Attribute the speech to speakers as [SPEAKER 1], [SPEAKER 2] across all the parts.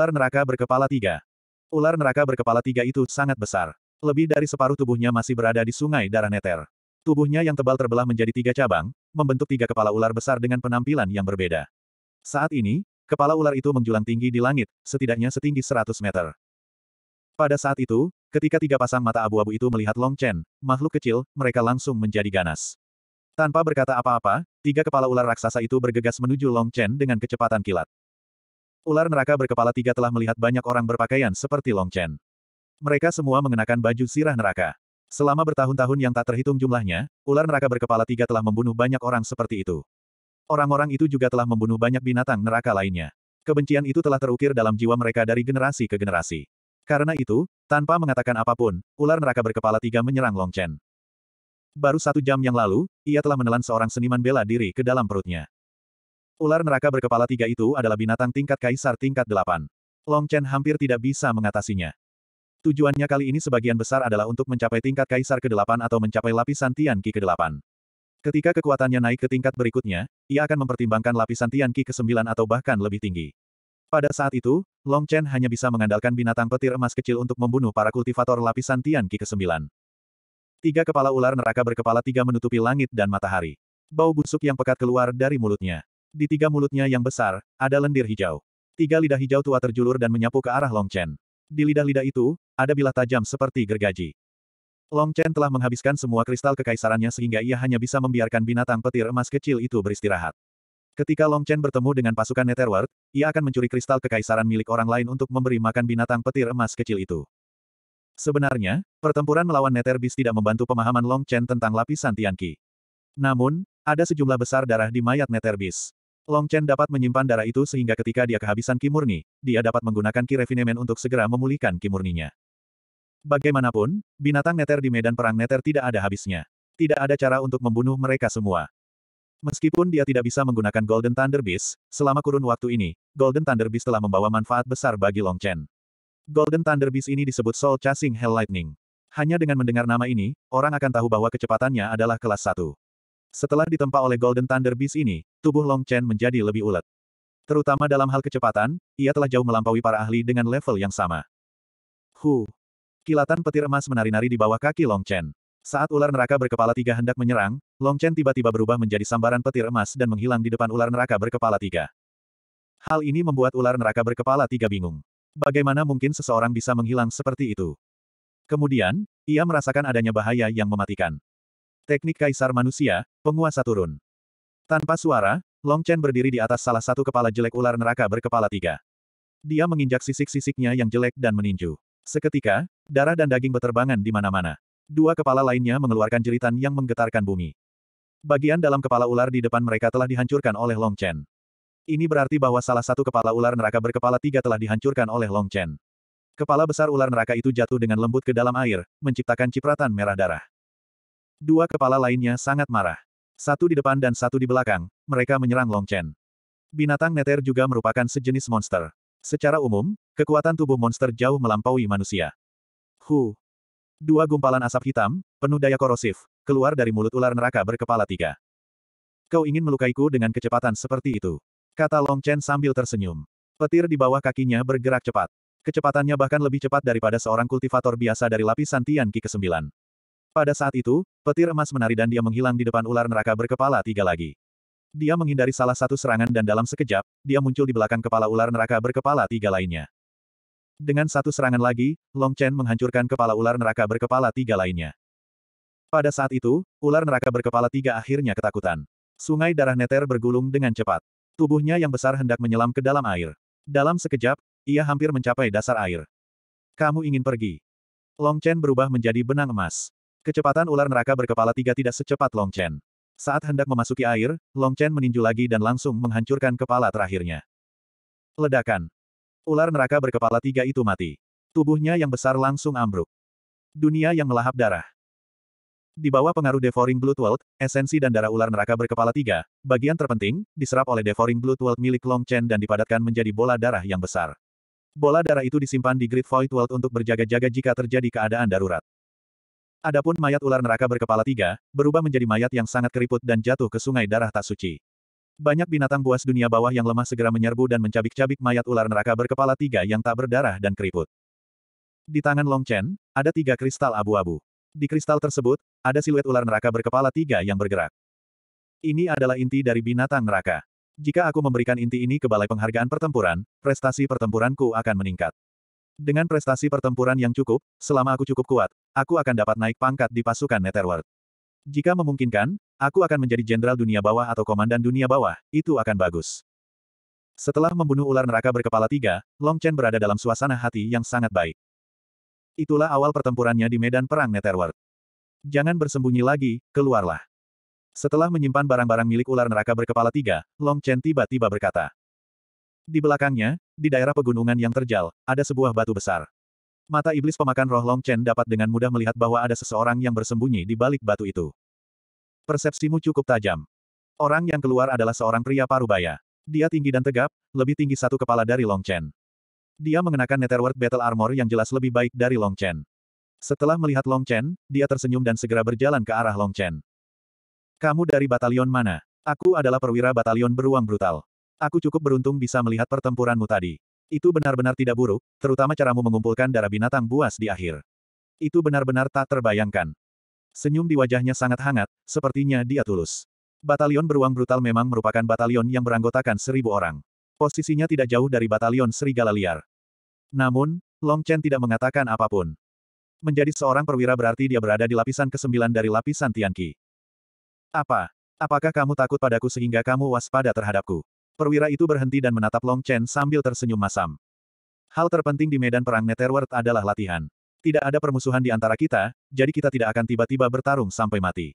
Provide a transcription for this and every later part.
[SPEAKER 1] Ular neraka berkepala tiga. Ular neraka berkepala tiga itu sangat besar. Lebih dari separuh tubuhnya masih berada di sungai darah neter. Tubuhnya yang tebal terbelah menjadi tiga cabang, membentuk tiga kepala ular besar dengan penampilan yang berbeda. Saat ini, kepala ular itu menjulang tinggi di langit, setidaknya setinggi 100 meter. Pada saat itu, ketika tiga pasang mata abu-abu itu melihat Long Chen, makhluk kecil, mereka langsung menjadi ganas. Tanpa berkata apa-apa, tiga kepala ular raksasa itu bergegas menuju Long Chen dengan kecepatan kilat. Ular neraka berkepala tiga telah melihat banyak orang berpakaian seperti Long Chen. Mereka semua mengenakan baju sirah neraka. Selama bertahun-tahun yang tak terhitung jumlahnya, ular neraka berkepala tiga telah membunuh banyak orang seperti itu. Orang-orang itu juga telah membunuh banyak binatang neraka lainnya. Kebencian itu telah terukir dalam jiwa mereka dari generasi ke generasi. Karena itu, tanpa mengatakan apapun, ular neraka berkepala tiga menyerang Long Chen. Baru satu jam yang lalu, ia telah menelan seorang seniman bela diri ke dalam perutnya. Ular neraka berkepala tiga itu adalah binatang tingkat kaisar tingkat delapan. Long Chen hampir tidak bisa mengatasinya. Tujuannya kali ini sebagian besar adalah untuk mencapai tingkat kaisar ke-8 atau mencapai lapisan Tian Qi ke-8. Ketika kekuatannya naik ke tingkat berikutnya, ia akan mempertimbangkan lapisan Tian Qi ke-9 atau bahkan lebih tinggi. Pada saat itu, Long Chen hanya bisa mengandalkan binatang petir emas kecil untuk membunuh para kultivator lapisan Tian Qi ke-9. Tiga kepala ular neraka berkepala tiga menutupi langit dan matahari. Bau busuk yang pekat keluar dari mulutnya. Di tiga mulutnya yang besar, ada lendir hijau. Tiga lidah hijau tua terjulur dan menyapu ke arah Long Chen. Di lidah-lidah itu, ada bilah tajam seperti gergaji. Long Chen telah menghabiskan semua kristal kekaisarannya sehingga ia hanya bisa membiarkan binatang petir emas kecil itu beristirahat. Ketika Long Chen bertemu dengan pasukan Netherworld, ia akan mencuri kristal kekaisaran milik orang lain untuk memberi makan binatang petir emas kecil itu. Sebenarnya, pertempuran melawan Netherbeast tidak membantu pemahaman Long Chen tentang lapisan Tianqi. Namun, ada sejumlah besar darah di mayat Netherbeast. Long Chen dapat menyimpan darah itu sehingga ketika dia kehabisan Kimurni, dia dapat menggunakan ki refinement untuk segera memulihkan Kimurninya. Bagaimanapun, binatang neter di medan perang neter tidak ada habisnya. Tidak ada cara untuk membunuh mereka semua. Meskipun dia tidak bisa menggunakan Golden Thunder Beast, selama kurun waktu ini, Golden Thunder Beast telah membawa manfaat besar bagi Long Chen. Golden Thunder Beast ini disebut Soul Chasing Hell Lightning. Hanya dengan mendengar nama ini, orang akan tahu bahwa kecepatannya adalah kelas 1. Setelah ditempa oleh Golden Thunder Beast ini, tubuh Long Chen menjadi lebih ulet. Terutama dalam hal kecepatan, ia telah jauh melampaui para ahli dengan level yang sama. Hu. Kilatan petir emas menari-nari di bawah kaki Long Chen. Saat ular neraka berkepala tiga hendak menyerang, Long Chen tiba-tiba berubah menjadi sambaran petir emas dan menghilang di depan ular neraka berkepala tiga. Hal ini membuat ular neraka berkepala tiga bingung. Bagaimana mungkin seseorang bisa menghilang seperti itu? Kemudian, ia merasakan adanya bahaya yang mematikan. Teknik Kaisar Manusia, Penguasa Turun. Tanpa suara, Long Chen berdiri di atas salah satu kepala jelek ular neraka berkepala tiga. Dia menginjak sisik-sisiknya yang jelek dan meninju. Seketika, darah dan daging beterbangan di mana-mana. Dua kepala lainnya mengeluarkan jeritan yang menggetarkan bumi. Bagian dalam kepala ular di depan mereka telah dihancurkan oleh Long Chen. Ini berarti bahwa salah satu kepala ular neraka berkepala tiga telah dihancurkan oleh Long Chen. Kepala besar ular neraka itu jatuh dengan lembut ke dalam air, menciptakan cipratan merah darah. Dua kepala lainnya sangat marah. Satu di depan dan satu di belakang, mereka menyerang Long Chen. Binatang neter juga merupakan sejenis monster. Secara umum, kekuatan tubuh monster jauh melampaui manusia. Hu. Dua gumpalan asap hitam, penuh daya korosif, keluar dari mulut ular neraka berkepala tiga. Kau ingin melukaiku dengan kecepatan seperti itu. Kata Long Chen sambil tersenyum. Petir di bawah kakinya bergerak cepat. Kecepatannya bahkan lebih cepat daripada seorang kultivator biasa dari lapisan Tian Qi ke-9. Pada saat itu, petir emas menari dan dia menghilang di depan ular neraka berkepala tiga lagi. Dia menghindari salah satu serangan dan dalam sekejap, dia muncul di belakang kepala ular neraka berkepala tiga lainnya. Dengan satu serangan lagi, Long Chen menghancurkan kepala ular neraka berkepala tiga lainnya. Pada saat itu, ular neraka berkepala tiga akhirnya ketakutan. Sungai darah neter bergulung dengan cepat. Tubuhnya yang besar hendak menyelam ke dalam air. Dalam sekejap, ia hampir mencapai dasar air. Kamu ingin pergi. Long Chen berubah menjadi benang emas. Kecepatan ular neraka berkepala tiga tidak secepat Long Chen. Saat hendak memasuki air, Long Chen meninju lagi dan langsung menghancurkan kepala terakhirnya. Ledakan. Ular neraka berkepala tiga itu mati. Tubuhnya yang besar langsung ambruk. Dunia yang melahap darah. Di bawah pengaruh Devouring Blood World, esensi dan darah ular neraka berkepala tiga, bagian terpenting, diserap oleh Devouring Blood World milik Long Chen dan dipadatkan menjadi bola darah yang besar. Bola darah itu disimpan di Great Void World untuk berjaga-jaga jika terjadi keadaan darurat. Adapun mayat ular neraka berkepala tiga, berubah menjadi mayat yang sangat keriput dan jatuh ke sungai darah tak suci. Banyak binatang buas dunia bawah yang lemah segera menyerbu dan mencabik-cabik mayat ular neraka berkepala tiga yang tak berdarah dan keriput. Di tangan Long Chen, ada tiga kristal abu-abu. Di kristal tersebut, ada siluet ular neraka berkepala tiga yang bergerak. Ini adalah inti dari binatang neraka. Jika aku memberikan inti ini ke Balai Penghargaan Pertempuran, prestasi pertempuranku akan meningkat. Dengan prestasi pertempuran yang cukup, selama aku cukup kuat, aku akan dapat naik pangkat di pasukan Netherworld. Jika memungkinkan, aku akan menjadi jenderal dunia bawah atau komandan dunia bawah, itu akan bagus. Setelah membunuh ular neraka berkepala tiga, Long Chen berada dalam suasana hati yang sangat baik. Itulah awal pertempurannya di medan perang Netherworld. Jangan bersembunyi lagi, keluarlah. Setelah menyimpan barang-barang milik ular neraka berkepala tiga, Long Chen tiba-tiba berkata. Di belakangnya, di daerah pegunungan yang terjal, ada sebuah batu besar. Mata iblis pemakan roh Long Chen dapat dengan mudah melihat bahwa ada seseorang yang bersembunyi di balik batu itu. Persepsimu cukup tajam. Orang yang keluar adalah seorang pria parubaya. Dia tinggi dan tegap, lebih tinggi satu kepala dari Long Chen. Dia mengenakan Netherworld Battle Armor yang jelas lebih baik dari Long Chen. Setelah melihat Long Chen, dia tersenyum dan segera berjalan ke arah Long Chen. Kamu dari batalion mana? Aku adalah perwira batalion beruang brutal. Aku cukup beruntung bisa melihat pertempuranmu tadi. Itu benar-benar tidak buruk, terutama caramu mengumpulkan darah binatang buas di akhir. Itu benar-benar tak terbayangkan. Senyum di wajahnya sangat hangat, sepertinya dia tulus. Batalion beruang brutal memang merupakan batalion yang beranggotakan seribu orang. Posisinya tidak jauh dari batalion serigala liar. Namun, Long Chen tidak mengatakan apapun. Menjadi seorang perwira berarti dia berada di lapisan ke-9 dari lapisan Tianqi. Apa? Apakah kamu takut padaku sehingga kamu waspada terhadapku? Perwira itu berhenti dan menatap Long Chen sambil tersenyum masam. Hal terpenting di medan perang Netherworld adalah latihan. Tidak ada permusuhan di antara kita, jadi kita tidak akan tiba-tiba bertarung sampai mati.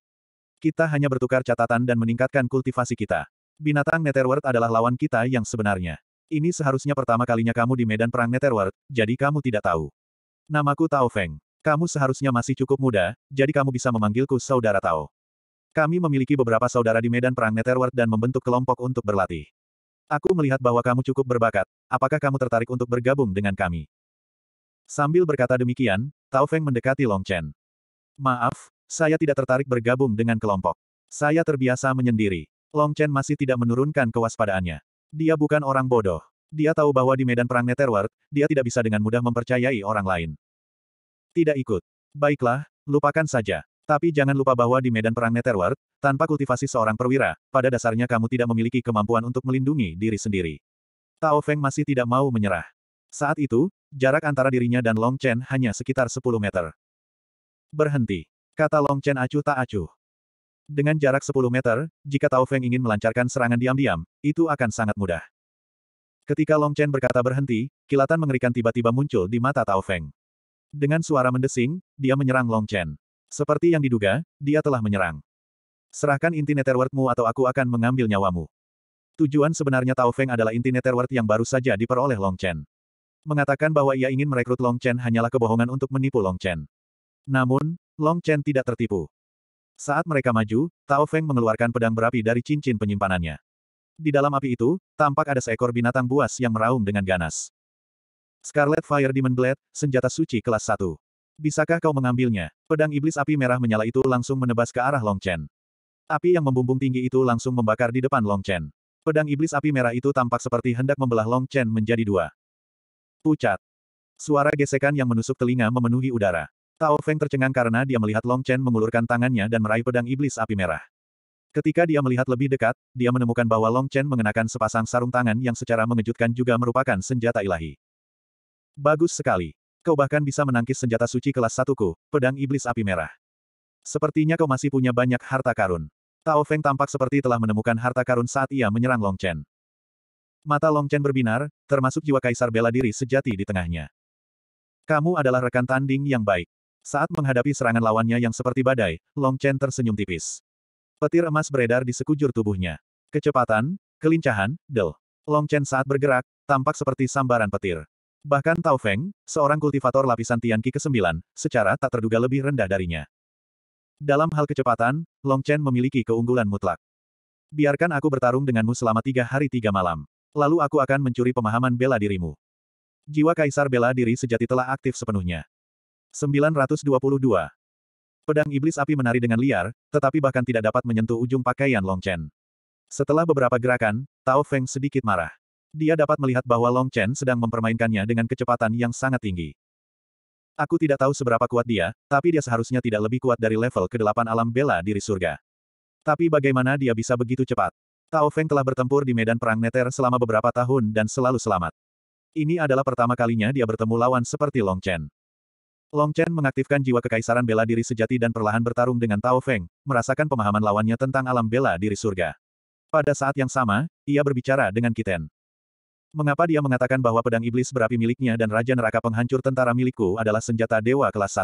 [SPEAKER 1] Kita hanya bertukar catatan dan meningkatkan kultivasi kita. Binatang Netherworld adalah lawan kita yang sebenarnya. Ini seharusnya pertama kalinya kamu di medan perang Netherworld, jadi kamu tidak tahu. Namaku Tao Feng. Kamu seharusnya masih cukup muda, jadi kamu bisa memanggilku saudara Tao. Kami memiliki beberapa saudara di medan perang Netherworld dan membentuk kelompok untuk berlatih. Aku melihat bahwa kamu cukup berbakat. Apakah kamu tertarik untuk bergabung dengan kami? Sambil berkata demikian, Tao Feng mendekati Long Chen. Maaf, saya tidak tertarik bergabung dengan kelompok. Saya terbiasa menyendiri. Long Chen masih tidak menurunkan kewaspadaannya. Dia bukan orang bodoh. Dia tahu bahwa di medan perang Netherworld, dia tidak bisa dengan mudah mempercayai orang lain. Tidak ikut. Baiklah, lupakan saja. Tapi jangan lupa bahwa di medan perang Netherworld, tanpa kultivasi seorang perwira, pada dasarnya kamu tidak memiliki kemampuan untuk melindungi diri sendiri. Tao Feng masih tidak mau menyerah. Saat itu, jarak antara dirinya dan Long Chen hanya sekitar 10 meter. Berhenti. Kata Long Chen acuh tak acuh. Dengan jarak 10 meter, jika Tao Feng ingin melancarkan serangan diam-diam, itu akan sangat mudah. Ketika Long Chen berkata berhenti, kilatan mengerikan tiba-tiba muncul di mata Tao Feng. Dengan suara mendesing, dia menyerang Long Chen. Seperti yang diduga, dia telah menyerang. Serahkan inti networkmu atau aku akan mengambil nyawamu. Tujuan sebenarnya Tao Feng adalah inti network yang baru saja diperoleh Long Chen. Mengatakan bahwa ia ingin merekrut Long Chen hanyalah kebohongan untuk menipu Long Chen. Namun, Long Chen tidak tertipu. Saat mereka maju, Tao Feng mengeluarkan pedang berapi dari cincin penyimpanannya. Di dalam api itu, tampak ada seekor binatang buas yang meraung dengan ganas. Scarlet Fire Demon Blade, senjata suci kelas 1. Bisakah kau mengambilnya? Pedang iblis api merah menyala itu langsung menebas ke arah Long Chen. Api yang membumbung tinggi itu langsung membakar di depan Long Chen. Pedang iblis api merah itu tampak seperti hendak membelah Long Chen menjadi dua. Pucat. Suara gesekan yang menusuk telinga memenuhi udara. Tao Feng tercengang karena dia melihat Long Chen mengulurkan tangannya dan meraih pedang iblis api merah. Ketika dia melihat lebih dekat, dia menemukan bahwa Long Chen mengenakan sepasang sarung tangan yang secara mengejutkan juga merupakan senjata ilahi. Bagus sekali. Kau bahkan bisa menangkis senjata suci kelas satuku, pedang iblis api merah. Sepertinya kau masih punya banyak harta karun. Tao Feng tampak seperti telah menemukan harta karun saat ia menyerang Long Chen. Mata Long Chen berbinar, termasuk jiwa kaisar bela diri sejati di tengahnya. Kamu adalah rekan tanding yang baik. Saat menghadapi serangan lawannya yang seperti badai, Long Chen tersenyum tipis. Petir emas beredar di sekujur tubuhnya. Kecepatan, kelincahan, del. Long Chen saat bergerak, tampak seperti sambaran petir. Bahkan Tao Feng, seorang kultivator lapisan Tianqi ke-9, secara tak terduga lebih rendah darinya. Dalam hal kecepatan, Long Chen memiliki keunggulan mutlak. Biarkan aku bertarung denganmu selama tiga hari tiga malam. Lalu aku akan mencuri pemahaman bela dirimu. Jiwa kaisar bela diri sejati telah aktif sepenuhnya. 922. Pedang iblis api menari dengan liar, tetapi bahkan tidak dapat menyentuh ujung pakaian Long Chen. Setelah beberapa gerakan, Tao Feng sedikit marah. Dia dapat melihat bahwa Long Chen sedang mempermainkannya dengan kecepatan yang sangat tinggi. Aku tidak tahu seberapa kuat dia, tapi dia seharusnya tidak lebih kuat dari level ke-8 alam bela diri surga. Tapi bagaimana dia bisa begitu cepat? Tao Feng telah bertempur di medan perang neter selama beberapa tahun dan selalu selamat. Ini adalah pertama kalinya dia bertemu lawan seperti Long Chen. Long Chen mengaktifkan jiwa kekaisaran bela diri sejati dan perlahan bertarung dengan Tao Feng, merasakan pemahaman lawannya tentang alam bela diri surga. Pada saat yang sama, ia berbicara dengan Kiten. Mengapa dia mengatakan bahwa pedang iblis berapi miliknya dan Raja Neraka penghancur tentara milikku adalah senjata dewa kelas 1?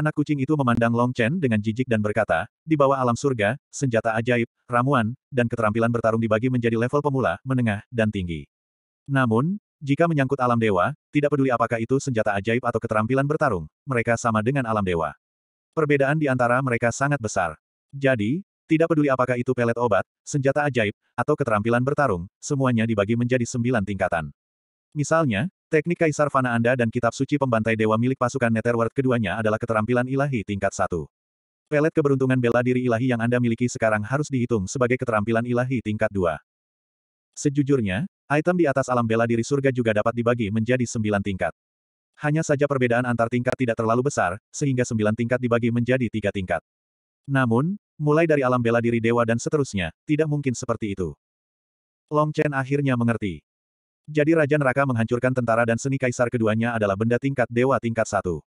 [SPEAKER 1] Anak kucing itu memandang Long Chen dengan jijik dan berkata, di bawah alam surga, senjata ajaib, ramuan, dan keterampilan bertarung dibagi menjadi level pemula, menengah, dan tinggi. Namun, jika menyangkut alam dewa, tidak peduli apakah itu senjata ajaib atau keterampilan bertarung, mereka sama dengan alam dewa. Perbedaan di antara mereka sangat besar. Jadi, tidak peduli apakah itu pelet obat, senjata ajaib, atau keterampilan bertarung, semuanya dibagi menjadi sembilan tingkatan. Misalnya, teknik Kaisar Fana Anda dan kitab suci pembantai dewa milik pasukan Netherworld keduanya adalah keterampilan ilahi tingkat satu. Pelet keberuntungan bela diri ilahi yang Anda miliki sekarang harus dihitung sebagai keterampilan ilahi tingkat dua. Sejujurnya, item di atas alam bela diri surga juga dapat dibagi menjadi sembilan tingkat. Hanya saja perbedaan antar tingkat tidak terlalu besar, sehingga sembilan tingkat dibagi menjadi tiga tingkat. Namun, mulai dari alam bela diri dewa dan seterusnya, tidak mungkin seperti itu. Long Chen akhirnya mengerti. Jadi Raja Neraka menghancurkan tentara dan seni kaisar keduanya adalah benda tingkat dewa tingkat satu.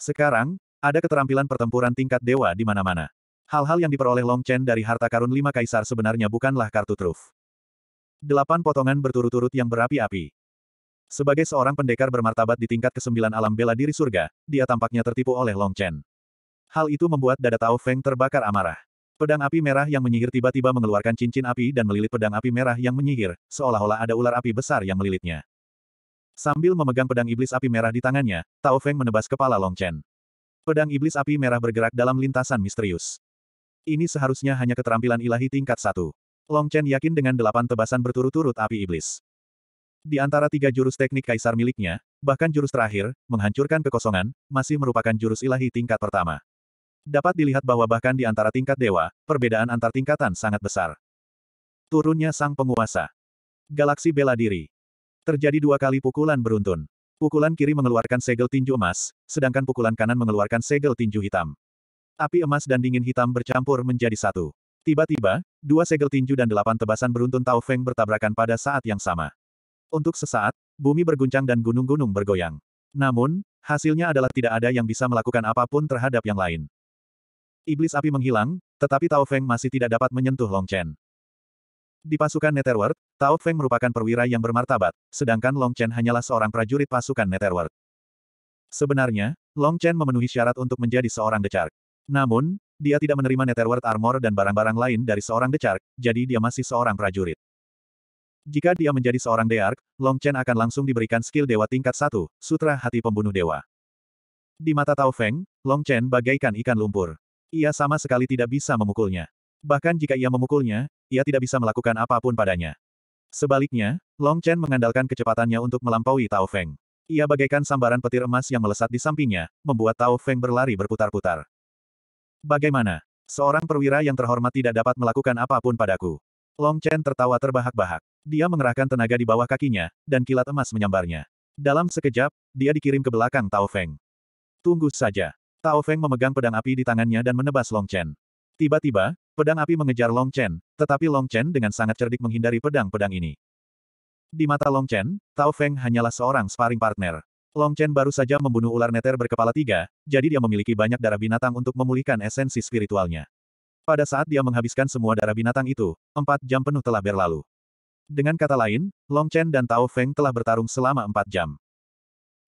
[SPEAKER 1] Sekarang, ada keterampilan pertempuran tingkat dewa di mana-mana. Hal-hal yang diperoleh Long Chen dari harta karun lima kaisar sebenarnya bukanlah kartu truf. Delapan potongan berturut-turut yang berapi-api. Sebagai seorang pendekar bermartabat di tingkat kesembilan alam bela diri surga, dia tampaknya tertipu oleh Long Chen. Hal itu membuat dada Tao Feng terbakar amarah. Pedang api merah yang menyihir tiba-tiba mengeluarkan cincin api dan melilit pedang api merah yang menyihir, seolah-olah ada ular api besar yang melilitnya. Sambil memegang pedang iblis api merah di tangannya, Tao Feng menebas kepala Long Chen. Pedang iblis api merah bergerak dalam lintasan misterius. Ini seharusnya hanya keterampilan ilahi tingkat satu. Long Chen yakin dengan delapan tebasan berturut-turut api iblis. Di antara tiga jurus teknik kaisar miliknya, bahkan jurus terakhir, menghancurkan kekosongan, masih merupakan jurus ilahi tingkat pertama. Dapat dilihat bahwa bahkan di antara tingkat dewa, perbedaan antar tingkatan sangat besar. Turunnya sang penguasa. Galaksi bela diri. Terjadi dua kali pukulan beruntun. Pukulan kiri mengeluarkan segel tinju emas, sedangkan pukulan kanan mengeluarkan segel tinju hitam. Api emas dan dingin hitam bercampur menjadi satu. Tiba-tiba, dua segel tinju dan delapan tebasan beruntun Tao Feng bertabrakan pada saat yang sama. Untuk sesaat, bumi berguncang dan gunung-gunung bergoyang. Namun, hasilnya adalah tidak ada yang bisa melakukan apapun terhadap yang lain. Iblis api menghilang, tetapi Tao Feng masih tidak dapat menyentuh Long Chen. Di pasukan Netherworld, Tao Feng merupakan perwira yang bermartabat, sedangkan Long Chen hanyalah seorang prajurit pasukan Netherworld. Sebenarnya, Long Chen memenuhi syarat untuk menjadi seorang decar. Namun, dia tidak menerima Netherworld Armor dan barang-barang lain dari seorang decar, jadi dia masih seorang prajurit. Jika dia menjadi seorang Dark, Long Chen akan langsung diberikan skill dewa tingkat 1, Sutra Hati Pembunuh Dewa. Di mata Tao Feng, Long Chen bagaikan ikan lumpur. Ia sama sekali tidak bisa memukulnya. Bahkan jika ia memukulnya, ia tidak bisa melakukan apapun padanya. Sebaliknya, Long Chen mengandalkan kecepatannya untuk melampaui Tao Feng. Ia bagaikan sambaran petir emas yang melesat di sampingnya, membuat Tao Feng berlari berputar-putar. Bagaimana? Seorang perwira yang terhormat tidak dapat melakukan apapun padaku. Long Chen tertawa terbahak-bahak. Dia mengerahkan tenaga di bawah kakinya, dan kilat emas menyambarnya. Dalam sekejap, dia dikirim ke belakang Tao Feng. Tunggu saja. Tao Feng memegang pedang api di tangannya dan menebas Long Chen. Tiba-tiba, pedang api mengejar Long Chen, tetapi Long Chen dengan sangat cerdik menghindari pedang-pedang ini. Di mata Long Chen, Tao Feng hanyalah seorang sparring partner. Long Chen baru saja membunuh ular neter berkepala tiga, jadi dia memiliki banyak darah binatang untuk memulihkan esensi spiritualnya. Pada saat dia menghabiskan semua darah binatang itu, empat jam penuh telah berlalu. Dengan kata lain, Long Chen dan Tao Feng telah bertarung selama empat jam.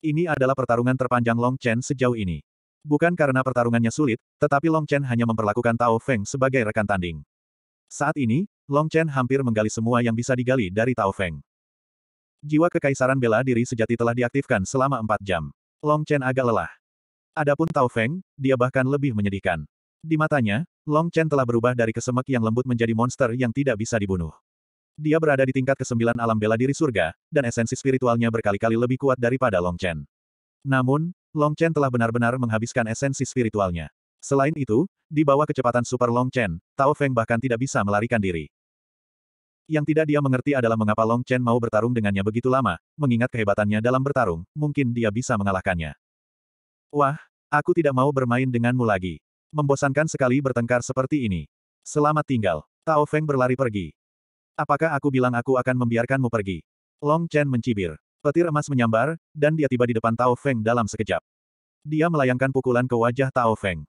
[SPEAKER 1] Ini adalah pertarungan terpanjang Long Chen sejauh ini. Bukan karena pertarungannya sulit, tetapi Long Chen hanya memperlakukan Tao Feng sebagai rekan tanding. Saat ini, Long Chen hampir menggali semua yang bisa digali dari Tao Feng. Jiwa kekaisaran bela diri sejati telah diaktifkan selama empat jam. Long Chen agak lelah. Adapun Tao Feng, dia bahkan lebih menyedihkan. Di matanya, Long Chen telah berubah dari kesemek yang lembut menjadi monster yang tidak bisa dibunuh. Dia berada di tingkat kesembilan alam bela diri surga, dan esensi spiritualnya berkali-kali lebih kuat daripada Long Chen. Namun, Long Chen telah benar-benar menghabiskan esensi spiritualnya. Selain itu, di bawah kecepatan super Long Chen, Tao Feng bahkan tidak bisa melarikan diri. Yang tidak dia mengerti adalah mengapa Long Chen mau bertarung dengannya begitu lama, mengingat kehebatannya dalam bertarung, mungkin dia bisa mengalahkannya. Wah, aku tidak mau bermain denganmu lagi. Membosankan sekali bertengkar seperti ini. Selamat tinggal. Tao Feng berlari pergi. Apakah aku bilang aku akan membiarkanmu pergi? Long Chen mencibir. Petir emas menyambar, dan dia tiba di depan Tao Feng dalam sekejap. Dia melayangkan pukulan ke wajah Tao Feng.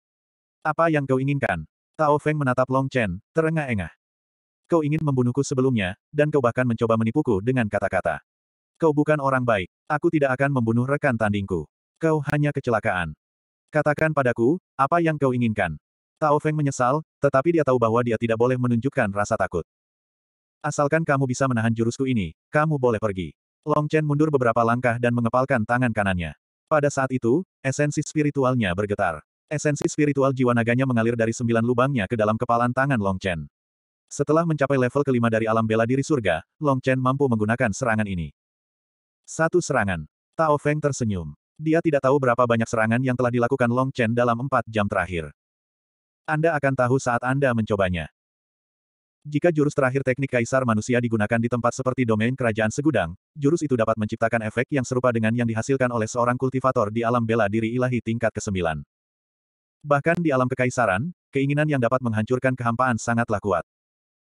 [SPEAKER 1] Apa yang kau inginkan? Tao Feng menatap Long Chen, terengah-engah. Kau ingin membunuhku sebelumnya, dan kau bahkan mencoba menipuku dengan kata-kata. Kau bukan orang baik. Aku tidak akan membunuh rekan tandingku. Kau hanya kecelakaan. Katakan padaku, apa yang kau inginkan? Tao Feng menyesal, tetapi dia tahu bahwa dia tidak boleh menunjukkan rasa takut. Asalkan kamu bisa menahan jurusku ini, kamu boleh pergi. Long Chen mundur beberapa langkah dan mengepalkan tangan kanannya. Pada saat itu, esensi spiritualnya bergetar. Esensi spiritual jiwa naganya mengalir dari sembilan lubangnya ke dalam kepalan tangan Long Chen. Setelah mencapai level kelima dari alam bela diri surga, Long Chen mampu menggunakan serangan ini. Satu serangan. Tao Feng tersenyum. Dia tidak tahu berapa banyak serangan yang telah dilakukan Long Chen dalam empat jam terakhir. Anda akan tahu saat Anda mencobanya. Jika jurus terakhir teknik kaisar manusia digunakan di tempat seperti domain kerajaan segudang, jurus itu dapat menciptakan efek yang serupa dengan yang dihasilkan oleh seorang kultivator di alam bela diri ilahi tingkat ke-9. Bahkan di alam kekaisaran, keinginan yang dapat menghancurkan kehampaan sangatlah kuat.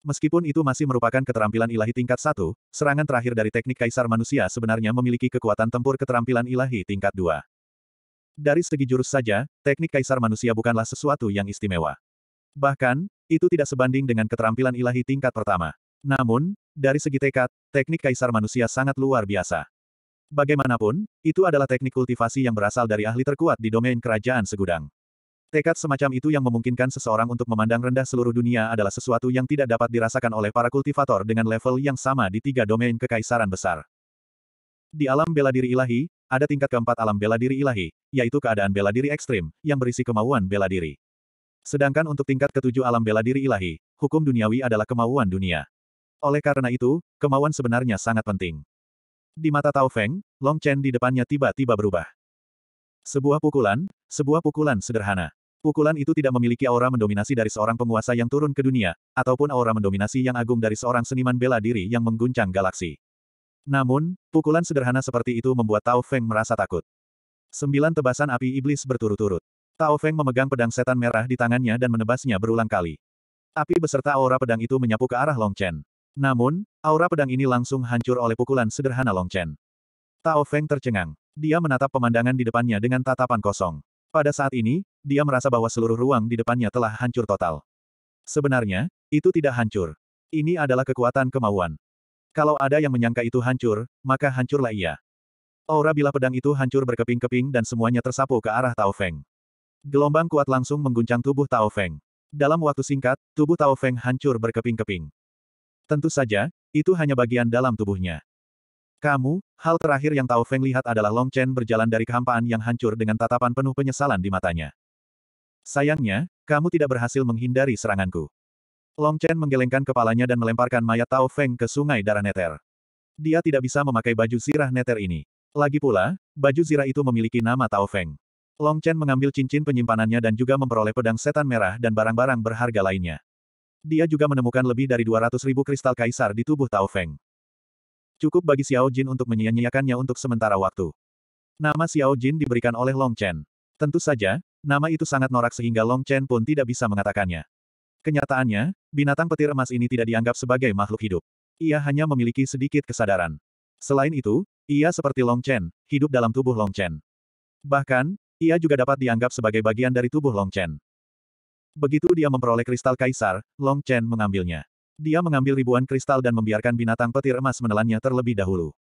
[SPEAKER 1] Meskipun itu masih merupakan keterampilan ilahi tingkat 1, serangan terakhir dari teknik kaisar manusia sebenarnya memiliki kekuatan tempur keterampilan ilahi tingkat 2. Dari segi jurus saja, teknik kaisar manusia bukanlah sesuatu yang istimewa. Bahkan, itu tidak sebanding dengan keterampilan ilahi tingkat pertama. Namun, dari segi tekad, teknik kaisar manusia sangat luar biasa. Bagaimanapun, itu adalah teknik kultivasi yang berasal dari ahli terkuat di domain kerajaan segudang. Tekad semacam itu yang memungkinkan seseorang untuk memandang rendah seluruh dunia adalah sesuatu yang tidak dapat dirasakan oleh para kultivator dengan level yang sama di tiga domain kekaisaran besar. Di alam bela diri ilahi, ada tingkat keempat alam bela diri ilahi, yaitu keadaan bela diri ekstrim, yang berisi kemauan bela diri. Sedangkan untuk tingkat ketujuh alam bela diri ilahi, hukum duniawi adalah kemauan dunia. Oleh karena itu, kemauan sebenarnya sangat penting. Di mata Tao Feng, Long Chen di depannya tiba-tiba berubah. Sebuah pukulan, sebuah pukulan sederhana. Pukulan itu tidak memiliki aura mendominasi dari seorang penguasa yang turun ke dunia, ataupun aura mendominasi yang agung dari seorang seniman bela diri yang mengguncang galaksi. Namun, pukulan sederhana seperti itu membuat Tao Feng merasa takut. Sembilan tebasan api iblis berturut-turut. Tao Feng memegang pedang setan merah di tangannya dan menebasnya berulang kali. Api beserta aura pedang itu menyapu ke arah Long Chen. Namun, aura pedang ini langsung hancur oleh pukulan sederhana Long Chen. Tao Feng tercengang. Dia menatap pemandangan di depannya dengan tatapan kosong. Pada saat ini, dia merasa bahwa seluruh ruang di depannya telah hancur total. Sebenarnya, itu tidak hancur. Ini adalah kekuatan kemauan. Kalau ada yang menyangka itu hancur, maka hancurlah ia. Aura bila pedang itu hancur berkeping-keping dan semuanya tersapu ke arah Tao Feng. Gelombang kuat langsung mengguncang tubuh Tao Feng. Dalam waktu singkat, tubuh Tao Feng hancur berkeping-keping. Tentu saja, itu hanya bagian dalam tubuhnya. Kamu, hal terakhir yang Tao Feng lihat adalah Long Chen berjalan dari kehampaan yang hancur dengan tatapan penuh penyesalan di matanya. Sayangnya, kamu tidak berhasil menghindari seranganku. Long Chen menggelengkan kepalanya dan melemparkan mayat Tao Feng ke sungai darah neter. Dia tidak bisa memakai baju zirah neter ini. Lagi pula, baju zirah itu memiliki nama Tao Feng. Long Chen mengambil cincin penyimpanannya dan juga memperoleh pedang setan merah dan barang-barang berharga lainnya. Dia juga menemukan lebih dari 200 ribu kristal kaisar di tubuh Tao Feng. Cukup bagi Xiao Jin untuk menyia-nyiakannya untuk sementara waktu. Nama Xiao Jin diberikan oleh Long Chen. Tentu saja, nama itu sangat norak sehingga Long Chen pun tidak bisa mengatakannya. Kenyataannya, binatang petir emas ini tidak dianggap sebagai makhluk hidup. Ia hanya memiliki sedikit kesadaran. Selain itu, ia seperti Long Chen, hidup dalam tubuh Long Chen. Bahkan, ia juga dapat dianggap sebagai bagian dari tubuh Long Chen. Begitu dia memperoleh kristal kaisar, Long Chen mengambilnya. Dia mengambil ribuan kristal dan membiarkan binatang petir emas menelannya terlebih dahulu.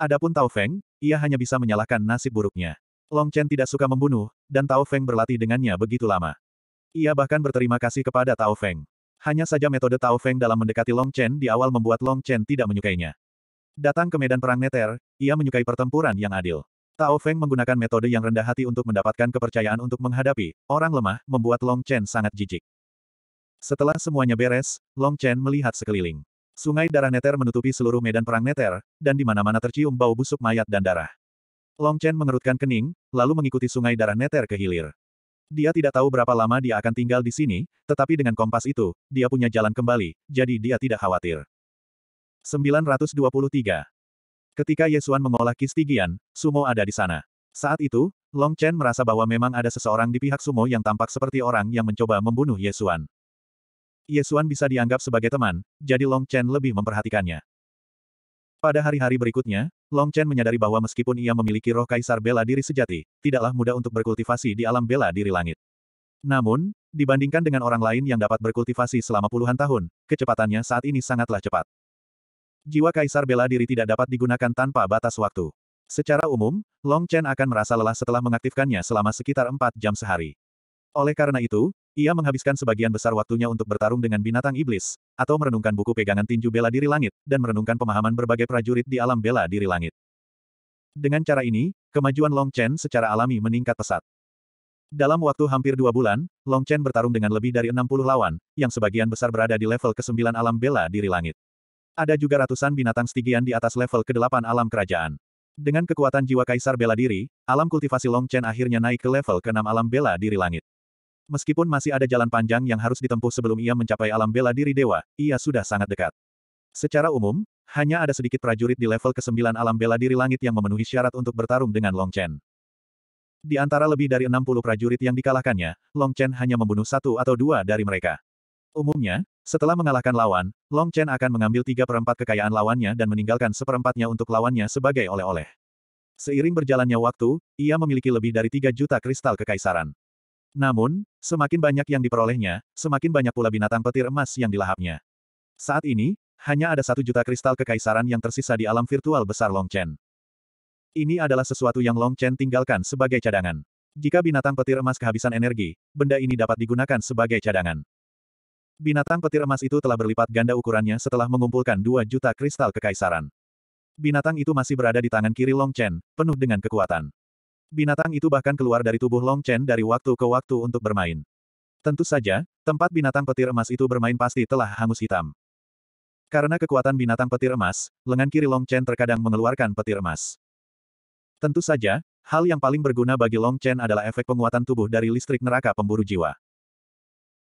[SPEAKER 1] Adapun Tao Feng, ia hanya bisa menyalahkan nasib buruknya. Long Chen tidak suka membunuh, dan Tao Feng berlatih dengannya begitu lama. Ia bahkan berterima kasih kepada Tao Feng. Hanya saja metode Tao Feng dalam mendekati Long Chen di awal membuat Long Chen tidak menyukainya. Datang ke medan perang Neter, ia menyukai pertempuran yang adil. Tao Feng menggunakan metode yang rendah hati untuk mendapatkan kepercayaan untuk menghadapi orang lemah, membuat Long Chen sangat jijik. Setelah semuanya beres, Long Chen melihat sekeliling. Sungai darah neter menutupi seluruh medan perang neter, dan di mana-mana tercium bau busuk mayat dan darah. Long Chen mengerutkan kening, lalu mengikuti sungai darah neter ke hilir. Dia tidak tahu berapa lama dia akan tinggal di sini, tetapi dengan kompas itu, dia punya jalan kembali, jadi dia tidak khawatir. 923. Ketika Yesuan mengolah kistigian, Sumo ada di sana. Saat itu, Long Chen merasa bahwa memang ada seseorang di pihak Sumo yang tampak seperti orang yang mencoba membunuh Yesuan. Yesuan bisa dianggap sebagai teman, jadi Long Chen lebih memperhatikannya. Pada hari-hari berikutnya, Long Chen menyadari bahwa meskipun ia memiliki roh kaisar bela diri sejati, tidaklah mudah untuk berkultivasi di alam bela diri langit. Namun, dibandingkan dengan orang lain yang dapat berkultivasi selama puluhan tahun, kecepatannya saat ini sangatlah cepat. Jiwa kaisar bela diri tidak dapat digunakan tanpa batas waktu. Secara umum, Long Chen akan merasa lelah setelah mengaktifkannya selama sekitar 4 jam sehari. Oleh karena itu, ia menghabiskan sebagian besar waktunya untuk bertarung dengan binatang iblis, atau merenungkan buku pegangan tinju bela diri langit, dan merenungkan pemahaman berbagai prajurit di alam bela diri langit. Dengan cara ini, kemajuan Long Chen secara alami meningkat pesat. Dalam waktu hampir dua bulan, Long Chen bertarung dengan lebih dari 60 lawan, yang sebagian besar berada di level ke-9 alam bela diri langit. Ada juga ratusan binatang stigian di atas level ke-8 alam kerajaan. Dengan kekuatan jiwa kaisar bela diri, alam kultivasi Long Chen akhirnya naik ke level ke-6 alam bela diri langit. Meskipun masih ada jalan panjang yang harus ditempuh sebelum ia mencapai alam bela diri dewa, ia sudah sangat dekat. Secara umum, hanya ada sedikit prajurit di level ke-9 alam bela diri langit yang memenuhi syarat untuk bertarung dengan Long Chen. Di antara lebih dari 60 prajurit yang dikalahkannya, Long Chen hanya membunuh satu atau dua dari mereka. Umumnya, setelah mengalahkan lawan, Long Chen akan mengambil tiga perempat kekayaan lawannya dan meninggalkan seperempatnya untuk lawannya sebagai oleh-oleh. Seiring berjalannya waktu, ia memiliki lebih dari tiga juta kristal kekaisaran. Namun, semakin banyak yang diperolehnya, semakin banyak pula binatang petir emas yang dilahapnya. Saat ini, hanya ada satu juta kristal kekaisaran yang tersisa di alam virtual besar Long Chen. Ini adalah sesuatu yang Long Chen tinggalkan sebagai cadangan. Jika binatang petir emas kehabisan energi, benda ini dapat digunakan sebagai cadangan. Binatang petir emas itu telah berlipat ganda ukurannya setelah mengumpulkan 2 juta kristal kekaisaran. Binatang itu masih berada di tangan kiri Long Chen, penuh dengan kekuatan. Binatang itu bahkan keluar dari tubuh Long Chen dari waktu ke waktu untuk bermain. Tentu saja, tempat binatang petir emas itu bermain pasti telah hangus hitam. Karena kekuatan binatang petir emas, lengan kiri Long Chen terkadang mengeluarkan petir emas. Tentu saja, hal yang paling berguna bagi Long Chen adalah efek penguatan tubuh dari listrik neraka pemburu jiwa.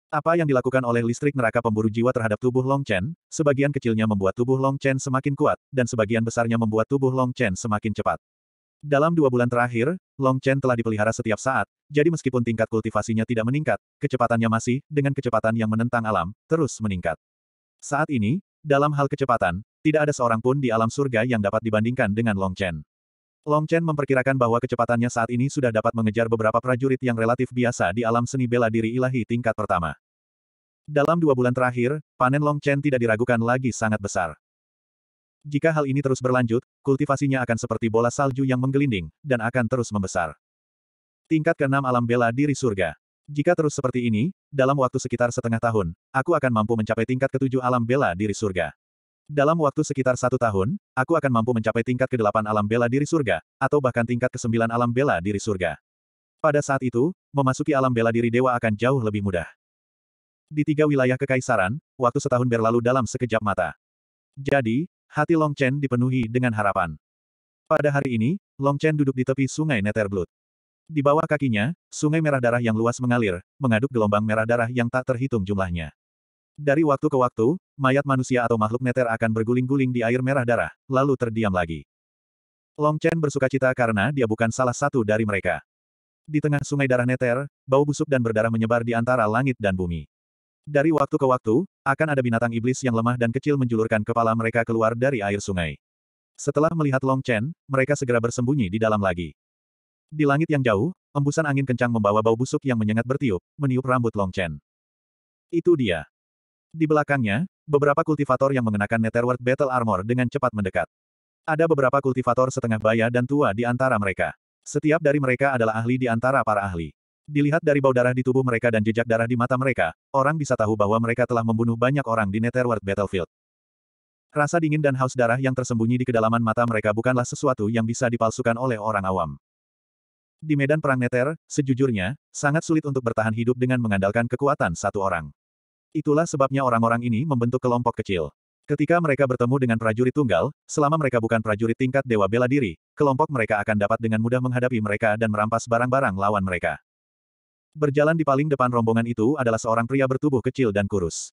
[SPEAKER 1] Apa yang dilakukan oleh listrik neraka pemburu jiwa terhadap tubuh Long Chen, sebagian kecilnya membuat tubuh Long Chen semakin kuat, dan sebagian besarnya membuat tubuh Long Chen semakin cepat. Dalam dua bulan terakhir, Long Chen telah dipelihara setiap saat, jadi meskipun tingkat kultivasinya tidak meningkat, kecepatannya masih, dengan kecepatan yang menentang alam, terus meningkat. Saat ini, dalam hal kecepatan, tidak ada seorang pun di alam surga yang dapat dibandingkan dengan Long Chen. Long Chen memperkirakan bahwa kecepatannya saat ini sudah dapat mengejar beberapa prajurit yang relatif biasa di alam seni bela diri ilahi tingkat pertama. Dalam dua bulan terakhir, panen Long Chen tidak diragukan lagi sangat besar. Jika hal ini terus berlanjut, kultivasinya akan seperti bola salju yang menggelinding, dan akan terus membesar. Tingkat keenam alam bela diri surga. Jika terus seperti ini, dalam waktu sekitar setengah tahun, aku akan mampu mencapai tingkat ketujuh alam bela diri surga. Dalam waktu sekitar satu tahun, aku akan mampu mencapai tingkat ke-8 alam bela diri surga, atau bahkan tingkat ke-9 alam bela diri surga. Pada saat itu, memasuki alam bela diri dewa akan jauh lebih mudah. Di tiga wilayah kekaisaran, waktu setahun berlalu dalam sekejap mata. Jadi, hati Long Chen dipenuhi dengan harapan. Pada hari ini, Long Chen duduk di tepi sungai Blood. Di bawah kakinya, sungai merah darah yang luas mengalir, mengaduk gelombang merah darah yang tak terhitung jumlahnya. Dari waktu ke waktu, mayat manusia atau makhluk neter akan berguling-guling di air merah darah, lalu terdiam lagi. Long Chen bersuka cita karena dia bukan salah satu dari mereka. Di tengah sungai darah neter, bau busuk dan berdarah menyebar di antara langit dan bumi. Dari waktu ke waktu, akan ada binatang iblis yang lemah dan kecil menjulurkan kepala mereka keluar dari air sungai. Setelah melihat Long Chen, mereka segera bersembunyi di dalam lagi. Di langit yang jauh, embusan angin kencang membawa bau busuk yang menyengat bertiup, meniup rambut Long Chen. Itu dia. Di belakangnya, beberapa kultivator yang mengenakan Netherworld Battle Armor dengan cepat mendekat. Ada beberapa kultivator setengah baya dan tua di antara mereka. Setiap dari mereka adalah ahli di antara para ahli. Dilihat dari bau darah di tubuh mereka dan jejak darah di mata mereka, orang bisa tahu bahwa mereka telah membunuh banyak orang di Netherworld Battlefield. Rasa dingin dan haus darah yang tersembunyi di kedalaman mata mereka bukanlah sesuatu yang bisa dipalsukan oleh orang awam. Di medan perang Nether, sejujurnya, sangat sulit untuk bertahan hidup dengan mengandalkan kekuatan satu orang. Itulah sebabnya orang-orang ini membentuk kelompok kecil. Ketika mereka bertemu dengan prajurit tunggal, selama mereka bukan prajurit tingkat Dewa Bela Diri, kelompok mereka akan dapat dengan mudah menghadapi mereka dan merampas barang-barang lawan mereka. Berjalan di paling depan rombongan itu adalah seorang pria bertubuh kecil dan kurus.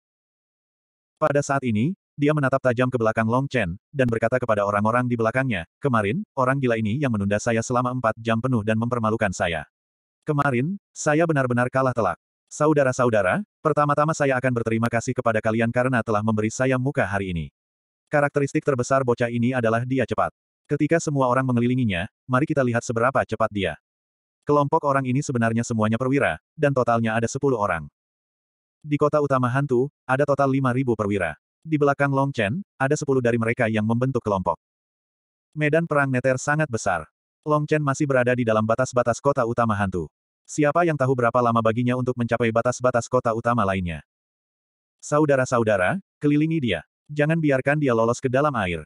[SPEAKER 1] Pada saat ini, dia menatap tajam ke belakang Long Chen, dan berkata kepada orang-orang di belakangnya, kemarin, orang gila ini yang menunda saya selama empat jam penuh dan mempermalukan saya. Kemarin, saya benar-benar kalah telak. Saudara-saudara, pertama-tama saya akan berterima kasih kepada kalian karena telah memberi saya muka hari ini. Karakteristik terbesar bocah ini adalah dia cepat. Ketika semua orang mengelilinginya, mari kita lihat seberapa cepat dia. Kelompok orang ini sebenarnya semuanya perwira, dan totalnya ada 10 orang. Di kota utama hantu, ada total 5.000 perwira. Di belakang Long Chen, ada 10 dari mereka yang membentuk kelompok. Medan perang Neter sangat besar. Long Chen masih berada di dalam batas-batas kota utama hantu. Siapa yang tahu berapa lama baginya untuk mencapai batas-batas kota utama lainnya? Saudara-saudara, kelilingi dia. Jangan biarkan dia lolos ke dalam air.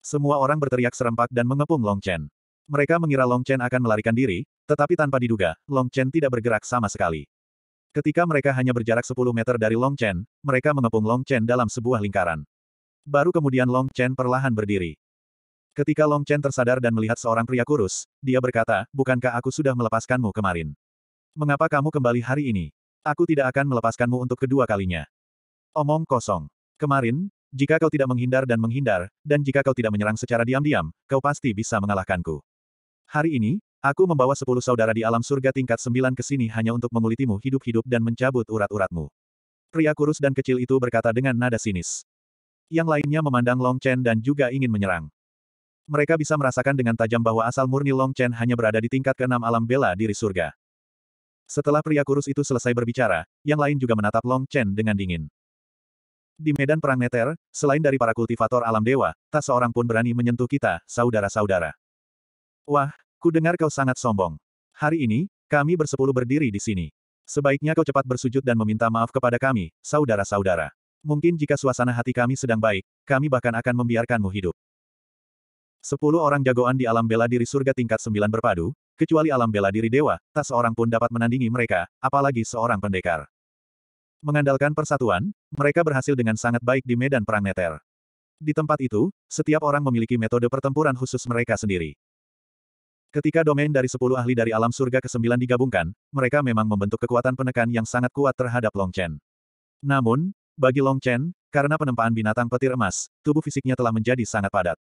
[SPEAKER 1] Semua orang berteriak serempak dan mengepung Long Chen. Mereka mengira Long Chen akan melarikan diri, tetapi tanpa diduga, Long Chen tidak bergerak sama sekali. Ketika mereka hanya berjarak 10 meter dari Long Chen, mereka mengepung Long Chen dalam sebuah lingkaran. Baru kemudian Long Chen perlahan berdiri. Ketika Long Chen tersadar dan melihat seorang pria kurus, dia berkata, Bukankah aku sudah melepaskanmu kemarin? Mengapa kamu kembali hari ini? Aku tidak akan melepaskanmu untuk kedua kalinya. Omong kosong. Kemarin, jika kau tidak menghindar dan menghindar, dan jika kau tidak menyerang secara diam-diam, kau pasti bisa mengalahkanku. Hari ini, aku membawa sepuluh saudara di alam surga tingkat sembilan ke sini hanya untuk mengulitimu hidup-hidup dan mencabut urat-uratmu. Pria kurus dan kecil itu berkata dengan nada sinis. Yang lainnya memandang Long Chen dan juga ingin menyerang. Mereka bisa merasakan dengan tajam bahwa asal murni Long Chen hanya berada di tingkat keenam alam bela diri surga. Setelah pria kurus itu selesai berbicara, yang lain juga menatap Long Chen dengan dingin. Di medan perang Neter, selain dari para kultivator alam dewa, tak seorang pun berani menyentuh kita, saudara-saudara. Wah, ku dengar kau sangat sombong. Hari ini, kami bersepuluh berdiri di sini. Sebaiknya kau cepat bersujud dan meminta maaf kepada kami, saudara-saudara. Mungkin jika suasana hati kami sedang baik, kami bahkan akan membiarkanmu hidup. Sepuluh orang jagoan di alam bela diri surga tingkat sembilan berpadu, Kecuali alam bela diri dewa, tak seorang pun dapat menandingi mereka, apalagi seorang pendekar. Mengandalkan persatuan, mereka berhasil dengan sangat baik di medan perang Neter. Di tempat itu, setiap orang memiliki metode pertempuran khusus mereka sendiri. Ketika domain dari sepuluh ahli dari alam surga ke-9 digabungkan, mereka memang membentuk kekuatan penekan yang sangat kuat terhadap Long Chen. Namun, bagi Long Chen, karena penempaan binatang petir emas, tubuh fisiknya telah menjadi sangat padat.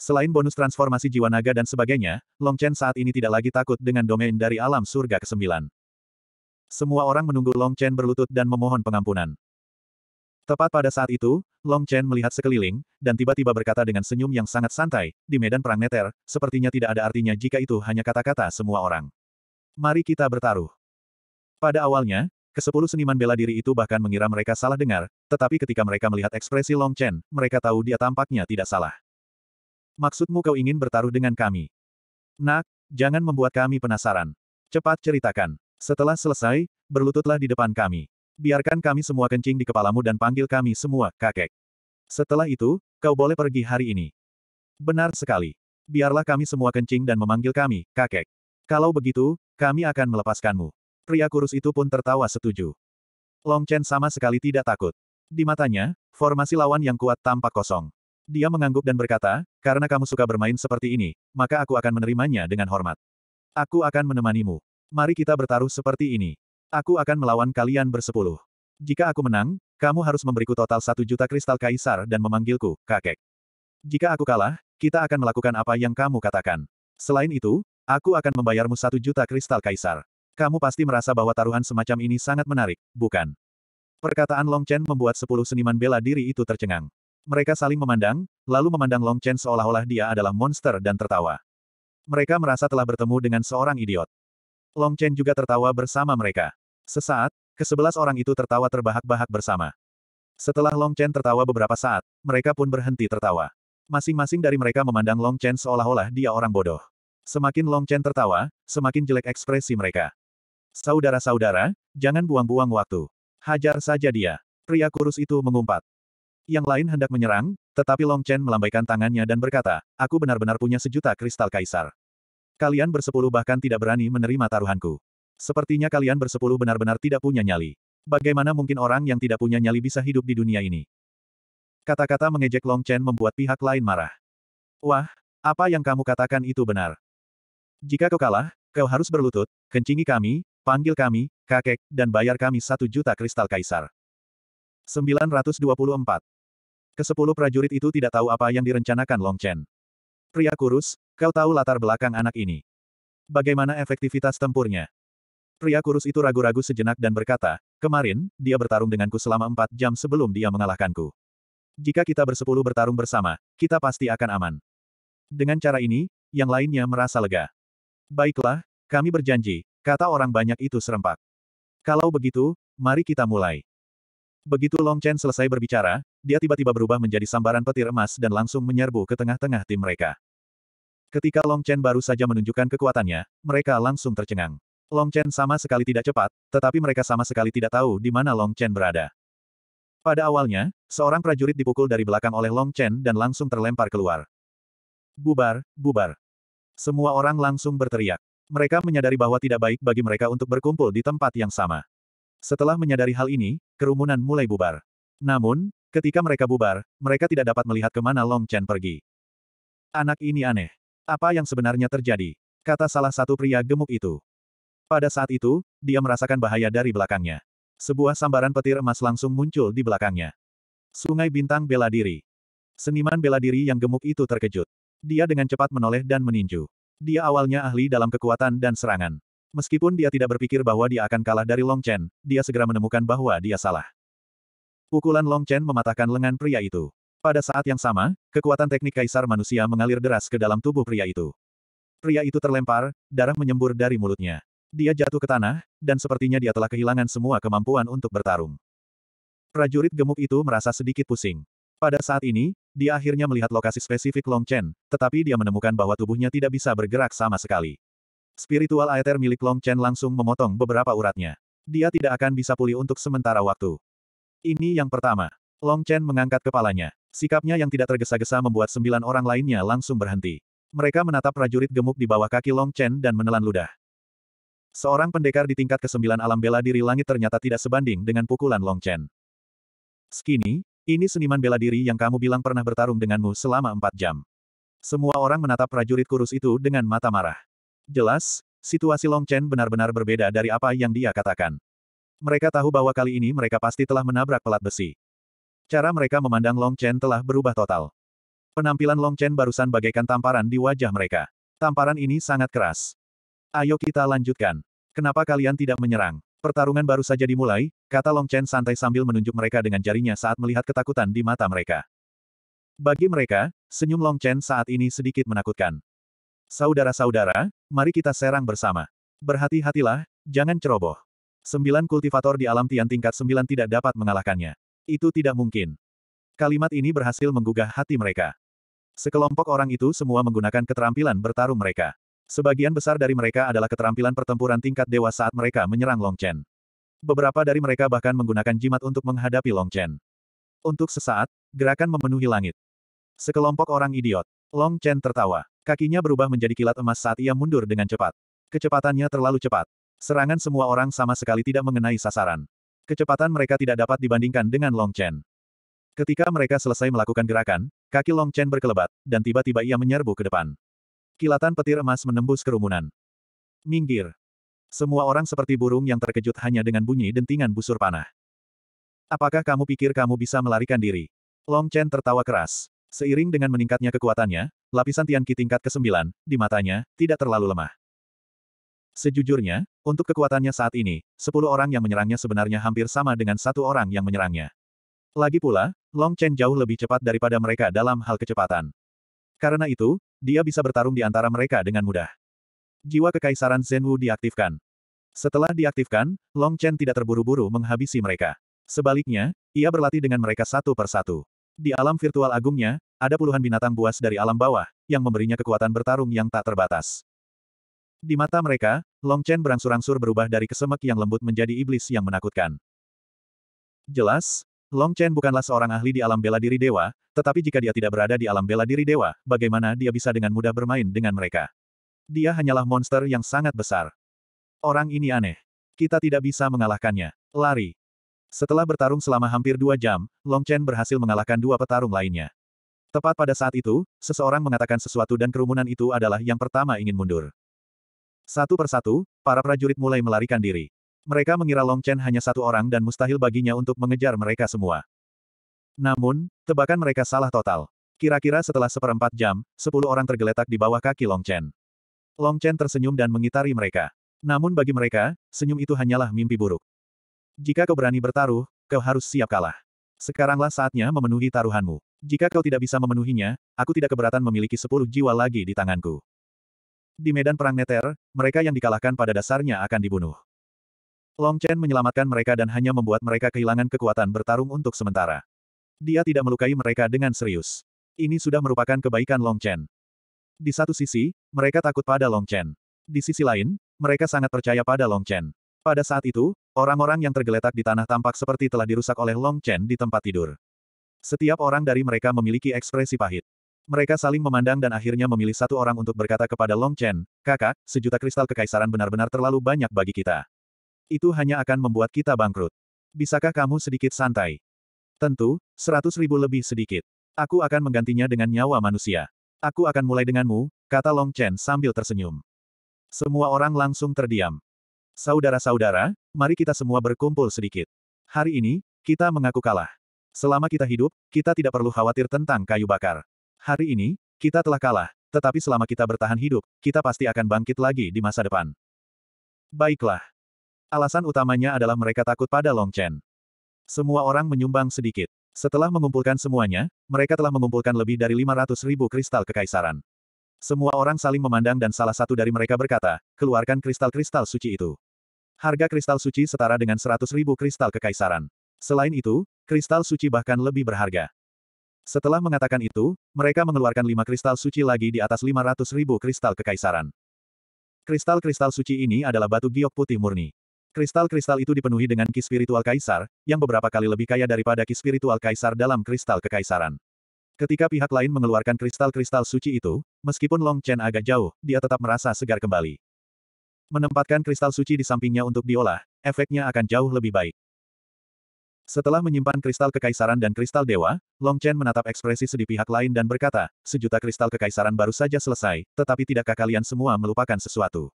[SPEAKER 1] Selain bonus transformasi jiwa naga dan sebagainya, Long Chen saat ini tidak lagi takut dengan domain dari alam surga ke-9. Semua orang menunggu Long Chen berlutut dan memohon pengampunan. Tepat pada saat itu, Long Chen melihat sekeliling, dan tiba-tiba berkata dengan senyum yang sangat santai, di medan perang neter, sepertinya tidak ada artinya jika itu hanya kata-kata semua orang. Mari kita bertaruh. Pada awalnya, Kesepuluh seniman bela diri itu bahkan mengira mereka salah dengar, tetapi ketika mereka melihat ekspresi Long Chen, mereka tahu dia tampaknya tidak salah. Maksudmu kau ingin bertaruh dengan kami? Nak, jangan membuat kami penasaran. Cepat ceritakan. Setelah selesai, berlututlah di depan kami. Biarkan kami semua kencing di kepalamu dan panggil kami semua, kakek. Setelah itu, kau boleh pergi hari ini. Benar sekali. Biarlah kami semua kencing dan memanggil kami, kakek. Kalau begitu, kami akan melepaskanmu. Pria kurus itu pun tertawa setuju. Long Chen sama sekali tidak takut. Di matanya, formasi lawan yang kuat tampak kosong. Dia mengangguk dan berkata, karena kamu suka bermain seperti ini, maka aku akan menerimanya dengan hormat. Aku akan menemanimu. Mari kita bertaruh seperti ini. Aku akan melawan kalian bersepuluh. Jika aku menang, kamu harus memberiku total satu juta kristal kaisar dan memanggilku, kakek. Jika aku kalah, kita akan melakukan apa yang kamu katakan. Selain itu, aku akan membayarmu satu juta kristal kaisar. Kamu pasti merasa bahwa taruhan semacam ini sangat menarik, bukan? Perkataan Long Chen membuat sepuluh seniman bela diri itu tercengang. Mereka saling memandang, lalu memandang Long Chen seolah-olah dia adalah monster dan tertawa. Mereka merasa telah bertemu dengan seorang idiot. Long Chen juga tertawa bersama mereka. Sesaat, kesebelas orang itu tertawa terbahak-bahak bersama. Setelah Long Chen tertawa beberapa saat, mereka pun berhenti tertawa. Masing-masing dari mereka memandang Long Chen seolah-olah dia orang bodoh. Semakin Long Chen tertawa, semakin jelek ekspresi mereka. Saudara-saudara, jangan buang-buang waktu. Hajar saja dia. Pria kurus itu mengumpat. Yang lain hendak menyerang, tetapi Long Chen melambaikan tangannya dan berkata, aku benar-benar punya sejuta kristal kaisar. Kalian bersepuluh bahkan tidak berani menerima taruhanku. Sepertinya kalian bersepuluh benar-benar tidak punya nyali. Bagaimana mungkin orang yang tidak punya nyali bisa hidup di dunia ini? Kata-kata mengejek Long Chen membuat pihak lain marah. Wah, apa yang kamu katakan itu benar. Jika kau kalah, kau harus berlutut, kencingi kami, panggil kami, kakek, dan bayar kami satu juta kristal kaisar. 924. Kesepuluh prajurit itu tidak tahu apa yang direncanakan Long Chen. Pria kurus, kau tahu latar belakang anak ini. Bagaimana efektivitas tempurnya? Pria kurus itu ragu-ragu sejenak dan berkata, kemarin, dia bertarung denganku selama empat jam sebelum dia mengalahkanku. Jika kita bersepuluh bertarung bersama, kita pasti akan aman. Dengan cara ini, yang lainnya merasa lega. Baiklah, kami berjanji, kata orang banyak itu serempak. Kalau begitu, mari kita mulai. Begitu Long Chen selesai berbicara, dia tiba-tiba berubah menjadi sambaran petir emas dan langsung menyerbu ke tengah-tengah tim mereka. Ketika Long Chen baru saja menunjukkan kekuatannya, mereka langsung tercengang. Long Chen sama sekali tidak cepat, tetapi mereka sama sekali tidak tahu di mana Long Chen berada. Pada awalnya, seorang prajurit dipukul dari belakang oleh Long Chen dan langsung terlempar keluar. Bubar, bubar. Semua orang langsung berteriak. Mereka menyadari bahwa tidak baik bagi mereka untuk berkumpul di tempat yang sama. Setelah menyadari hal ini, kerumunan mulai bubar. Namun, ketika mereka bubar, mereka tidak dapat melihat kemana Long Chen pergi. Anak ini aneh. Apa yang sebenarnya terjadi? Kata salah satu pria gemuk itu. Pada saat itu, dia merasakan bahaya dari belakangnya. Sebuah sambaran petir emas langsung muncul di belakangnya. Sungai Bintang Bela Diri. Seniman bela diri yang gemuk itu terkejut. Dia dengan cepat menoleh dan meninju. Dia awalnya ahli dalam kekuatan dan serangan. Meskipun dia tidak berpikir bahwa dia akan kalah dari Long Chen, dia segera menemukan bahwa dia salah. Pukulan Long Chen mematahkan lengan pria itu. Pada saat yang sama, kekuatan teknik kaisar manusia mengalir deras ke dalam tubuh pria itu. Pria itu terlempar, darah menyembur dari mulutnya. Dia jatuh ke tanah, dan sepertinya dia telah kehilangan semua kemampuan untuk bertarung. Prajurit gemuk itu merasa sedikit pusing. Pada saat ini, dia akhirnya melihat lokasi spesifik Long Chen, tetapi dia menemukan bahwa tubuhnya tidak bisa bergerak sama sekali. Spiritual Aether milik Long Chen langsung memotong beberapa uratnya. Dia tidak akan bisa pulih untuk sementara waktu. Ini yang pertama. Long Chen mengangkat kepalanya. Sikapnya yang tidak tergesa-gesa membuat sembilan orang lainnya langsung berhenti. Mereka menatap prajurit gemuk di bawah kaki Long Chen dan menelan ludah. Seorang pendekar di tingkat kesembilan alam bela diri langit ternyata tidak sebanding dengan pukulan Long Chen. Skinny, ini seniman bela diri yang kamu bilang pernah bertarung denganmu selama empat jam. Semua orang menatap prajurit kurus itu dengan mata marah. Jelas, situasi Long Chen benar-benar berbeda dari apa yang dia katakan. Mereka tahu bahwa kali ini mereka pasti telah menabrak pelat besi. Cara mereka memandang Long Chen telah berubah total. Penampilan Long Chen barusan bagaikan tamparan di wajah mereka. Tamparan ini sangat keras. Ayo kita lanjutkan. Kenapa kalian tidak menyerang? Pertarungan baru saja dimulai, kata Long Chen santai sambil menunjuk mereka dengan jarinya saat melihat ketakutan di mata mereka. Bagi mereka, senyum Long Chen saat ini sedikit menakutkan. Saudara-saudara, mari kita serang bersama. Berhati-hatilah, jangan ceroboh. Sembilan kultivator di alam tian tingkat sembilan tidak dapat mengalahkannya. Itu tidak mungkin. Kalimat ini berhasil menggugah hati mereka. Sekelompok orang itu semua menggunakan keterampilan bertarung mereka. Sebagian besar dari mereka adalah keterampilan pertempuran tingkat dewa saat mereka menyerang Long Chen. Beberapa dari mereka bahkan menggunakan jimat untuk menghadapi Long Chen. Untuk sesaat, gerakan memenuhi langit. Sekelompok orang idiot. Long Chen tertawa. Kakinya berubah menjadi kilat emas saat ia mundur dengan cepat. Kecepatannya terlalu cepat. Serangan semua orang sama sekali tidak mengenai sasaran. Kecepatan mereka tidak dapat dibandingkan dengan Long Chen. Ketika mereka selesai melakukan gerakan, kaki Long Chen berkelebat, dan tiba-tiba ia menyerbu ke depan. Kilatan petir emas menembus kerumunan. Minggir. Semua orang seperti burung yang terkejut hanya dengan bunyi dentingan busur panah. Apakah kamu pikir kamu bisa melarikan diri? Long Chen tertawa keras. Seiring dengan meningkatnya kekuatannya, lapisan Tianqi tingkat ke-9, di matanya, tidak terlalu lemah. Sejujurnya, untuk kekuatannya saat ini, sepuluh orang yang menyerangnya sebenarnya hampir sama dengan satu orang yang menyerangnya. Lagi pula, Long Chen jauh lebih cepat daripada mereka dalam hal kecepatan. Karena itu, dia bisa bertarung di antara mereka dengan mudah. Jiwa kekaisaran Zhenwu diaktifkan. Setelah diaktifkan, Long Chen tidak terburu-buru menghabisi mereka. Sebaliknya, ia berlatih dengan mereka satu persatu. Di alam virtual agungnya, ada puluhan binatang buas dari alam bawah, yang memberinya kekuatan bertarung yang tak terbatas. Di mata mereka, Long Chen berangsur-angsur berubah dari kesemek yang lembut menjadi iblis yang menakutkan. Jelas, Long Chen bukanlah seorang ahli di alam bela diri dewa, tetapi jika dia tidak berada di alam bela diri dewa, bagaimana dia bisa dengan mudah bermain dengan mereka? Dia hanyalah monster yang sangat besar. Orang ini aneh. Kita tidak bisa mengalahkannya. Lari. Setelah bertarung selama hampir dua jam, Long Chen berhasil mengalahkan dua petarung lainnya. Tepat pada saat itu, seseorang mengatakan sesuatu dan kerumunan itu adalah yang pertama ingin mundur. Satu persatu, para prajurit mulai melarikan diri. Mereka mengira Long Chen hanya satu orang dan mustahil baginya untuk mengejar mereka semua. Namun, tebakan mereka salah total. Kira-kira setelah seperempat jam, sepuluh orang tergeletak di bawah kaki Long Chen. Long Chen tersenyum dan mengitari mereka. Namun bagi mereka, senyum itu hanyalah mimpi buruk. Jika kau berani bertaruh, kau harus siap kalah. Sekaranglah saatnya memenuhi taruhanmu. Jika kau tidak bisa memenuhinya, aku tidak keberatan memiliki sepuluh jiwa lagi di tanganku. Di medan perang Neter, mereka yang dikalahkan pada dasarnya akan dibunuh. Long Chen menyelamatkan mereka dan hanya membuat mereka kehilangan kekuatan bertarung untuk sementara. Dia tidak melukai mereka dengan serius. Ini sudah merupakan kebaikan Long Chen. Di satu sisi, mereka takut pada Long Chen. Di sisi lain, mereka sangat percaya pada Long Chen. Pada saat itu, orang-orang yang tergeletak di tanah tampak seperti telah dirusak oleh Long Chen di tempat tidur. Setiap orang dari mereka memiliki ekspresi pahit. Mereka saling memandang dan akhirnya memilih satu orang untuk berkata kepada Long Chen, Kakak, sejuta kristal kekaisaran benar-benar terlalu banyak bagi kita. Itu hanya akan membuat kita bangkrut. Bisakah kamu sedikit santai? Tentu, seratus ribu lebih sedikit. Aku akan menggantinya dengan nyawa manusia. Aku akan mulai denganmu, kata Long Chen sambil tersenyum. Semua orang langsung terdiam. Saudara-saudara, mari kita semua berkumpul sedikit. Hari ini, kita mengaku kalah. Selama kita hidup, kita tidak perlu khawatir tentang kayu bakar. Hari ini, kita telah kalah, tetapi selama kita bertahan hidup, kita pasti akan bangkit lagi di masa depan. Baiklah. Alasan utamanya adalah mereka takut pada Long Chen. Semua orang menyumbang sedikit. Setelah mengumpulkan semuanya, mereka telah mengumpulkan lebih dari 500 ribu kristal kekaisaran. Semua orang saling memandang dan salah satu dari mereka berkata, keluarkan kristal-kristal suci itu. Harga kristal suci setara dengan seratus ribu kristal kekaisaran. Selain itu, kristal suci bahkan lebih berharga. Setelah mengatakan itu, mereka mengeluarkan lima kristal suci lagi di atas lima ratus ribu kristal kekaisaran. Kristal-kristal suci ini adalah batu giok putih murni. Kristal-kristal itu dipenuhi dengan ki spiritual kaisar, yang beberapa kali lebih kaya daripada ki spiritual kaisar dalam kristal kekaisaran. Ketika pihak lain mengeluarkan kristal-kristal suci itu, meskipun Long Chen agak jauh, dia tetap merasa segar kembali. Menempatkan kristal suci di sampingnya untuk diolah, efeknya akan jauh lebih baik. Setelah menyimpan kristal kekaisaran dan kristal dewa, Long Chen menatap ekspresi sedih pihak lain dan berkata, sejuta kristal kekaisaran baru saja selesai, tetapi tidakkah kalian semua melupakan sesuatu?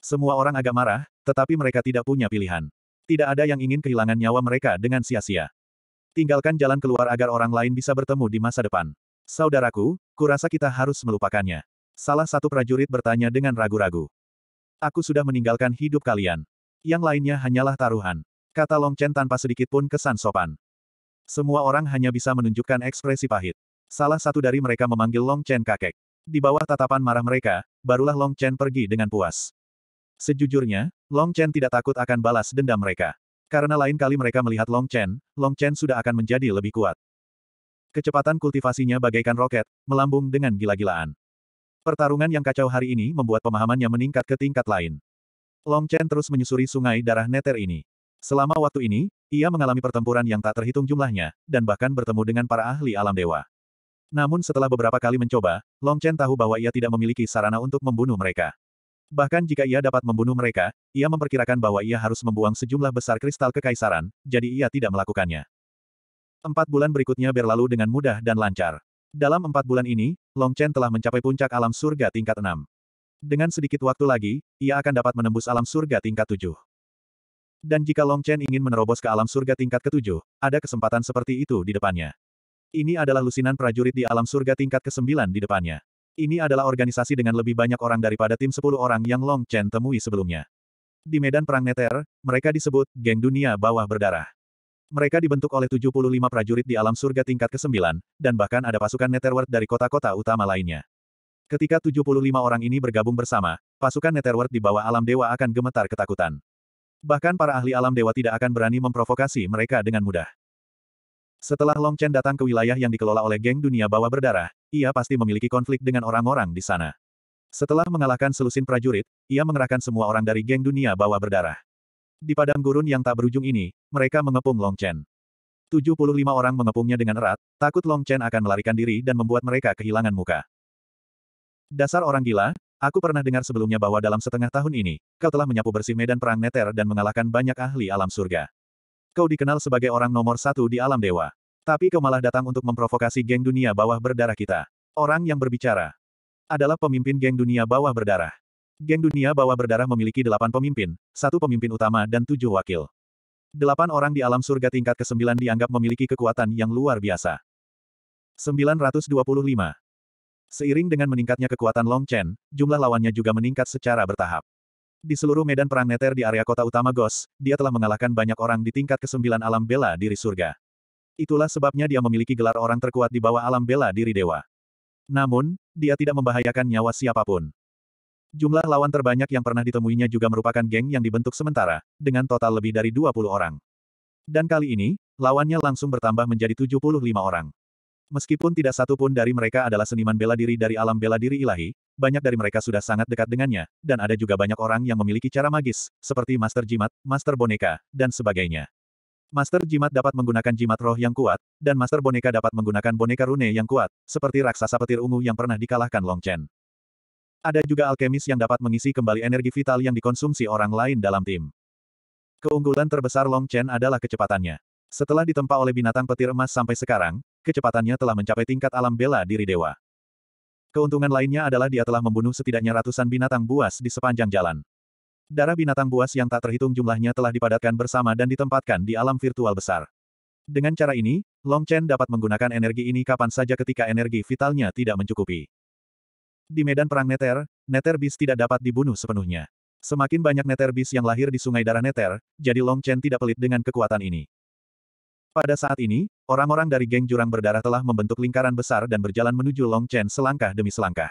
[SPEAKER 1] Semua orang agak marah, tetapi mereka tidak punya pilihan. Tidak ada yang ingin kehilangan nyawa mereka dengan sia-sia. Tinggalkan jalan keluar agar orang lain bisa bertemu di masa depan. Saudaraku, kurasa kita harus melupakannya. Salah satu prajurit bertanya dengan ragu-ragu. Aku sudah meninggalkan hidup kalian. Yang lainnya hanyalah taruhan. Kata Long Chen tanpa sedikit pun kesan sopan. Semua orang hanya bisa menunjukkan ekspresi pahit. Salah satu dari mereka memanggil Long Chen kakek. Di bawah tatapan marah mereka, barulah Long Chen pergi dengan puas. Sejujurnya, Long Chen tidak takut akan balas dendam mereka. Karena lain kali mereka melihat Long Chen, Long Chen sudah akan menjadi lebih kuat. Kecepatan kultivasinya bagaikan roket, melambung dengan gila-gilaan. Pertarungan yang kacau hari ini membuat pemahamannya meningkat ke tingkat lain. Long Chen terus menyusuri sungai darah neter ini. Selama waktu ini, ia mengalami pertempuran yang tak terhitung jumlahnya, dan bahkan bertemu dengan para ahli alam dewa. Namun setelah beberapa kali mencoba, Long Chen tahu bahwa ia tidak memiliki sarana untuk membunuh mereka. Bahkan jika ia dapat membunuh mereka, ia memperkirakan bahwa ia harus membuang sejumlah besar kristal kekaisaran, jadi ia tidak melakukannya. Empat bulan berikutnya berlalu dengan mudah dan lancar. Dalam empat bulan ini, Long Chen telah mencapai puncak alam surga tingkat enam. Dengan sedikit waktu lagi, ia akan dapat menembus alam surga tingkat tujuh. Dan jika Long Chen ingin menerobos ke alam surga tingkat ketujuh, ada kesempatan seperti itu di depannya. Ini adalah lusinan prajurit di alam surga tingkat ke-9 di depannya. Ini adalah organisasi dengan lebih banyak orang daripada tim 10 orang yang Long Chen temui sebelumnya. Di medan perang Neter, mereka disebut geng dunia bawah berdarah. Mereka dibentuk oleh 75 prajurit di alam surga tingkat ke-9, dan bahkan ada pasukan Netherworld dari kota-kota utama lainnya. Ketika 75 orang ini bergabung bersama, pasukan Netherworld di bawah alam dewa akan gemetar ketakutan. Bahkan para ahli alam dewa tidak akan berani memprovokasi mereka dengan mudah. Setelah Long Chen datang ke wilayah yang dikelola oleh geng dunia bawah berdarah, ia pasti memiliki konflik dengan orang-orang di sana. Setelah mengalahkan selusin prajurit, ia mengerahkan semua orang dari geng dunia bawah berdarah. Di padang gurun yang tak berujung ini, mereka mengepung Long Chen. 75 orang mengepungnya dengan erat, takut Long Chen akan melarikan diri dan membuat mereka kehilangan muka. Dasar orang gila, aku pernah dengar sebelumnya bahwa dalam setengah tahun ini, kau telah menyapu bersih medan perang Neter dan mengalahkan banyak ahli alam surga. Kau dikenal sebagai orang nomor satu di alam dewa. Tapi kau malah datang untuk memprovokasi geng dunia bawah berdarah kita. Orang yang berbicara adalah pemimpin geng dunia bawah berdarah. Geng dunia bawah berdarah memiliki delapan pemimpin, satu pemimpin utama dan tujuh wakil. Delapan orang di alam surga tingkat ke-9 dianggap memiliki kekuatan yang luar biasa. 925. Seiring dengan meningkatnya kekuatan Long Chen, jumlah lawannya juga meningkat secara bertahap. Di seluruh medan perang neter di area kota utama Gos, dia telah mengalahkan banyak orang di tingkat ke-9 alam bela diri surga. Itulah sebabnya dia memiliki gelar orang terkuat di bawah alam bela diri dewa. Namun, dia tidak membahayakan nyawa siapapun. Jumlah lawan terbanyak yang pernah ditemuinya juga merupakan geng yang dibentuk sementara, dengan total lebih dari 20 orang. Dan kali ini, lawannya langsung bertambah menjadi 75 orang. Meskipun tidak satu pun dari mereka adalah seniman bela diri dari alam bela diri ilahi, banyak dari mereka sudah sangat dekat dengannya, dan ada juga banyak orang yang memiliki cara magis, seperti master jimat, master boneka, dan sebagainya. Master jimat dapat menggunakan jimat roh yang kuat, dan Master boneka dapat menggunakan boneka rune yang kuat, seperti raksasa petir ungu yang pernah dikalahkan Long Chen. Ada juga alkemis yang dapat mengisi kembali energi vital yang dikonsumsi orang lain dalam tim. Keunggulan terbesar Long Chen adalah kecepatannya. Setelah ditempa oleh binatang petir emas sampai sekarang, kecepatannya telah mencapai tingkat alam bela diri dewa. Keuntungan lainnya adalah dia telah membunuh setidaknya ratusan binatang buas di sepanjang jalan. Darah binatang buas yang tak terhitung jumlahnya telah dipadatkan bersama dan ditempatkan di alam virtual besar. Dengan cara ini, Long Chen dapat menggunakan energi ini kapan saja ketika energi vitalnya tidak mencukupi. Di medan perang Neter, Neter Beast tidak dapat dibunuh sepenuhnya. Semakin banyak Neter Beast yang lahir di sungai darah Neter, jadi Long Chen tidak pelit dengan kekuatan ini. Pada saat ini, orang-orang dari geng jurang berdarah telah membentuk lingkaran besar dan berjalan menuju Long Chen selangkah demi selangkah.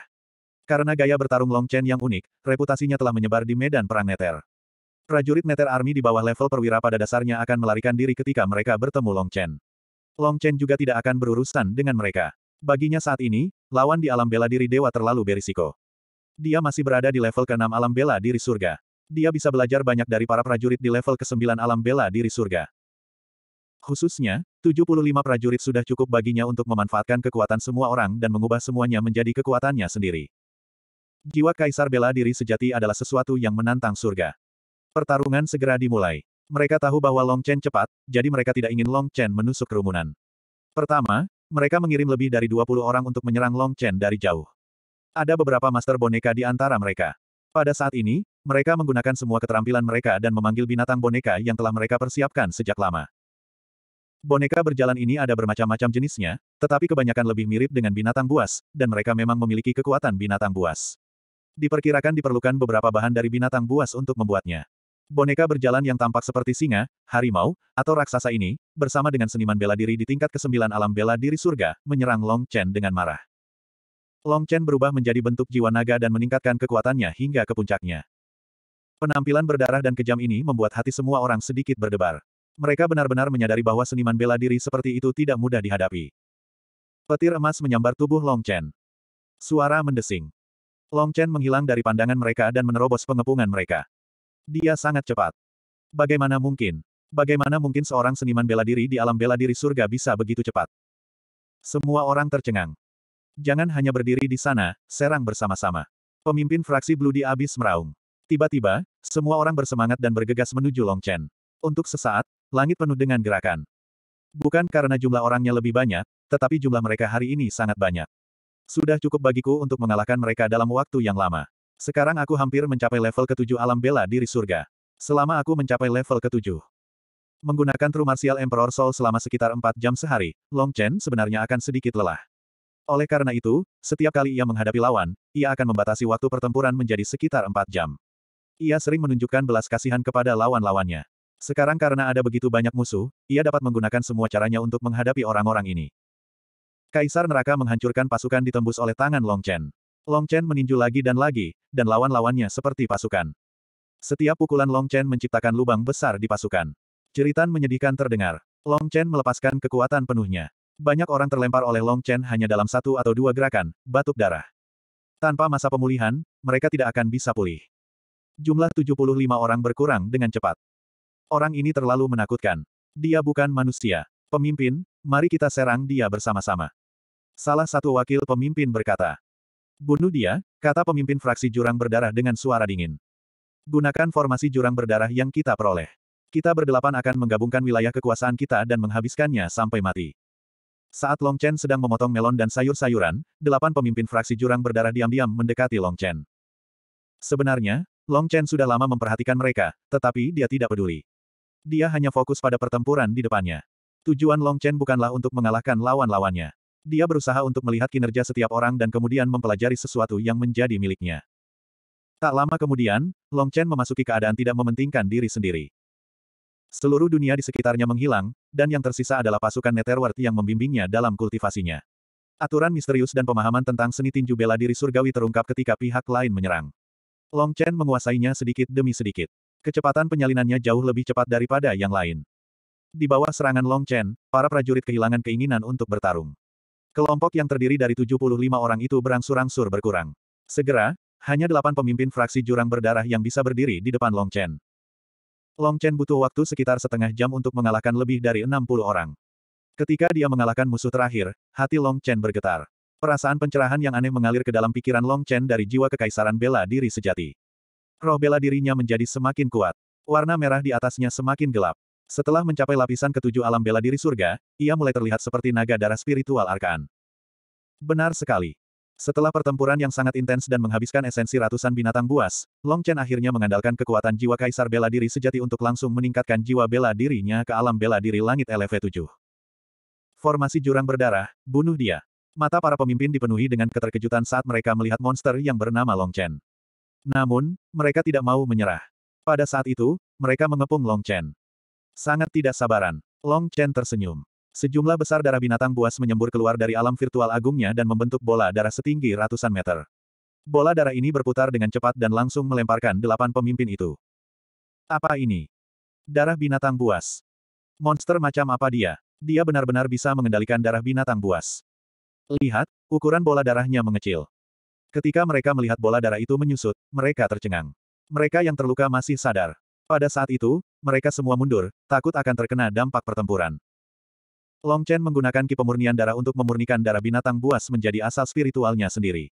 [SPEAKER 1] Karena gaya bertarung Long Chen yang unik, reputasinya telah menyebar di medan perang Neter. Prajurit Neter Army di bawah level perwira pada dasarnya akan melarikan diri ketika mereka bertemu Long Chen. Long Chen juga tidak akan berurusan dengan mereka. Baginya saat ini, lawan di alam bela diri dewa terlalu berisiko. Dia masih berada di level ke-6 alam bela diri surga. Dia bisa belajar banyak dari para prajurit di level ke-9 alam bela diri surga. Khususnya, 75 prajurit sudah cukup baginya untuk memanfaatkan kekuatan semua orang dan mengubah semuanya menjadi kekuatannya sendiri. Jiwa kaisar bela diri sejati adalah sesuatu yang menantang surga. Pertarungan segera dimulai. Mereka tahu bahwa Long Chen cepat, jadi mereka tidak ingin Long Chen menusuk kerumunan. Pertama, mereka mengirim lebih dari 20 orang untuk menyerang Long Chen dari jauh. Ada beberapa master boneka di antara mereka. Pada saat ini, mereka menggunakan semua keterampilan mereka dan memanggil binatang boneka yang telah mereka persiapkan sejak lama. Boneka berjalan ini ada bermacam-macam jenisnya, tetapi kebanyakan lebih mirip dengan binatang buas, dan mereka memang memiliki kekuatan binatang buas diperkirakan diperlukan beberapa bahan dari binatang buas untuk membuatnya. Boneka berjalan yang tampak seperti singa, harimau, atau raksasa ini, bersama dengan seniman bela diri di tingkat kesembilan alam bela diri surga, menyerang Long Chen dengan marah. Long Chen berubah menjadi bentuk jiwa naga dan meningkatkan kekuatannya hingga ke puncaknya. Penampilan berdarah dan kejam ini membuat hati semua orang sedikit berdebar. Mereka benar-benar menyadari bahwa seniman bela diri seperti itu tidak mudah dihadapi. Petir emas menyambar tubuh Long Chen. Suara mendesing. Long Chen menghilang dari pandangan mereka dan menerobos pengepungan mereka. Dia sangat cepat. Bagaimana mungkin? Bagaimana mungkin seorang seniman bela diri di alam bela diri surga bisa begitu cepat? Semua orang tercengang. Jangan hanya berdiri di sana, serang bersama-sama. Pemimpin fraksi Di abis meraung. Tiba-tiba, semua orang bersemangat dan bergegas menuju Long Chen. Untuk sesaat, langit penuh dengan gerakan. Bukan karena jumlah orangnya lebih banyak, tetapi jumlah mereka hari ini sangat banyak. Sudah cukup bagiku untuk mengalahkan mereka dalam waktu yang lama. Sekarang aku hampir mencapai level ketujuh alam bela diri surga. Selama aku mencapai level ketujuh. Menggunakan True Martial Emperor Soul selama sekitar empat jam sehari, Long Chen sebenarnya akan sedikit lelah. Oleh karena itu, setiap kali ia menghadapi lawan, ia akan membatasi waktu pertempuran menjadi sekitar empat jam. Ia sering menunjukkan belas kasihan kepada lawan-lawannya. Sekarang karena ada begitu banyak musuh, ia dapat menggunakan semua caranya untuk menghadapi orang-orang ini. Kaisar neraka menghancurkan pasukan ditembus oleh tangan Long Chen. Long Chen meninju lagi dan lagi, dan lawan-lawannya seperti pasukan. Setiap pukulan Long Chen menciptakan lubang besar di pasukan. Ceritan menyedihkan terdengar. Long Chen melepaskan kekuatan penuhnya. Banyak orang terlempar oleh Long Chen hanya dalam satu atau dua gerakan, batuk darah. Tanpa masa pemulihan, mereka tidak akan bisa pulih. Jumlah 75 orang berkurang dengan cepat. Orang ini terlalu menakutkan. Dia bukan manusia. Pemimpin, mari kita serang dia bersama-sama. Salah satu wakil pemimpin berkata. Bunuh dia, kata pemimpin fraksi jurang berdarah dengan suara dingin. Gunakan formasi jurang berdarah yang kita peroleh. Kita berdelapan akan menggabungkan wilayah kekuasaan kita dan menghabiskannya sampai mati. Saat Long Chen sedang memotong melon dan sayur-sayuran, delapan pemimpin fraksi jurang berdarah diam-diam mendekati Long Chen. Sebenarnya, Long Chen sudah lama memperhatikan mereka, tetapi dia tidak peduli. Dia hanya fokus pada pertempuran di depannya. Tujuan Long Chen bukanlah untuk mengalahkan lawan-lawannya. Dia berusaha untuk melihat kinerja setiap orang dan kemudian mempelajari sesuatu yang menjadi miliknya. Tak lama kemudian, Long Chen memasuki keadaan tidak mementingkan diri sendiri. Seluruh dunia di sekitarnya menghilang, dan yang tersisa adalah pasukan Netherworld yang membimbingnya dalam kultivasinya. Aturan misterius dan pemahaman tentang seni tinju bela diri surgawi terungkap ketika pihak lain menyerang. Long Chen menguasainya sedikit demi sedikit. Kecepatan penyalinannya jauh lebih cepat daripada yang lain. Di bawah serangan Long Chen, para prajurit kehilangan keinginan untuk bertarung. Kelompok yang terdiri dari 75 orang itu berangsur-angsur berkurang. Segera, hanya delapan pemimpin fraksi jurang berdarah yang bisa berdiri di depan Long Chen. Long Chen butuh waktu sekitar setengah jam untuk mengalahkan lebih dari 60 orang. Ketika dia mengalahkan musuh terakhir, hati Long Chen bergetar. Perasaan pencerahan yang aneh mengalir ke dalam pikiran Long Chen dari jiwa kekaisaran bela diri sejati. Roh bela dirinya menjadi semakin kuat. Warna merah di atasnya semakin gelap. Setelah mencapai lapisan ketujuh alam bela diri surga, ia mulai terlihat seperti naga darah spiritual arkaan. Benar sekali. Setelah pertempuran yang sangat intens dan menghabiskan esensi ratusan binatang buas, Long Chen akhirnya mengandalkan kekuatan jiwa kaisar bela diri sejati untuk langsung meningkatkan jiwa bela dirinya ke alam bela diri langit LV7. Formasi jurang berdarah, bunuh dia. Mata para pemimpin dipenuhi dengan keterkejutan saat mereka melihat monster yang bernama Long Chen. Namun, mereka tidak mau menyerah. Pada saat itu, mereka mengepung Long Chen. Sangat tidak sabaran. Long Chen tersenyum. Sejumlah besar darah binatang buas menyembur keluar dari alam virtual agungnya dan membentuk bola darah setinggi ratusan meter. Bola darah ini berputar dengan cepat dan langsung melemparkan delapan pemimpin itu. Apa ini? Darah binatang buas. Monster macam apa dia? Dia benar-benar bisa mengendalikan darah binatang buas. Lihat, ukuran bola darahnya mengecil. Ketika mereka melihat bola darah itu menyusut, mereka tercengang. Mereka yang terluka masih sadar. Pada saat itu, mereka semua mundur, takut akan terkena dampak pertempuran. Long Chen menggunakan ki pemurnian darah untuk memurnikan darah binatang buas menjadi asal spiritualnya sendiri.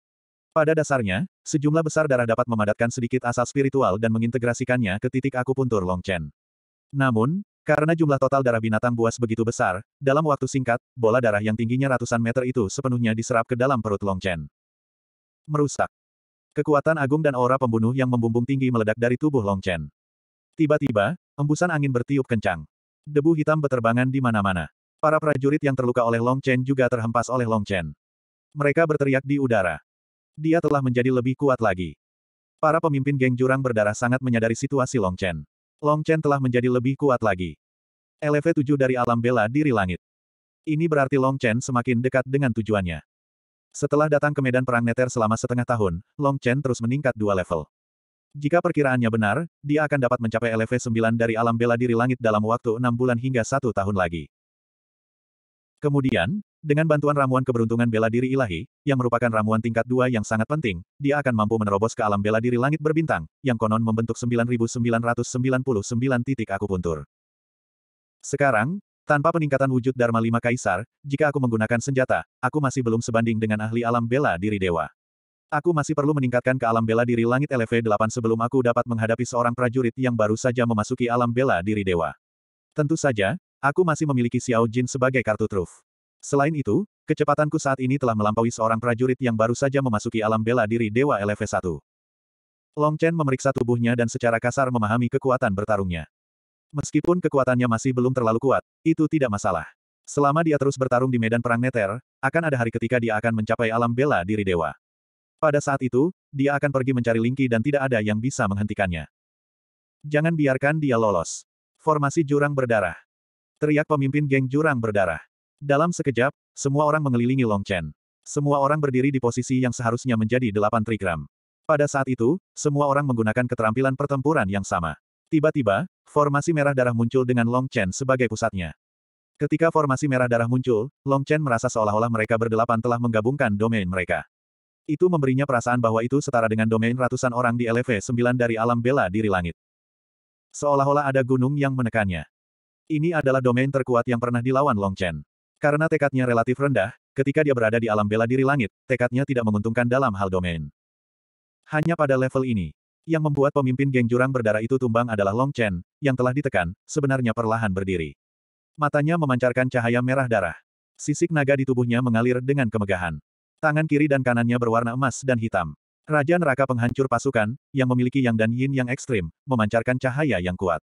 [SPEAKER 1] Pada dasarnya, sejumlah besar darah dapat memadatkan sedikit asal spiritual dan mengintegrasikannya ke titik akupuntur Long Chen. Namun, karena jumlah total darah binatang buas begitu besar, dalam waktu singkat, bola darah yang tingginya ratusan meter itu sepenuhnya diserap ke dalam perut Long Chen. Merusak. Kekuatan agung dan aura pembunuh yang membumbung tinggi meledak dari tubuh Long Chen. Tiba-tiba, embusan angin bertiup kencang. Debu hitam beterbangan di mana-mana. Para prajurit yang terluka oleh Long Chen juga terhempas oleh Long Chen. Mereka berteriak di udara. Dia telah menjadi lebih kuat lagi. Para pemimpin geng jurang berdarah sangat menyadari situasi Long Chen. Long Chen telah menjadi lebih kuat lagi. LV 7 dari alam bela diri langit. Ini berarti Long Chen semakin dekat dengan tujuannya. Setelah datang ke medan perang Neter selama setengah tahun, Long Chen terus meningkat dua level. Jika perkiraannya benar, dia akan dapat mencapai LV9 dari alam bela diri langit dalam waktu enam bulan hingga satu tahun lagi. Kemudian, dengan bantuan ramuan keberuntungan bela diri ilahi, yang merupakan ramuan tingkat dua yang sangat penting, dia akan mampu menerobos ke alam bela diri langit berbintang, yang konon membentuk 9999 titik akupuntur. Sekarang, tanpa peningkatan wujud Dharma Lima Kaisar, jika aku menggunakan senjata, aku masih belum sebanding dengan ahli alam bela diri dewa. Aku masih perlu meningkatkan ke alam bela diri langit LV8 sebelum aku dapat menghadapi seorang prajurit yang baru saja memasuki alam bela diri dewa. Tentu saja, aku masih memiliki Xiao Jin sebagai kartu truf. Selain itu, kecepatanku saat ini telah melampaui seorang prajurit yang baru saja memasuki alam bela diri dewa LV1. Long Chen memeriksa tubuhnya dan secara kasar memahami kekuatan bertarungnya. Meskipun kekuatannya masih belum terlalu kuat, itu tidak masalah. Selama dia terus bertarung di medan perang Neter, akan ada hari ketika dia akan mencapai alam bela diri dewa. Pada saat itu, dia akan pergi mencari Lingqi dan tidak ada yang bisa menghentikannya. Jangan biarkan dia lolos. Formasi jurang berdarah. Teriak pemimpin geng jurang berdarah. Dalam sekejap, semua orang mengelilingi Long Chen. Semua orang berdiri di posisi yang seharusnya menjadi delapan trigram. Pada saat itu, semua orang menggunakan keterampilan pertempuran yang sama. Tiba-tiba, formasi merah darah muncul dengan Long Chen sebagai pusatnya. Ketika formasi merah darah muncul, Long Chen merasa seolah-olah mereka berdelapan telah menggabungkan domain mereka. Itu memberinya perasaan bahwa itu setara dengan domain ratusan orang di LV-9 dari alam bela diri langit. Seolah-olah ada gunung yang menekannya. Ini adalah domain terkuat yang pernah dilawan Long Chen. Karena tekadnya relatif rendah, ketika dia berada di alam bela diri langit, tekadnya tidak menguntungkan dalam hal domain. Hanya pada level ini, yang membuat pemimpin geng jurang berdarah itu tumbang adalah Long Chen, yang telah ditekan, sebenarnya perlahan berdiri. Matanya memancarkan cahaya merah darah. Sisik naga di tubuhnya mengalir dengan kemegahan. Tangan kiri dan kanannya berwarna emas dan hitam. Raja neraka penghancur pasukan, yang memiliki yang dan yin yang ekstrim, memancarkan cahaya yang kuat.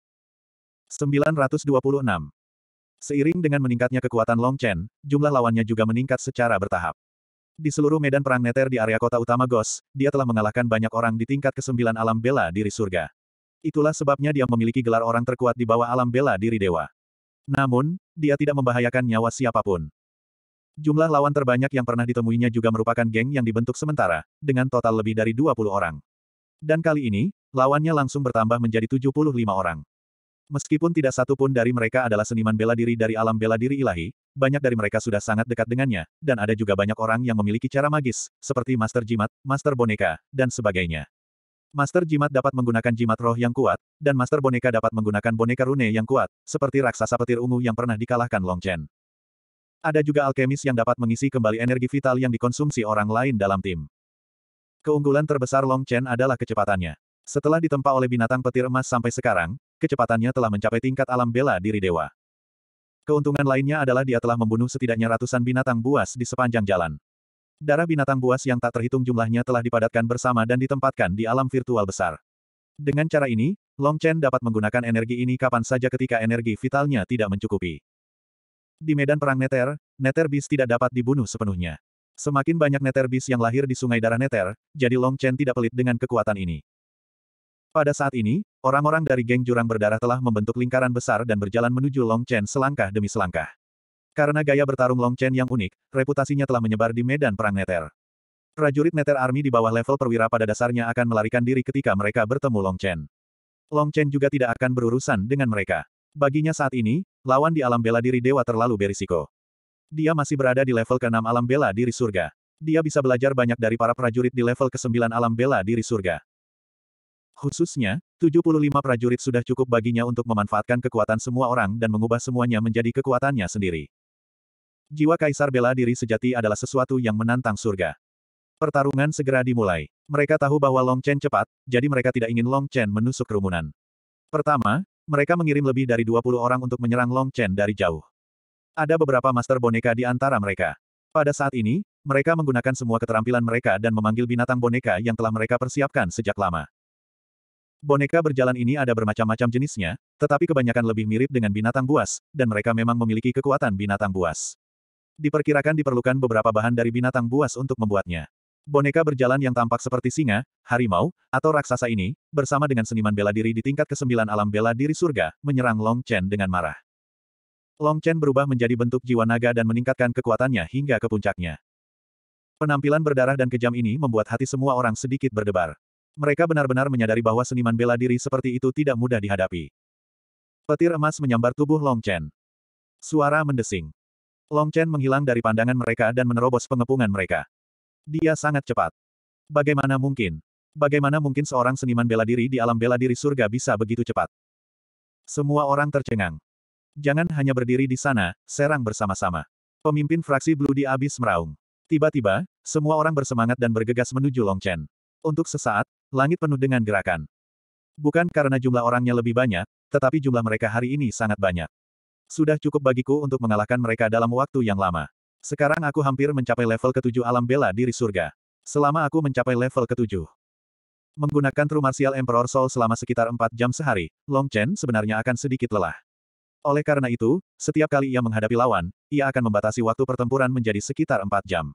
[SPEAKER 1] 926. Seiring dengan meningkatnya kekuatan Long Chen, jumlah lawannya juga meningkat secara bertahap. Di seluruh medan perang neter di area kota utama Gos, dia telah mengalahkan banyak orang di tingkat kesembilan alam bela diri surga. Itulah sebabnya dia memiliki gelar orang terkuat di bawah alam bela diri dewa. Namun, dia tidak membahayakan nyawa siapapun. Jumlah lawan terbanyak yang pernah ditemuinya juga merupakan geng yang dibentuk sementara, dengan total lebih dari 20 orang. Dan kali ini, lawannya langsung bertambah menjadi 75 orang. Meskipun tidak satu pun dari mereka adalah seniman bela diri dari alam bela diri ilahi, banyak dari mereka sudah sangat dekat dengannya, dan ada juga banyak orang yang memiliki cara magis, seperti Master Jimat, Master Boneka, dan sebagainya. Master Jimat dapat menggunakan jimat roh yang kuat, dan Master Boneka dapat menggunakan boneka rune yang kuat, seperti raksasa petir ungu yang pernah dikalahkan Long Chen. Ada juga alkemis yang dapat mengisi kembali energi vital yang dikonsumsi orang lain dalam tim. Keunggulan terbesar Long Chen adalah kecepatannya. Setelah ditempa oleh binatang petir emas sampai sekarang, kecepatannya telah mencapai tingkat alam bela diri dewa. Keuntungan lainnya adalah dia telah membunuh setidaknya ratusan binatang buas di sepanjang jalan. Darah binatang buas yang tak terhitung jumlahnya telah dipadatkan bersama dan ditempatkan di alam virtual besar. Dengan cara ini, Long Chen dapat menggunakan energi ini kapan saja ketika energi vitalnya tidak mencukupi. Di medan perang Neter, Neter Beast tidak dapat dibunuh sepenuhnya. Semakin banyak Neter Beast yang lahir di sungai darah Neter, jadi Long Chen tidak pelit dengan kekuatan ini. Pada saat ini, orang-orang dari geng jurang berdarah telah membentuk lingkaran besar dan berjalan menuju Long Chen selangkah demi selangkah. Karena gaya bertarung Long Chen yang unik, reputasinya telah menyebar di medan perang Neter. Prajurit Neter Army di bawah level perwira pada dasarnya akan melarikan diri ketika mereka bertemu Long Chen. Long Chen juga tidak akan berurusan dengan mereka. Baginya saat ini, Lawan di alam bela diri dewa terlalu berisiko. Dia masih berada di level ke-6 alam bela diri surga. Dia bisa belajar banyak dari para prajurit di level ke-9 alam bela diri surga. Khususnya, 75 prajurit sudah cukup baginya untuk memanfaatkan kekuatan semua orang dan mengubah semuanya menjadi kekuatannya sendiri. Jiwa kaisar bela diri sejati adalah sesuatu yang menantang surga. Pertarungan segera dimulai. Mereka tahu bahwa Long Chen cepat, jadi mereka tidak ingin Long Chen menusuk kerumunan. Pertama, mereka mengirim lebih dari 20 orang untuk menyerang Long Chen dari jauh. Ada beberapa master boneka di antara mereka. Pada saat ini, mereka menggunakan semua keterampilan mereka dan memanggil binatang boneka yang telah mereka persiapkan sejak lama. Boneka berjalan ini ada bermacam-macam jenisnya, tetapi kebanyakan lebih mirip dengan binatang buas, dan mereka memang memiliki kekuatan binatang buas. Diperkirakan diperlukan beberapa bahan dari binatang buas untuk membuatnya. Boneka berjalan yang tampak seperti singa, harimau, atau raksasa ini, bersama dengan seniman bela diri di tingkat kesembilan alam bela diri surga, menyerang Long Chen dengan marah. Long Chen berubah menjadi bentuk jiwa naga dan meningkatkan kekuatannya hingga ke puncaknya. Penampilan berdarah dan kejam ini membuat hati semua orang sedikit berdebar. Mereka benar-benar menyadari bahwa seniman bela diri seperti itu tidak mudah dihadapi. Petir emas menyambar tubuh Long Chen. Suara mendesing. Long Chen menghilang dari pandangan mereka dan menerobos pengepungan mereka. Dia sangat cepat. Bagaimana mungkin? Bagaimana mungkin seorang seniman bela diri di alam bela diri surga bisa begitu cepat? Semua orang tercengang. Jangan hanya berdiri di sana, serang bersama-sama. Pemimpin fraksi Blue di abis meraung. Tiba-tiba, semua orang bersemangat dan bergegas menuju Long Chen. Untuk sesaat, langit penuh dengan gerakan. Bukan karena jumlah orangnya lebih banyak, tetapi jumlah mereka hari ini sangat banyak. Sudah cukup bagiku untuk mengalahkan mereka dalam waktu yang lama. Sekarang aku hampir mencapai level ketujuh alam bela diri surga. Selama aku mencapai level ketujuh. Menggunakan True Martial Emperor Soul selama sekitar empat jam sehari, Long Chen sebenarnya akan sedikit lelah. Oleh karena itu, setiap kali ia menghadapi lawan, ia akan membatasi waktu pertempuran menjadi sekitar empat jam.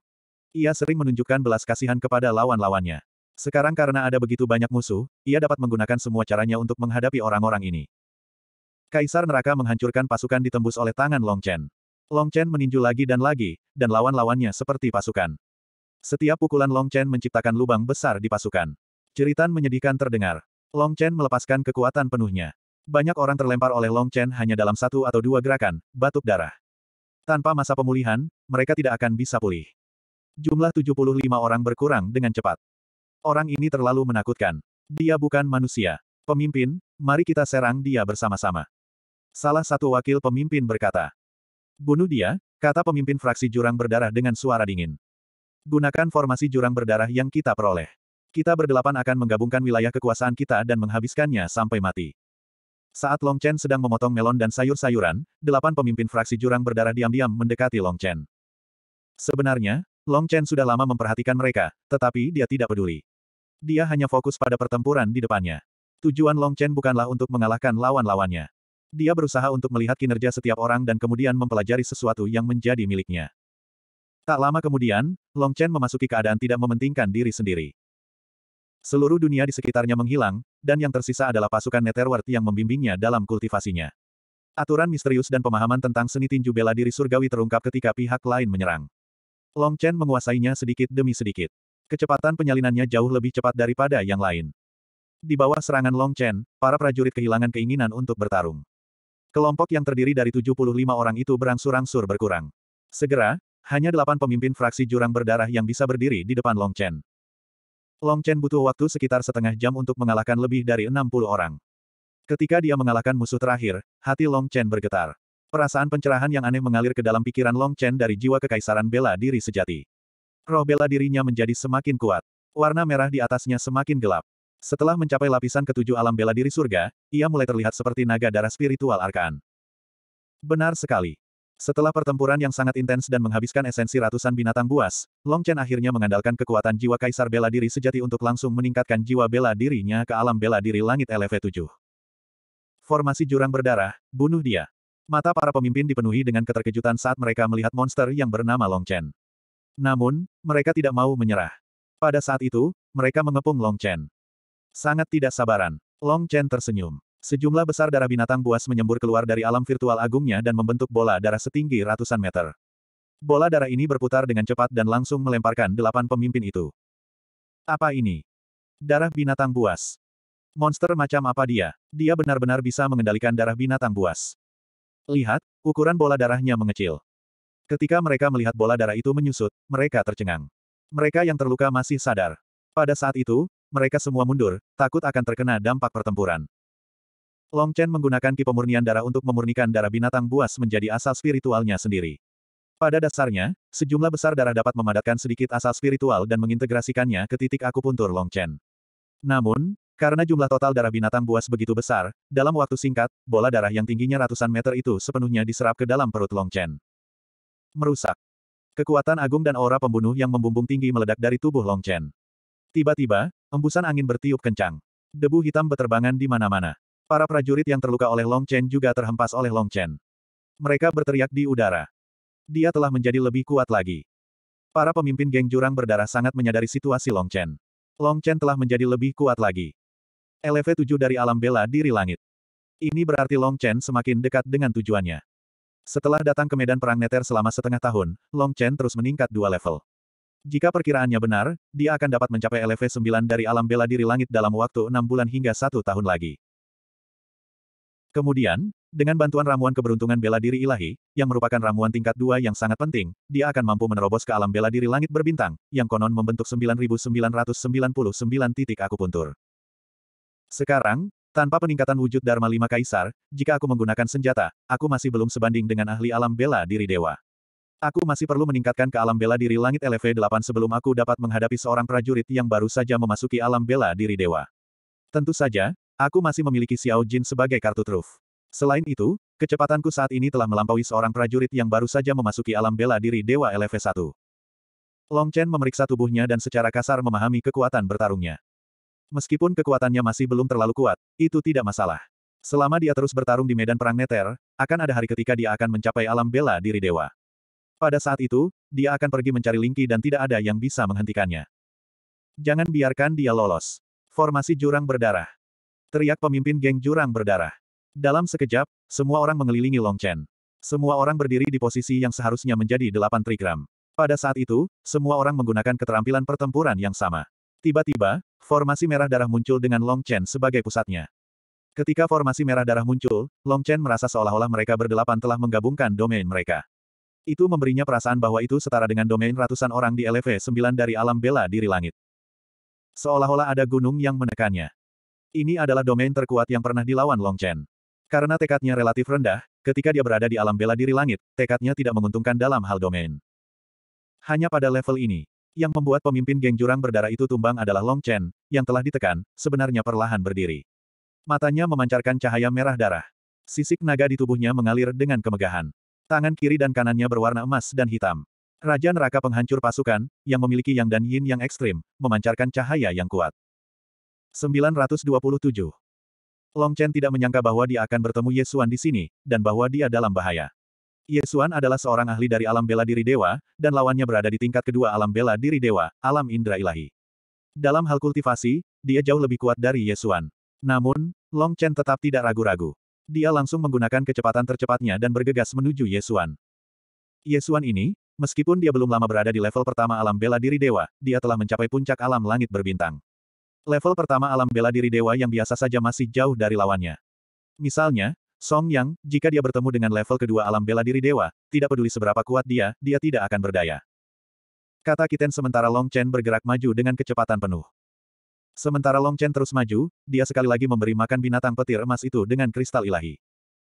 [SPEAKER 1] Ia sering menunjukkan belas kasihan kepada lawan-lawannya. Sekarang karena ada begitu banyak musuh, ia dapat menggunakan semua caranya untuk menghadapi orang-orang ini. Kaisar Neraka menghancurkan pasukan ditembus oleh tangan Long Chen. Long Chen meninju lagi dan lagi, dan lawan-lawannya seperti pasukan. Setiap pukulan Long Chen menciptakan lubang besar di pasukan. Ceritan menyedihkan terdengar. Long Chen melepaskan kekuatan penuhnya. Banyak orang terlempar oleh Long Chen hanya dalam satu atau dua gerakan, batuk darah. Tanpa masa pemulihan, mereka tidak akan bisa pulih. Jumlah 75 orang berkurang dengan cepat. Orang ini terlalu menakutkan. Dia bukan manusia. Pemimpin, mari kita serang dia bersama-sama. Salah satu wakil pemimpin berkata. Bunuh dia, kata pemimpin fraksi jurang berdarah dengan suara dingin. Gunakan formasi jurang berdarah yang kita peroleh. Kita berdelapan akan menggabungkan wilayah kekuasaan kita dan menghabiskannya sampai mati. Saat Long Chen sedang memotong melon dan sayur-sayuran, delapan pemimpin fraksi jurang berdarah diam-diam mendekati Long Chen. Sebenarnya, Long Chen sudah lama memperhatikan mereka, tetapi dia tidak peduli. Dia hanya fokus pada pertempuran di depannya. Tujuan Long Chen bukanlah untuk mengalahkan lawan-lawannya. Dia berusaha untuk melihat kinerja setiap orang dan kemudian mempelajari sesuatu yang menjadi miliknya. Tak lama kemudian, Long Chen memasuki keadaan tidak mementingkan diri sendiri. Seluruh dunia di sekitarnya menghilang, dan yang tersisa adalah pasukan Netherworld yang membimbingnya dalam kultivasinya. Aturan misterius dan pemahaman tentang seni tinju bela diri surgawi terungkap ketika pihak lain menyerang. Long Chen menguasainya sedikit demi sedikit. Kecepatan penyalinannya jauh lebih cepat daripada yang lain. Di bawah serangan Long Chen, para prajurit kehilangan keinginan untuk bertarung. Kelompok yang terdiri dari 75 orang itu berangsur-angsur berkurang. Segera, hanya delapan pemimpin fraksi jurang berdarah yang bisa berdiri di depan Long Chen. Long Chen butuh waktu sekitar setengah jam untuk mengalahkan lebih dari 60 orang. Ketika dia mengalahkan musuh terakhir, hati Long Chen bergetar. Perasaan pencerahan yang aneh mengalir ke dalam pikiran Long Chen dari jiwa kekaisaran bela diri sejati. Roh bela dirinya menjadi semakin kuat. Warna merah di atasnya semakin gelap. Setelah mencapai lapisan ketujuh alam bela diri surga, ia mulai terlihat seperti naga darah spiritual arkaan. Benar sekali. Setelah pertempuran yang sangat intens dan menghabiskan esensi ratusan binatang buas, Long Chen akhirnya mengandalkan kekuatan jiwa kaisar bela diri sejati untuk langsung meningkatkan jiwa bela dirinya ke alam bela diri langit LV7. Formasi jurang berdarah, bunuh dia. Mata para pemimpin dipenuhi dengan keterkejutan saat mereka melihat monster yang bernama Long Chen. Namun, mereka tidak mau menyerah. Pada saat itu, mereka mengepung Long Chen. Sangat tidak sabaran. Long Chen tersenyum. Sejumlah besar darah binatang buas menyembur keluar dari alam virtual agungnya dan membentuk bola darah setinggi ratusan meter. Bola darah ini berputar dengan cepat dan langsung melemparkan delapan pemimpin itu. Apa ini? Darah binatang buas. Monster macam apa dia? Dia benar-benar bisa mengendalikan darah binatang buas. Lihat, ukuran bola darahnya mengecil. Ketika mereka melihat bola darah itu menyusut, mereka tercengang. Mereka yang terluka masih sadar. Pada saat itu, mereka semua mundur, takut akan terkena dampak pertempuran. Long Chen menggunakan ki pemurnian darah untuk memurnikan darah binatang buas menjadi asal spiritualnya sendiri. Pada dasarnya, sejumlah besar darah dapat memadatkan sedikit asal spiritual dan mengintegrasikannya ke titik akupuntur Long Chen. Namun, karena jumlah total darah binatang buas begitu besar, dalam waktu singkat, bola darah yang tingginya ratusan meter itu sepenuhnya diserap ke dalam perut Long Chen. Merusak. Kekuatan agung dan aura pembunuh yang membumbung tinggi meledak dari tubuh Long Chen. Tiba-tiba, embusan angin bertiup kencang. Debu hitam beterbangan di mana-mana. Para prajurit yang terluka oleh Long Chen juga terhempas oleh Long Chen. Mereka berteriak di udara. Dia telah menjadi lebih kuat lagi. Para pemimpin geng jurang berdarah sangat menyadari situasi Long Chen. Long Chen telah menjadi lebih kuat lagi. LV 7 dari alam bela diri langit. Ini berarti Long Chen semakin dekat dengan tujuannya. Setelah datang ke medan perang Neter selama setengah tahun, Long Chen terus meningkat dua level. Jika perkiraannya benar, dia akan dapat mencapai LV9 dari alam bela diri langit dalam waktu enam bulan hingga satu tahun lagi. Kemudian, dengan bantuan ramuan keberuntungan bela diri ilahi, yang merupakan ramuan tingkat dua yang sangat penting, dia akan mampu menerobos ke alam bela diri langit berbintang, yang konon membentuk 9999 titik akupuntur. Sekarang, tanpa peningkatan wujud Dharma Lima Kaisar, jika aku menggunakan senjata, aku masih belum sebanding dengan ahli alam bela diri dewa. Aku masih perlu meningkatkan ke alam bela diri langit LV8 sebelum aku dapat menghadapi seorang prajurit yang baru saja memasuki alam bela diri dewa. Tentu saja, aku masih memiliki Xiao Jin sebagai kartu truf. Selain itu, kecepatanku saat ini telah melampaui seorang prajurit yang baru saja memasuki alam bela diri dewa LV1. Long Chen memeriksa tubuhnya dan secara kasar memahami kekuatan bertarungnya. Meskipun kekuatannya masih belum terlalu kuat, itu tidak masalah. Selama dia terus bertarung di medan perang Neter, akan ada hari ketika dia akan mencapai alam bela diri dewa. Pada saat itu, dia akan pergi mencari Lingqi dan tidak ada yang bisa menghentikannya. Jangan biarkan dia lolos. Formasi jurang berdarah. Teriak pemimpin geng jurang berdarah. Dalam sekejap, semua orang mengelilingi Long Chen. Semua orang berdiri di posisi yang seharusnya menjadi delapan trigram. Pada saat itu, semua orang menggunakan keterampilan pertempuran yang sama. Tiba-tiba, formasi merah darah muncul dengan Long Chen sebagai pusatnya. Ketika formasi merah darah muncul, Long Chen merasa seolah-olah mereka berdelapan telah menggabungkan domain mereka. Itu memberinya perasaan bahwa itu setara dengan domain ratusan orang di LV-9 dari alam bela diri langit. Seolah-olah ada gunung yang menekannya. Ini adalah domain terkuat yang pernah dilawan Long Chen. Karena tekadnya relatif rendah, ketika dia berada di alam bela diri langit, tekadnya tidak menguntungkan dalam hal domain. Hanya pada level ini, yang membuat pemimpin geng jurang berdarah itu tumbang adalah Long Chen, yang telah ditekan, sebenarnya perlahan berdiri. Matanya memancarkan cahaya merah darah. Sisik naga di tubuhnya mengalir dengan kemegahan. Tangan kiri dan kanannya berwarna emas dan hitam. Raja neraka penghancur pasukan, yang memiliki yang dan yin yang ekstrim, memancarkan cahaya yang kuat. 927. Long Chen tidak menyangka bahwa dia akan bertemu Yesuan di sini, dan bahwa dia dalam bahaya. Yesuan adalah seorang ahli dari alam bela diri dewa, dan lawannya berada di tingkat kedua alam bela diri dewa, alam indra ilahi. Dalam hal kultivasi, dia jauh lebih kuat dari Yesuan. Namun, Long Chen tetap tidak ragu-ragu. Dia langsung menggunakan kecepatan tercepatnya dan bergegas menuju Yesuan. Yesuan ini, meskipun dia belum lama berada di level pertama alam bela diri dewa, dia telah mencapai puncak alam langit berbintang. Level pertama alam bela diri dewa yang biasa saja masih jauh dari lawannya. Misalnya, Song Yang, jika dia bertemu dengan level kedua alam bela diri dewa, tidak peduli seberapa kuat dia, dia tidak akan berdaya. Kata Kiten sementara Long Chen bergerak maju dengan kecepatan penuh. Sementara Long Chen terus maju, dia sekali lagi memberi makan binatang petir emas itu dengan kristal ilahi.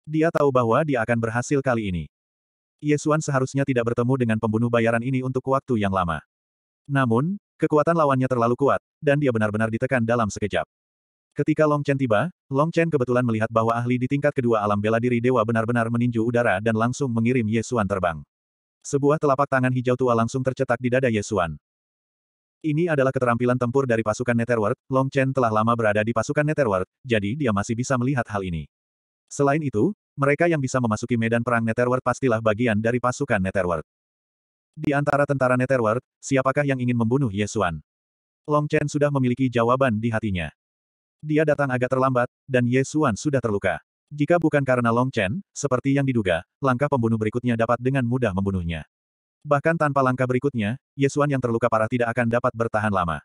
[SPEAKER 1] Dia tahu bahwa dia akan berhasil kali ini. Yesuan seharusnya tidak bertemu dengan pembunuh bayaran ini untuk waktu yang lama. Namun, kekuatan lawannya terlalu kuat, dan dia benar-benar ditekan dalam sekejap. Ketika Long Chen tiba, Long Chen kebetulan melihat bahwa ahli di tingkat kedua alam bela diri dewa benar-benar meninju udara dan langsung mengirim Yesuan terbang. Sebuah telapak tangan hijau tua langsung tercetak di dada Yesuan. Ini adalah keterampilan tempur dari pasukan Netherworld, Long Chen telah lama berada di pasukan Netherworld, jadi dia masih bisa melihat hal ini. Selain itu, mereka yang bisa memasuki medan perang Netherworld pastilah bagian dari pasukan Netherworld. Di antara tentara Netherworld, siapakah yang ingin membunuh Yesuan? Long Chen sudah memiliki jawaban di hatinya. Dia datang agak terlambat, dan Yesuan sudah terluka. Jika bukan karena Long Chen, seperti yang diduga, langkah pembunuh berikutnya dapat dengan mudah membunuhnya. Bahkan tanpa langkah berikutnya, Yesuan yang terluka parah tidak akan dapat bertahan lama.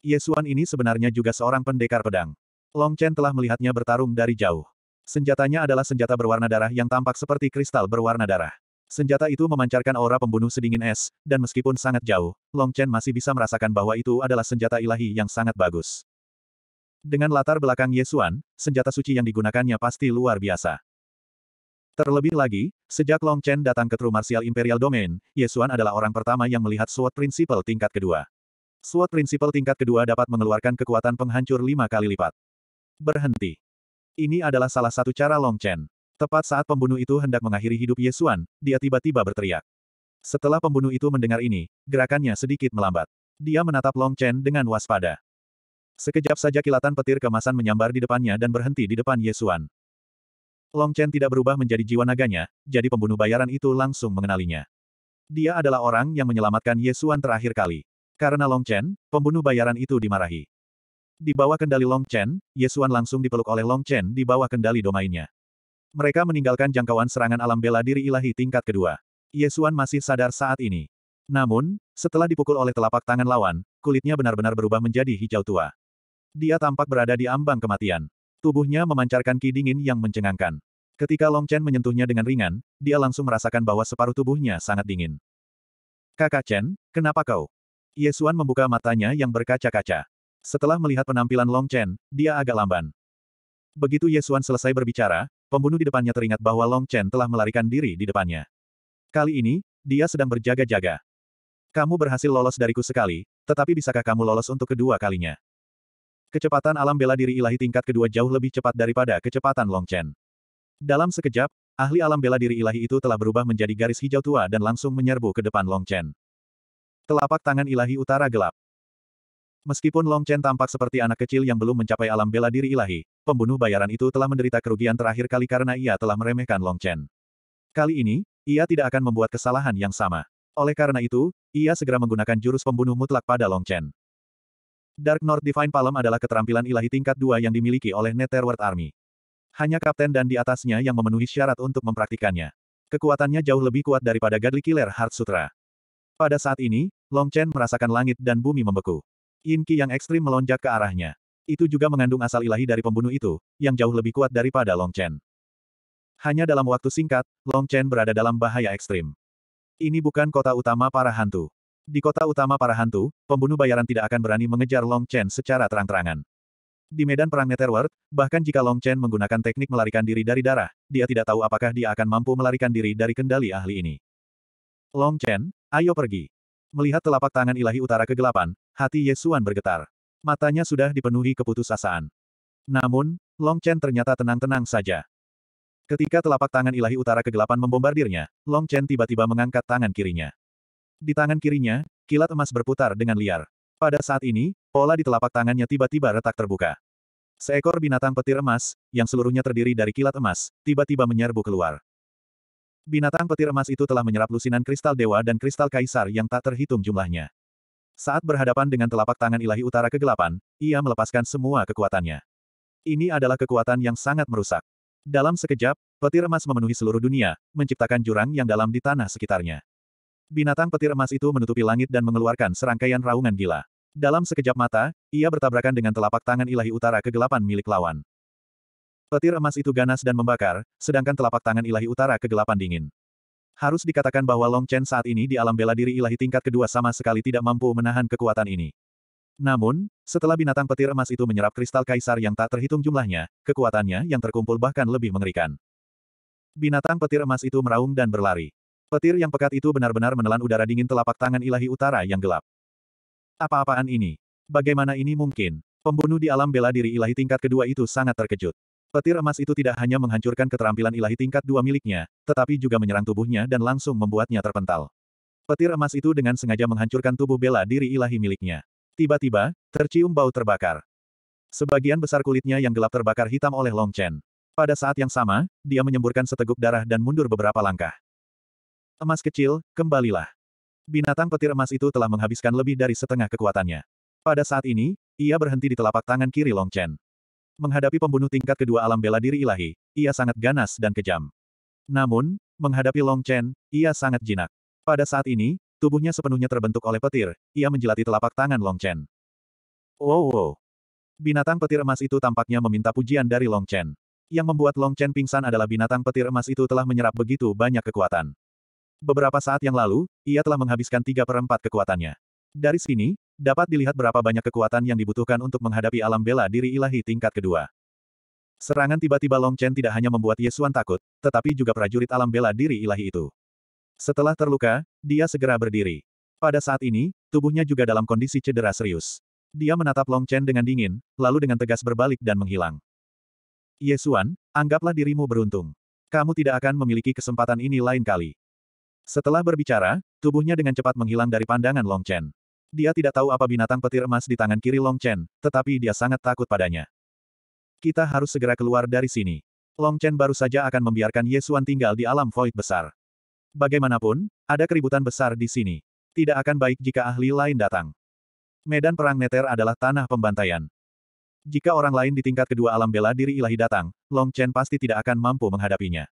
[SPEAKER 1] Yesuan ini sebenarnya juga seorang pendekar pedang. Long Chen telah melihatnya bertarung dari jauh. Senjatanya adalah senjata berwarna darah yang tampak seperti kristal berwarna darah. Senjata itu memancarkan aura pembunuh sedingin es, dan meskipun sangat jauh, Long Chen masih bisa merasakan bahwa itu adalah senjata ilahi yang sangat bagus. Dengan latar belakang Yesuan, senjata suci yang digunakannya pasti luar biasa. Terlebih lagi, sejak Long Chen datang ke True Martial Imperial Domain, Yesuan adalah orang pertama yang melihat SWOT Principle tingkat kedua. SWOT Principle tingkat kedua dapat mengeluarkan kekuatan penghancur lima kali lipat. Berhenti. Ini adalah salah satu cara Long Chen. Tepat saat pembunuh itu hendak mengakhiri hidup Yesuan, dia tiba-tiba berteriak. Setelah pembunuh itu mendengar ini, gerakannya sedikit melambat. Dia menatap Long Chen dengan waspada. Sekejap saja kilatan petir kemasan menyambar di depannya dan berhenti di depan Yesuan. Long Chen tidak berubah menjadi jiwa naganya, jadi pembunuh bayaran itu langsung mengenalinya. Dia adalah orang yang menyelamatkan Yesuan terakhir kali. Karena Long Chen, pembunuh bayaran itu dimarahi. Di bawah kendali Long Chen, Yesuan langsung dipeluk oleh Long Chen di bawah kendali domainnya. Mereka meninggalkan jangkauan serangan alam bela diri ilahi tingkat kedua. Yesuan masih sadar saat ini. Namun, setelah dipukul oleh telapak tangan lawan, kulitnya benar-benar berubah menjadi hijau tua. Dia tampak berada di ambang kematian. Tubuhnya memancarkan ki dingin yang mencengangkan. Ketika Long Chen menyentuhnya dengan ringan, dia langsung merasakan bahwa separuh tubuhnya sangat dingin. Kakak Chen, kenapa kau? Yesuan membuka matanya yang berkaca-kaca. Setelah melihat penampilan Long Chen, dia agak lamban. Begitu Yesuan selesai berbicara, pembunuh di depannya teringat bahwa Long Chen telah melarikan diri di depannya. Kali ini, dia sedang berjaga-jaga. Kamu berhasil lolos dariku sekali, tetapi bisakah kamu lolos untuk kedua kalinya? Kecepatan alam bela diri ilahi tingkat kedua jauh lebih cepat daripada kecepatan Long Chen. Dalam sekejap, ahli alam bela diri ilahi itu telah berubah menjadi garis hijau tua dan langsung menyerbu ke depan Long Chen. Telapak tangan ilahi utara gelap. Meskipun Long Chen tampak seperti anak kecil yang belum mencapai alam bela diri ilahi, pembunuh bayaran itu telah menderita kerugian terakhir kali karena ia telah meremehkan Long Chen. Kali ini, ia tidak akan membuat kesalahan yang sama. Oleh karena itu, ia segera menggunakan jurus pembunuh mutlak pada Long Chen. Dark North Divine Palm adalah keterampilan ilahi tingkat dua yang dimiliki oleh Netherworld Army. Hanya kapten dan di atasnya yang memenuhi syarat untuk mempraktikannya. Kekuatannya jauh lebih kuat daripada Godly Killer Heart Sutra. Pada saat ini, Long Chen merasakan langit dan bumi membeku. Yin Qi yang ekstrim melonjak ke arahnya. Itu juga mengandung asal ilahi dari pembunuh itu, yang jauh lebih kuat daripada Long Chen. Hanya dalam waktu singkat, Long Chen berada dalam bahaya ekstrim. Ini bukan kota utama para hantu. Di kota utama para hantu, pembunuh bayaran tidak akan berani mengejar Long Chen secara terang-terangan. Di medan perang Netherworld, bahkan jika Long Chen menggunakan teknik melarikan diri dari darah, dia tidak tahu apakah dia akan mampu melarikan diri dari kendali ahli ini. Long Chen, ayo pergi. Melihat telapak tangan ilahi utara kegelapan, hati Yesuan bergetar. Matanya sudah dipenuhi keputusasaan. Namun, Long Chen ternyata tenang-tenang saja. Ketika telapak tangan ilahi utara kegelapan membombardirnya, Long Chen tiba-tiba mengangkat tangan kirinya. Di tangan kirinya, kilat emas berputar dengan liar. Pada saat ini, Pola di telapak tangannya tiba-tiba retak terbuka. Seekor binatang petir emas, yang seluruhnya terdiri dari kilat emas, tiba-tiba menyerbu keluar. Binatang petir emas itu telah menyerap lusinan kristal dewa dan kristal kaisar yang tak terhitung jumlahnya. Saat berhadapan dengan telapak tangan ilahi utara kegelapan, ia melepaskan semua kekuatannya. Ini adalah kekuatan yang sangat merusak. Dalam sekejap, petir emas memenuhi seluruh dunia, menciptakan jurang yang dalam di tanah sekitarnya. Binatang petir emas itu menutupi langit dan mengeluarkan serangkaian raungan gila. Dalam sekejap mata, ia bertabrakan dengan telapak tangan ilahi utara kegelapan milik lawan. Petir emas itu ganas dan membakar, sedangkan telapak tangan ilahi utara kegelapan dingin. Harus dikatakan bahwa Long Chen saat ini di alam bela diri ilahi tingkat kedua sama sekali tidak mampu menahan kekuatan ini. Namun, setelah binatang petir emas itu menyerap kristal kaisar yang tak terhitung jumlahnya, kekuatannya yang terkumpul bahkan lebih mengerikan. Binatang petir emas itu meraung dan berlari. Petir yang pekat itu benar-benar menelan udara dingin telapak tangan ilahi utara yang gelap. Apa-apaan ini? Bagaimana ini mungkin? Pembunuh di alam bela diri ilahi tingkat kedua itu sangat terkejut. Petir emas itu tidak hanya menghancurkan keterampilan ilahi tingkat dua miliknya, tetapi juga menyerang tubuhnya dan langsung membuatnya terpental. Petir emas itu dengan sengaja menghancurkan tubuh bela diri ilahi miliknya. Tiba-tiba, tercium bau terbakar. Sebagian besar kulitnya yang gelap terbakar hitam oleh Long Chen. Pada saat yang sama, dia menyemburkan seteguk darah dan mundur beberapa langkah. Emas kecil, kembalilah. Binatang petir emas itu telah menghabiskan lebih dari setengah kekuatannya. Pada saat ini, ia berhenti di telapak tangan kiri Long Chen. Menghadapi pembunuh tingkat kedua alam bela diri ilahi, ia sangat ganas dan kejam. Namun, menghadapi Long Chen, ia sangat jinak. Pada saat ini, tubuhnya sepenuhnya terbentuk oleh petir, ia menjelati telapak tangan Long Chen. Wow, wow. Binatang petir emas itu tampaknya meminta pujian dari Long Chen. Yang membuat Long Chen pingsan adalah binatang petir emas itu telah menyerap begitu banyak kekuatan. Beberapa saat yang lalu, ia telah menghabiskan tiga perempat kekuatannya. Dari sini, dapat dilihat berapa banyak kekuatan yang dibutuhkan untuk menghadapi alam bela diri ilahi tingkat kedua. Serangan tiba-tiba Long Chen tidak hanya membuat Yesuan takut, tetapi juga prajurit alam bela diri ilahi itu. Setelah terluka, dia segera berdiri. Pada saat ini, tubuhnya juga dalam kondisi cedera serius. Dia menatap Long Chen dengan dingin, lalu dengan tegas berbalik dan menghilang. Yesuan, anggaplah dirimu beruntung. Kamu tidak akan memiliki kesempatan ini lain kali. Setelah berbicara, tubuhnya dengan cepat menghilang dari pandangan Long Chen. Dia tidak tahu apa binatang petir emas di tangan kiri Long Chen, tetapi dia sangat takut padanya. Kita harus segera keluar dari sini. Long Chen baru saja akan membiarkan Yesuan tinggal di alam void besar. Bagaimanapun, ada keributan besar di sini. Tidak akan baik jika ahli lain datang. Medan perang Neter adalah tanah pembantaian. Jika orang lain di tingkat kedua alam bela diri ilahi datang, Long Chen pasti tidak akan mampu menghadapinya.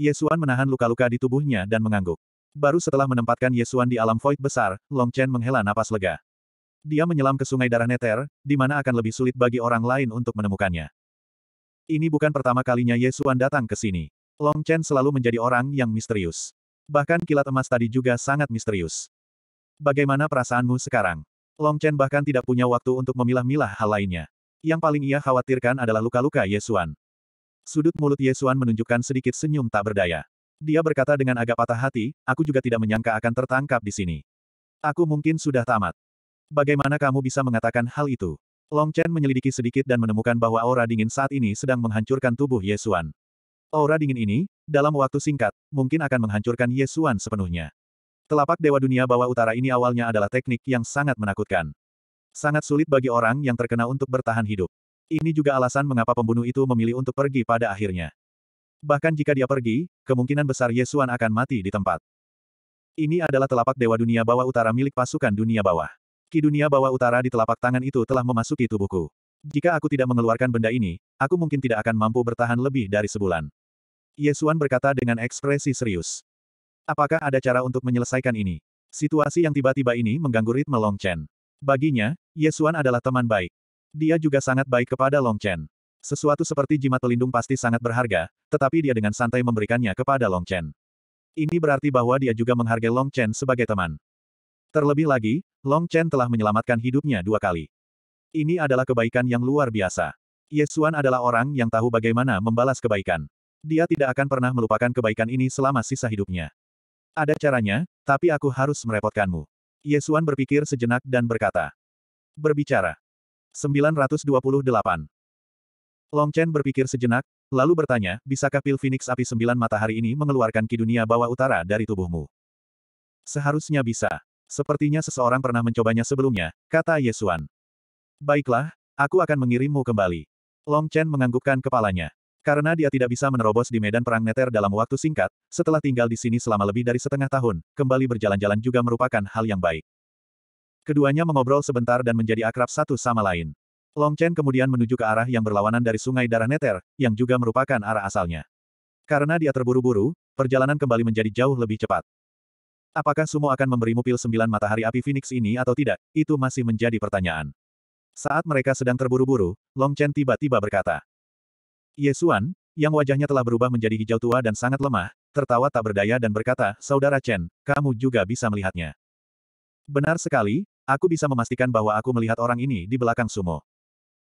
[SPEAKER 1] Yesuan menahan luka-luka di tubuhnya dan mengangguk. Baru setelah menempatkan Yesuan di alam void besar, Long Chen menghela napas lega. Dia menyelam ke sungai darah Neter, di mana akan lebih sulit bagi orang lain untuk menemukannya. Ini bukan pertama kalinya Yesuan datang ke sini. Long Chen selalu menjadi orang yang misterius. Bahkan kilat emas tadi juga sangat misterius. Bagaimana perasaanmu sekarang? Long Chen bahkan tidak punya waktu untuk memilah-milah hal lainnya. Yang paling ia khawatirkan adalah luka-luka Yesuan. Sudut mulut Yesuan menunjukkan sedikit senyum tak berdaya. Dia berkata dengan agak patah hati, aku juga tidak menyangka akan tertangkap di sini. Aku mungkin sudah tamat. Bagaimana kamu bisa mengatakan hal itu? Long Chen menyelidiki sedikit dan menemukan bahwa aura dingin saat ini sedang menghancurkan tubuh Yesuan. Aura dingin ini, dalam waktu singkat, mungkin akan menghancurkan Yesuan sepenuhnya. Telapak Dewa Dunia Bawah Utara ini awalnya adalah teknik yang sangat menakutkan. Sangat sulit bagi orang yang terkena untuk bertahan hidup. Ini juga alasan mengapa pembunuh itu memilih untuk pergi pada akhirnya. Bahkan jika dia pergi, kemungkinan besar Yesuan akan mati di tempat. Ini adalah telapak Dewa Dunia Bawah Utara milik pasukan Dunia Bawah. Ki Dunia Bawah Utara di telapak tangan itu telah memasuki tubuhku. Jika aku tidak mengeluarkan benda ini, aku mungkin tidak akan mampu bertahan lebih dari sebulan. Yesuan berkata dengan ekspresi serius. Apakah ada cara untuk menyelesaikan ini? Situasi yang tiba-tiba ini mengganggu ritme Long Chen. Baginya, Yesuan adalah teman baik. Dia juga sangat baik kepada Long Chen. Sesuatu seperti jimat pelindung pasti sangat berharga, tetapi dia dengan santai memberikannya kepada Long Chen. Ini berarti bahwa dia juga menghargai Long Chen sebagai teman. Terlebih lagi, Long Chen telah menyelamatkan hidupnya dua kali. Ini adalah kebaikan yang luar biasa. Yesuan adalah orang yang tahu bagaimana membalas kebaikan. Dia tidak akan pernah melupakan kebaikan ini selama sisa hidupnya. Ada caranya, tapi aku harus merepotkanmu. Yesuan berpikir sejenak dan berkata. Berbicara. 928. Long Chen berpikir sejenak, lalu bertanya, bisakah pil Phoenix api sembilan matahari ini mengeluarkan ki dunia bawah utara dari tubuhmu? Seharusnya bisa. Sepertinya seseorang pernah mencobanya sebelumnya, kata Yesuan. Baiklah, aku akan mengirimmu kembali. Long Chen menganggukkan kepalanya. Karena dia tidak bisa menerobos di medan perang neter dalam waktu singkat, setelah tinggal di sini selama lebih dari setengah tahun, kembali berjalan-jalan juga merupakan hal yang baik. Keduanya mengobrol sebentar dan menjadi akrab satu sama lain. Long Chen kemudian menuju ke arah yang berlawanan dari sungai darah Neter, yang juga merupakan arah asalnya. Karena dia terburu-buru, perjalanan kembali menjadi jauh lebih cepat. Apakah Sumo akan memberimu pil sembilan matahari api Phoenix ini atau tidak, itu masih menjadi pertanyaan. Saat mereka sedang terburu-buru, Long Chen tiba-tiba berkata. Yesuan, yang wajahnya telah berubah menjadi hijau tua dan sangat lemah, tertawa tak berdaya dan berkata, Saudara Chen, kamu juga bisa melihatnya. Benar sekali, aku bisa memastikan bahwa aku melihat orang ini di belakang Sumo.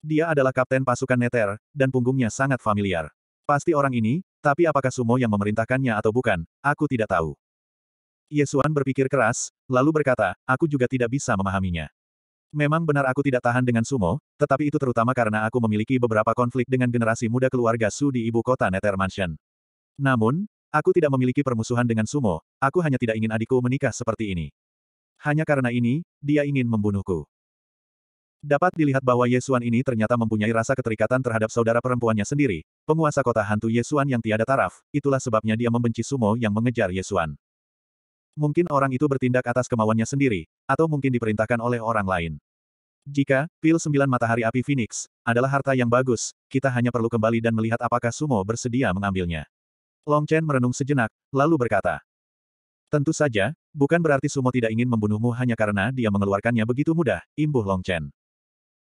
[SPEAKER 1] Dia adalah kapten pasukan Neter, dan punggungnya sangat familiar. Pasti orang ini, tapi apakah Sumo yang memerintahkannya atau bukan, aku tidak tahu. Yesuan berpikir keras, lalu berkata, aku juga tidak bisa memahaminya. Memang benar aku tidak tahan dengan sumo, tetapi itu terutama karena aku memiliki beberapa konflik dengan generasi muda keluarga Su di ibu kota Nether Mansion. Namun, aku tidak memiliki permusuhan dengan sumo, aku hanya tidak ingin adikku menikah seperti ini. Hanya karena ini, dia ingin membunuhku. Dapat dilihat bahwa Yesuan ini ternyata mempunyai rasa keterikatan terhadap saudara perempuannya sendiri, penguasa kota hantu Yesuan yang tiada taraf, itulah sebabnya dia membenci Sumo yang mengejar Yesuan. Mungkin orang itu bertindak atas kemauannya sendiri, atau mungkin diperintahkan oleh orang lain. Jika, pil sembilan matahari api Phoenix, adalah harta yang bagus, kita hanya perlu kembali dan melihat apakah Sumo bersedia mengambilnya. Long Chen merenung sejenak, lalu berkata, Tentu saja, Bukan berarti Sumo tidak ingin membunuhmu hanya karena dia mengeluarkannya begitu mudah, imbuh Long Chen.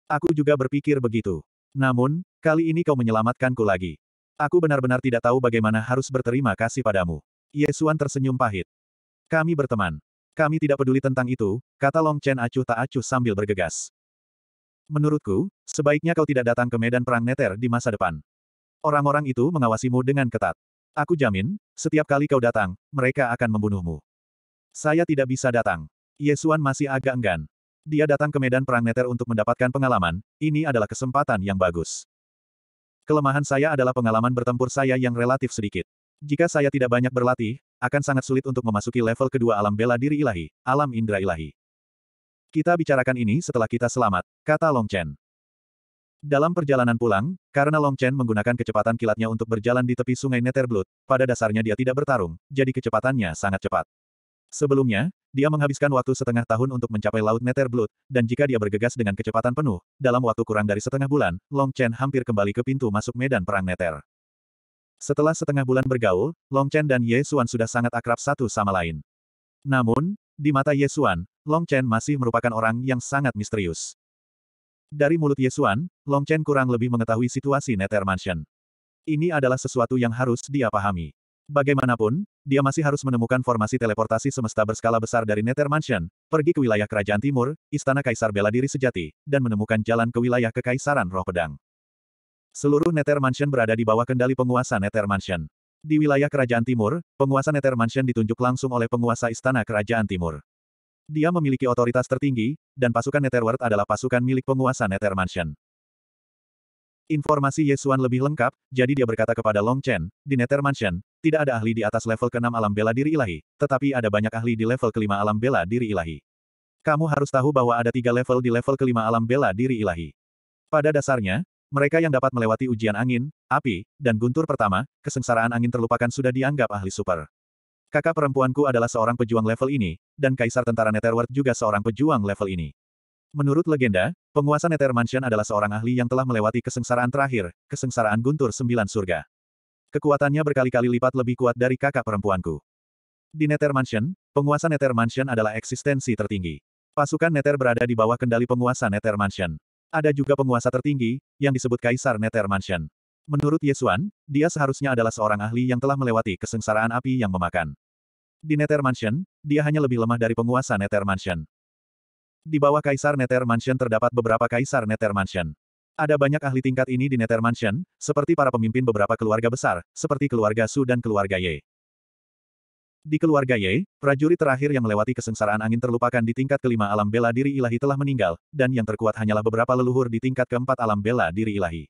[SPEAKER 1] Aku juga berpikir begitu. Namun, kali ini kau menyelamatkanku lagi. Aku benar-benar tidak tahu bagaimana harus berterima kasih padamu. Yesuan tersenyum pahit. Kami berteman. Kami tidak peduli tentang itu, kata Long Chen acuh tak acuh sambil bergegas. Menurutku, sebaiknya kau tidak datang ke medan perang neter di masa depan. Orang-orang itu mengawasimu dengan ketat. Aku jamin, setiap kali kau datang, mereka akan membunuhmu. Saya tidak bisa datang. Yesuan masih agak enggan. Dia datang ke medan perang Neter untuk mendapatkan pengalaman, ini adalah kesempatan yang bagus. Kelemahan saya adalah pengalaman bertempur saya yang relatif sedikit. Jika saya tidak banyak berlatih, akan sangat sulit untuk memasuki level kedua alam bela diri ilahi, alam indra ilahi. Kita bicarakan ini setelah kita selamat, kata Long Chen. Dalam perjalanan pulang, karena Long Chen menggunakan kecepatan kilatnya untuk berjalan di tepi sungai Neterblut, pada dasarnya dia tidak bertarung, jadi kecepatannya sangat cepat. Sebelumnya, dia menghabiskan waktu setengah tahun untuk mencapai Laut Nether Blood, dan jika dia bergegas dengan kecepatan penuh, dalam waktu kurang dari setengah bulan, Long Chen hampir kembali ke pintu masuk medan perang Nether. Setelah setengah bulan bergaul, Long Chen dan Ye Xuan sudah sangat akrab satu sama lain. Namun, di mata Ye Xuan, Long Chen masih merupakan orang yang sangat misterius. Dari mulut Ye Xuan, Long Chen kurang lebih mengetahui situasi Nether Mansion. Ini adalah sesuatu yang harus dia pahami. Bagaimanapun, dia masih harus menemukan formasi teleportasi semesta berskala besar dari Nether Mansion, pergi ke wilayah Kerajaan Timur, Istana Kaisar Bela Diri Sejati, dan menemukan jalan ke wilayah Kekaisaran Roh Pedang. Seluruh Nether Mansion berada di bawah kendali penguasa Nether Mansion. Di wilayah Kerajaan Timur, penguasa Nether Mansion ditunjuk langsung oleh penguasa Istana Kerajaan Timur. Dia memiliki otoritas tertinggi, dan pasukan Netherworld adalah pasukan milik penguasa Nether Mansion. Informasi Yesuan lebih lengkap, jadi dia berkata kepada Long Chen, di Nether Mansion, tidak ada ahli di atas level ke-6 alam bela diri ilahi, tetapi ada banyak ahli di level ke-5 alam bela diri ilahi. Kamu harus tahu bahwa ada tiga level di level ke-5 alam bela diri ilahi. Pada dasarnya, mereka yang dapat melewati ujian angin, api, dan guntur pertama, kesengsaraan angin terlupakan sudah dianggap ahli super. Kakak perempuanku adalah seorang pejuang level ini, dan kaisar tentara Netherworld juga seorang pejuang level ini. Menurut legenda, Penguasa Nether Mansion adalah seorang ahli yang telah melewati kesengsaraan terakhir, kesengsaraan guntur sembilan surga. Kekuatannya berkali-kali lipat lebih kuat dari kakak perempuanku. Di Nether Mansion, penguasa Nether Mansion adalah eksistensi tertinggi. Pasukan Nether berada di bawah kendali penguasa Nether Mansion. Ada juga penguasa tertinggi, yang disebut Kaisar Nether Mansion. Menurut Yesuan, dia seharusnya adalah seorang ahli yang telah melewati kesengsaraan api yang memakan. Di Nether Mansion, dia hanya lebih lemah dari penguasa Nether Mansion. Di bawah Kaisar Nether Mansion terdapat beberapa Kaisar Nether Mansion. Ada banyak ahli tingkat ini di Nether Mansion, seperti para pemimpin beberapa keluarga besar, seperti keluarga Su dan keluarga Ye. Di keluarga Ye, prajurit terakhir yang melewati kesengsaraan angin terlupakan di tingkat kelima alam bela diri ilahi telah meninggal, dan yang terkuat hanyalah beberapa leluhur di tingkat keempat alam bela diri ilahi.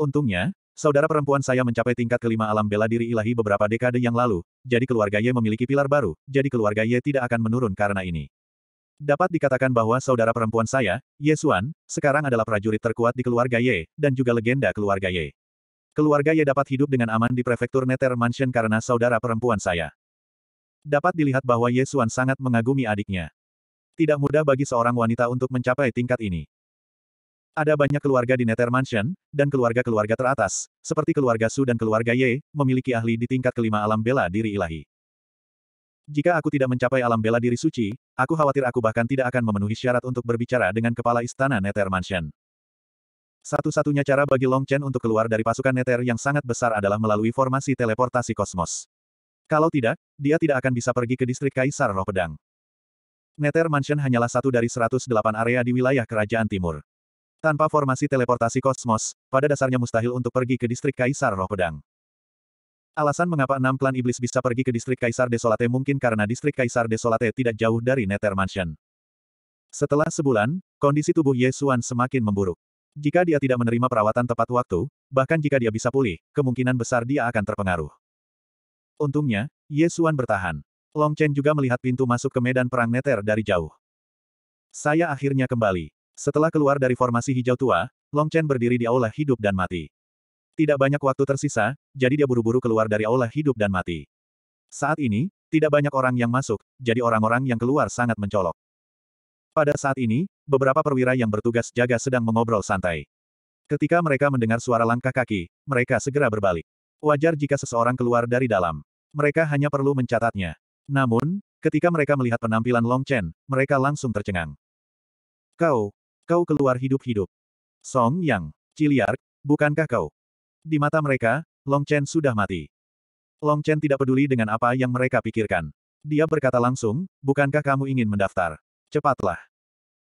[SPEAKER 1] Untungnya, saudara perempuan saya mencapai tingkat kelima alam bela diri ilahi beberapa dekade yang lalu, jadi keluarga Ye memiliki pilar baru, jadi keluarga Ye tidak akan menurun karena ini. Dapat dikatakan bahwa saudara perempuan saya, Ye Xuan, sekarang adalah prajurit terkuat di keluarga Ye, dan juga legenda keluarga Ye. Keluarga Ye dapat hidup dengan aman di prefektur Nether Mansion karena saudara perempuan saya. Dapat dilihat bahwa Ye Xuan sangat mengagumi adiknya. Tidak mudah bagi seorang wanita untuk mencapai tingkat ini. Ada banyak keluarga di Nether Mansion, dan keluarga-keluarga teratas, seperti keluarga Su dan keluarga Ye, memiliki ahli di tingkat kelima alam bela diri ilahi. Jika aku tidak mencapai alam bela diri suci, aku khawatir aku bahkan tidak akan memenuhi syarat untuk berbicara dengan kepala istana Nether Mansion. Satu-satunya cara bagi Long Chen untuk keluar dari pasukan Nether yang sangat besar adalah melalui formasi teleportasi kosmos. Kalau tidak, dia tidak akan bisa pergi ke distrik Kaisar Roh Pedang. Nether Mansion hanyalah satu dari 108 area di wilayah Kerajaan Timur. Tanpa formasi teleportasi kosmos, pada dasarnya mustahil untuk pergi ke distrik Kaisar Roh Pedang. Alasan mengapa enam klan iblis bisa pergi ke distrik Kaisar Desolate mungkin karena distrik Kaisar Desolate tidak jauh dari Nether Mansion. Setelah sebulan, kondisi tubuh Yesuan semakin memburuk. Jika dia tidak menerima perawatan tepat waktu, bahkan jika dia bisa pulih, kemungkinan besar dia akan terpengaruh. Untungnya, Yesuan bertahan. Long Chen juga melihat pintu masuk ke medan perang Nether dari jauh. Saya akhirnya kembali. Setelah keluar dari formasi hijau tua, Long Chen berdiri di aula hidup dan mati. Tidak banyak waktu tersisa, jadi dia buru-buru keluar dari aula hidup dan mati. Saat ini, tidak banyak orang yang masuk, jadi orang-orang yang keluar sangat mencolok. Pada saat ini, beberapa perwira yang bertugas jaga sedang mengobrol santai. Ketika mereka mendengar suara langkah kaki, mereka segera berbalik. Wajar jika seseorang keluar dari dalam. Mereka hanya perlu mencatatnya. Namun, ketika mereka melihat penampilan Long Chen, mereka langsung tercengang. Kau, kau keluar hidup-hidup. Song Yang, Ciliark, bukankah kau? Di mata mereka, Long Chen sudah mati. Long Chen tidak peduli dengan apa yang mereka pikirkan. Dia berkata langsung, bukankah kamu ingin mendaftar? Cepatlah.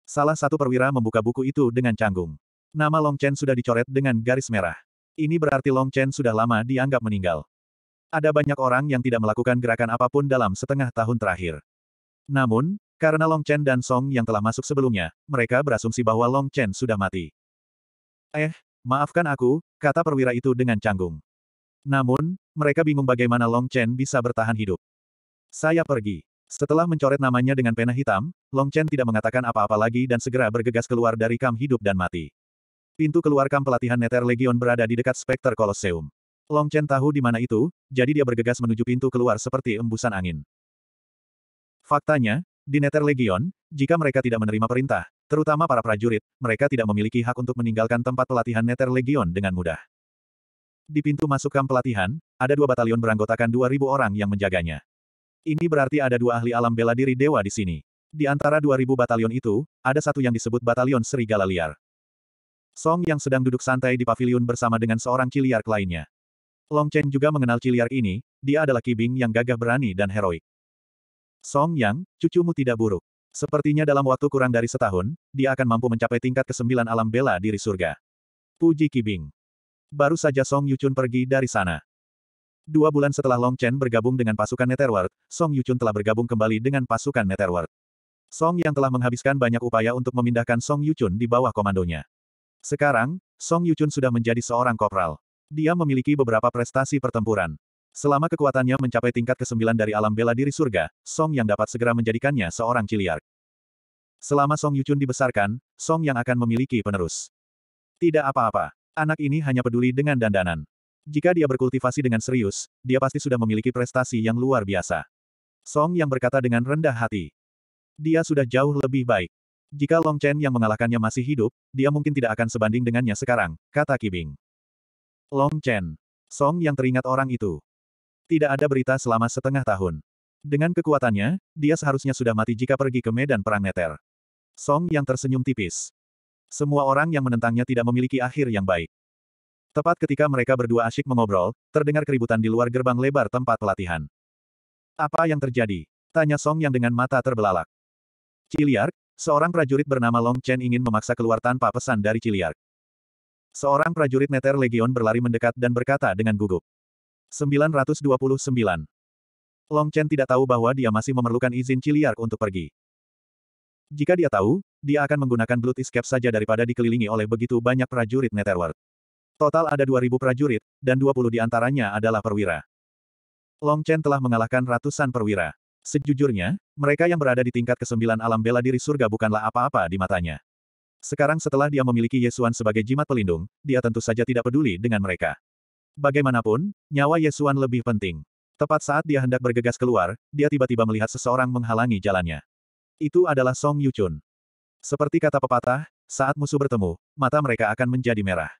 [SPEAKER 1] Salah satu perwira membuka buku itu dengan canggung. Nama Long Chen sudah dicoret dengan garis merah. Ini berarti Long Chen sudah lama dianggap meninggal. Ada banyak orang yang tidak melakukan gerakan apapun dalam setengah tahun terakhir. Namun, karena Long Chen dan Song yang telah masuk sebelumnya, mereka berasumsi bahwa Long Chen sudah mati. Eh, Maafkan aku, kata perwira itu dengan canggung. Namun, mereka bingung bagaimana Long Chen bisa bertahan hidup. Saya pergi. Setelah mencoret namanya dengan pena hitam, Long Chen tidak mengatakan apa-apa lagi dan segera bergegas keluar dari kam hidup dan mati. Pintu keluar kam pelatihan Nether Legion berada di dekat Spectre Colosseum. Long Chen tahu di mana itu, jadi dia bergegas menuju pintu keluar seperti embusan angin. Faktanya, di Nether Legion, jika mereka tidak menerima perintah, terutama para prajurit, mereka tidak memiliki hak untuk meninggalkan tempat pelatihan Nether Legion dengan mudah. Di pintu masuk kamp pelatihan, ada dua batalion beranggotakan 2.000 orang yang menjaganya. Ini berarti ada dua ahli alam bela diri dewa di sini. Di antara 2.000 batalion itu, ada satu yang disebut batalion serigala liar. Song yang sedang duduk santai di pavilion bersama dengan seorang ciliar lainnya. Long Chen juga mengenal ciliar ini, dia adalah kibing yang gagah berani dan heroik. Song Yang, cucumu tidak buruk. Sepertinya dalam waktu kurang dari setahun, dia akan mampu mencapai tingkat kesembilan alam bela diri surga. Puji Kibing. Baru saja Song Yuchun pergi dari sana. Dua bulan setelah Long Chen bergabung dengan pasukan Netherworld, Song Yuchun telah bergabung kembali dengan pasukan Netherworld. Song yang telah menghabiskan banyak upaya untuk memindahkan Song Yuchun di bawah komandonya. Sekarang, Song Yuchun sudah menjadi seorang kopral. Dia memiliki beberapa prestasi pertempuran. Selama kekuatannya mencapai tingkat ke-9 dari alam bela diri surga, Song yang dapat segera menjadikannya seorang ciliar. Selama Song Yuchun dibesarkan, Song yang akan memiliki penerus. Tidak apa-apa. Anak ini hanya peduli dengan dandanan. Jika dia berkultivasi dengan serius, dia pasti sudah memiliki prestasi yang luar biasa. Song yang berkata dengan rendah hati. Dia sudah jauh lebih baik. Jika Long Chen yang mengalahkannya masih hidup, dia mungkin tidak akan sebanding dengannya sekarang, kata Kibing. Long Chen. Song yang teringat orang itu tidak ada berita selama setengah tahun. Dengan kekuatannya, dia seharusnya sudah mati jika pergi ke medan perang Neter. Song yang tersenyum tipis. Semua orang yang menentangnya tidak memiliki akhir yang baik. Tepat ketika mereka berdua asyik mengobrol, terdengar keributan di luar gerbang lebar tempat pelatihan. Apa yang terjadi? Tanya Song yang dengan mata terbelalak. Ciliark, seorang prajurit bernama Long Chen ingin memaksa keluar tanpa pesan dari Ciliark. Seorang prajurit Neter Legion berlari mendekat dan berkata dengan gugup. 929. Long Chen tidak tahu bahwa dia masih memerlukan izin Ciliar untuk pergi. Jika dia tahu, dia akan menggunakan Blood Escape saja daripada dikelilingi oleh begitu banyak prajurit Netherworld. Total ada 2.000 prajurit, dan 20 di antaranya adalah perwira. Long Chen telah mengalahkan ratusan perwira. Sejujurnya, mereka yang berada di tingkat kesembilan alam bela diri surga bukanlah apa-apa di matanya. Sekarang setelah dia memiliki Yesuan sebagai jimat pelindung, dia tentu saja tidak peduli dengan mereka. Bagaimanapun, nyawa Yesuan lebih penting. Tepat saat dia hendak bergegas keluar, dia tiba-tiba melihat seseorang menghalangi jalannya. Itu adalah Song Yuchun. Seperti kata pepatah, saat musuh bertemu, mata mereka akan menjadi merah.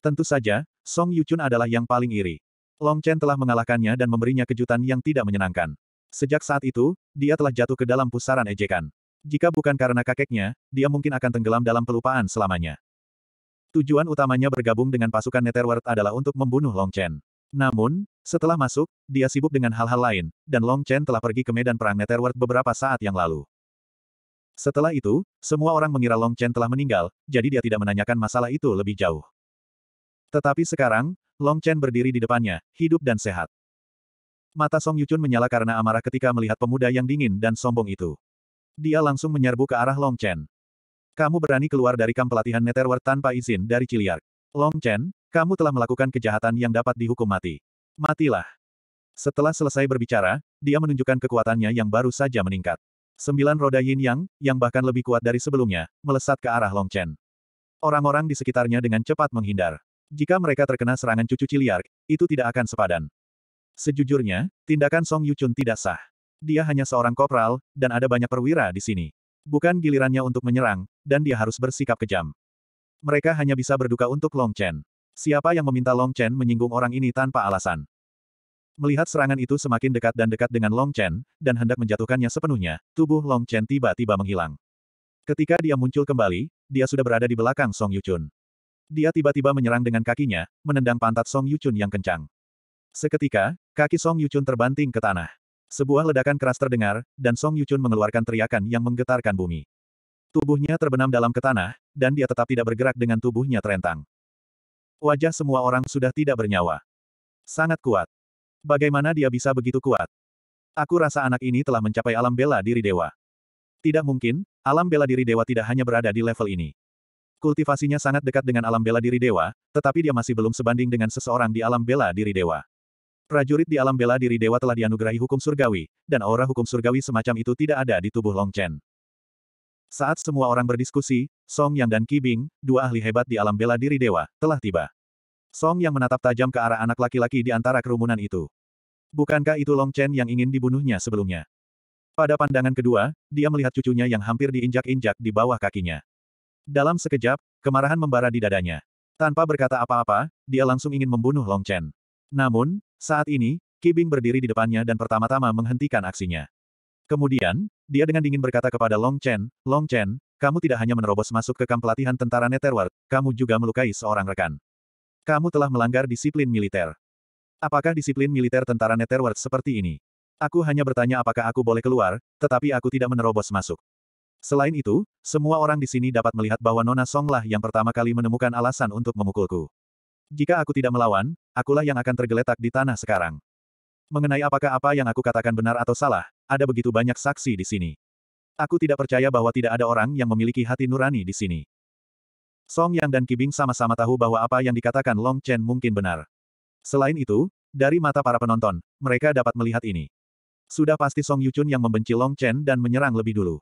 [SPEAKER 1] Tentu saja, Song Yuchun adalah yang paling iri. Long Chen telah mengalahkannya dan memberinya kejutan yang tidak menyenangkan. Sejak saat itu, dia telah jatuh ke dalam pusaran ejekan. Jika bukan karena kakeknya, dia mungkin akan tenggelam dalam pelupaan selamanya. Tujuan utamanya bergabung dengan pasukan Netherworld adalah untuk membunuh Long Chen. Namun, setelah masuk, dia sibuk dengan hal-hal lain, dan Long Chen telah pergi ke medan perang Netherworld beberapa saat yang lalu. Setelah itu, semua orang mengira Long Chen telah meninggal, jadi dia tidak menanyakan masalah itu lebih jauh. Tetapi sekarang, Long Chen berdiri di depannya, hidup dan sehat. Mata Song Yuchun menyala karena amarah ketika melihat pemuda yang dingin dan sombong itu. Dia langsung menyerbu ke arah Long Chen. Kamu berani keluar dari kamp pelatihan Netherworld tanpa izin dari Ciliar. Long Chen, kamu telah melakukan kejahatan yang dapat dihukum mati. Matilah. Setelah selesai berbicara, dia menunjukkan kekuatannya yang baru saja meningkat. Sembilan roda yin yang, yang bahkan lebih kuat dari sebelumnya, melesat ke arah Long Chen. Orang-orang di sekitarnya dengan cepat menghindar. Jika mereka terkena serangan cucu Ciliar, itu tidak akan sepadan. Sejujurnya, tindakan Song Yuchun tidak sah. Dia hanya seorang kopral, dan ada banyak perwira di sini. Bukan gilirannya untuk menyerang, dan dia harus bersikap kejam. Mereka hanya bisa berduka untuk Long Chen. Siapa yang meminta Long Chen menyinggung orang ini tanpa alasan? Melihat serangan itu semakin dekat dan dekat dengan Long Chen, dan hendak menjatuhkannya sepenuhnya, tubuh Long Chen tiba-tiba menghilang. Ketika dia muncul kembali, dia sudah berada di belakang Song Yuchun. Dia tiba-tiba menyerang dengan kakinya, menendang pantat Song Yuchun yang kencang. Seketika, kaki Song Yuchun terbanting ke tanah. Sebuah ledakan keras terdengar, dan Song Yuchun mengeluarkan teriakan yang menggetarkan bumi. Tubuhnya terbenam dalam ke tanah, dan dia tetap tidak bergerak dengan tubuhnya terentang. Wajah semua orang sudah tidak bernyawa. Sangat kuat. Bagaimana dia bisa begitu kuat? Aku rasa anak ini telah mencapai alam bela diri dewa. Tidak mungkin, alam bela diri dewa tidak hanya berada di level ini. Kultivasinya sangat dekat dengan alam bela diri dewa, tetapi dia masih belum sebanding dengan seseorang di alam bela diri dewa. Prajurit di alam bela diri dewa telah dianugerahi hukum surgawi, dan aura hukum surgawi semacam itu tidak ada di tubuh Long Chen. Saat semua orang berdiskusi, Song Yang dan Ki Bing, dua ahli hebat di alam bela diri dewa, telah tiba. Song Yang menatap tajam ke arah anak laki-laki di antara kerumunan itu. Bukankah itu Long Chen yang ingin dibunuhnya sebelumnya? Pada pandangan kedua, dia melihat cucunya yang hampir diinjak-injak di bawah kakinya. Dalam sekejap, kemarahan membara di dadanya. Tanpa berkata apa-apa, dia langsung ingin membunuh Long Chen. Namun, saat ini, Kibing berdiri di depannya dan pertama-tama menghentikan aksinya. Kemudian, dia dengan dingin berkata kepada Long Chen, Long Chen, kamu tidak hanya menerobos masuk ke kamp pelatihan tentara Netherworld, kamu juga melukai seorang rekan. Kamu telah melanggar disiplin militer. Apakah disiplin militer tentara Netherworld seperti ini? Aku hanya bertanya apakah aku boleh keluar, tetapi aku tidak menerobos masuk. Selain itu, semua orang di sini dapat melihat bahwa Nona Songlah yang pertama kali menemukan alasan untuk memukulku. Jika aku tidak melawan, akulah yang akan tergeletak di tanah sekarang. Mengenai apakah apa yang aku katakan benar atau salah, ada begitu banyak saksi di sini. Aku tidak percaya bahwa tidak ada orang yang memiliki hati nurani di sini. Song Yang dan Kibing sama-sama tahu bahwa apa yang dikatakan Long Chen mungkin benar. Selain itu, dari mata para penonton, mereka dapat melihat ini. Sudah pasti Song Yuchun yang membenci Long Chen dan menyerang lebih dulu.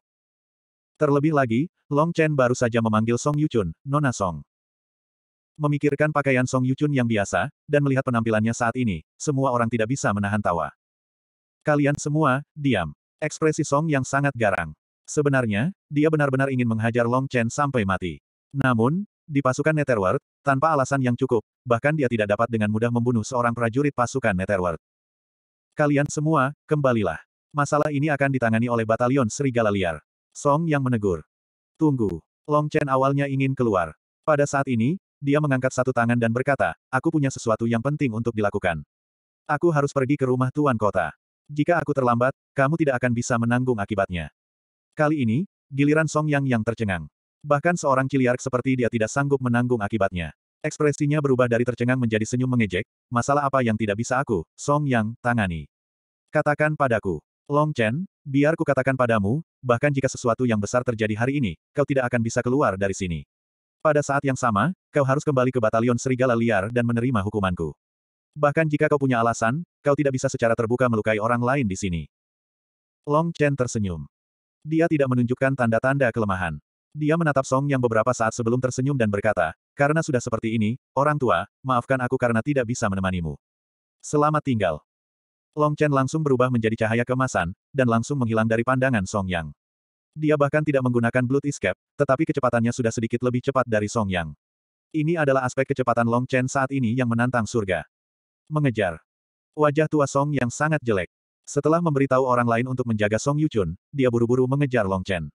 [SPEAKER 1] Terlebih lagi, Long Chen baru saja memanggil Song Yuchun, Nona Song. Memikirkan pakaian Song Yuchun yang biasa, dan melihat penampilannya saat ini, semua orang tidak bisa menahan tawa. Kalian semua, diam. Ekspresi Song yang sangat garang. Sebenarnya, dia benar-benar ingin menghajar Long Chen sampai mati. Namun, di pasukan Netherworld, tanpa alasan yang cukup, bahkan dia tidak dapat dengan mudah membunuh seorang prajurit pasukan Netherworld. Kalian semua, kembalilah. Masalah ini akan ditangani oleh batalion Serigala Liar. Song yang menegur. Tunggu. Long Chen awalnya ingin keluar. Pada saat ini, dia mengangkat satu tangan dan berkata, aku punya sesuatu yang penting untuk dilakukan. Aku harus pergi ke rumah tuan kota. Jika aku terlambat, kamu tidak akan bisa menanggung akibatnya. Kali ini, giliran Song Yang yang tercengang. Bahkan seorang ciliark seperti dia tidak sanggup menanggung akibatnya. Ekspresinya berubah dari tercengang menjadi senyum mengejek, masalah apa yang tidak bisa aku, Song Yang, tangani. Katakan padaku, Long Chen, biar ku katakan padamu, bahkan jika sesuatu yang besar terjadi hari ini, kau tidak akan bisa keluar dari sini. Pada saat yang sama, kau harus kembali ke batalion serigala liar dan menerima hukumanku. Bahkan jika kau punya alasan, kau tidak bisa secara terbuka melukai orang lain di sini. Long Chen tersenyum. Dia tidak menunjukkan tanda-tanda kelemahan. Dia menatap Song yang beberapa saat sebelum tersenyum dan berkata, karena sudah seperti ini, orang tua, maafkan aku karena tidak bisa menemanimu. Selamat tinggal. Long Chen langsung berubah menjadi cahaya kemasan, dan langsung menghilang dari pandangan Song Yang. Dia bahkan tidak menggunakan Blood Escape, tetapi kecepatannya sudah sedikit lebih cepat dari Song Yang. Ini adalah aspek kecepatan Long Chen saat ini yang menantang surga. Mengejar. Wajah tua Song Yang sangat jelek. Setelah memberitahu orang lain untuk menjaga Song Yuchun, dia buru-buru mengejar Long Chen.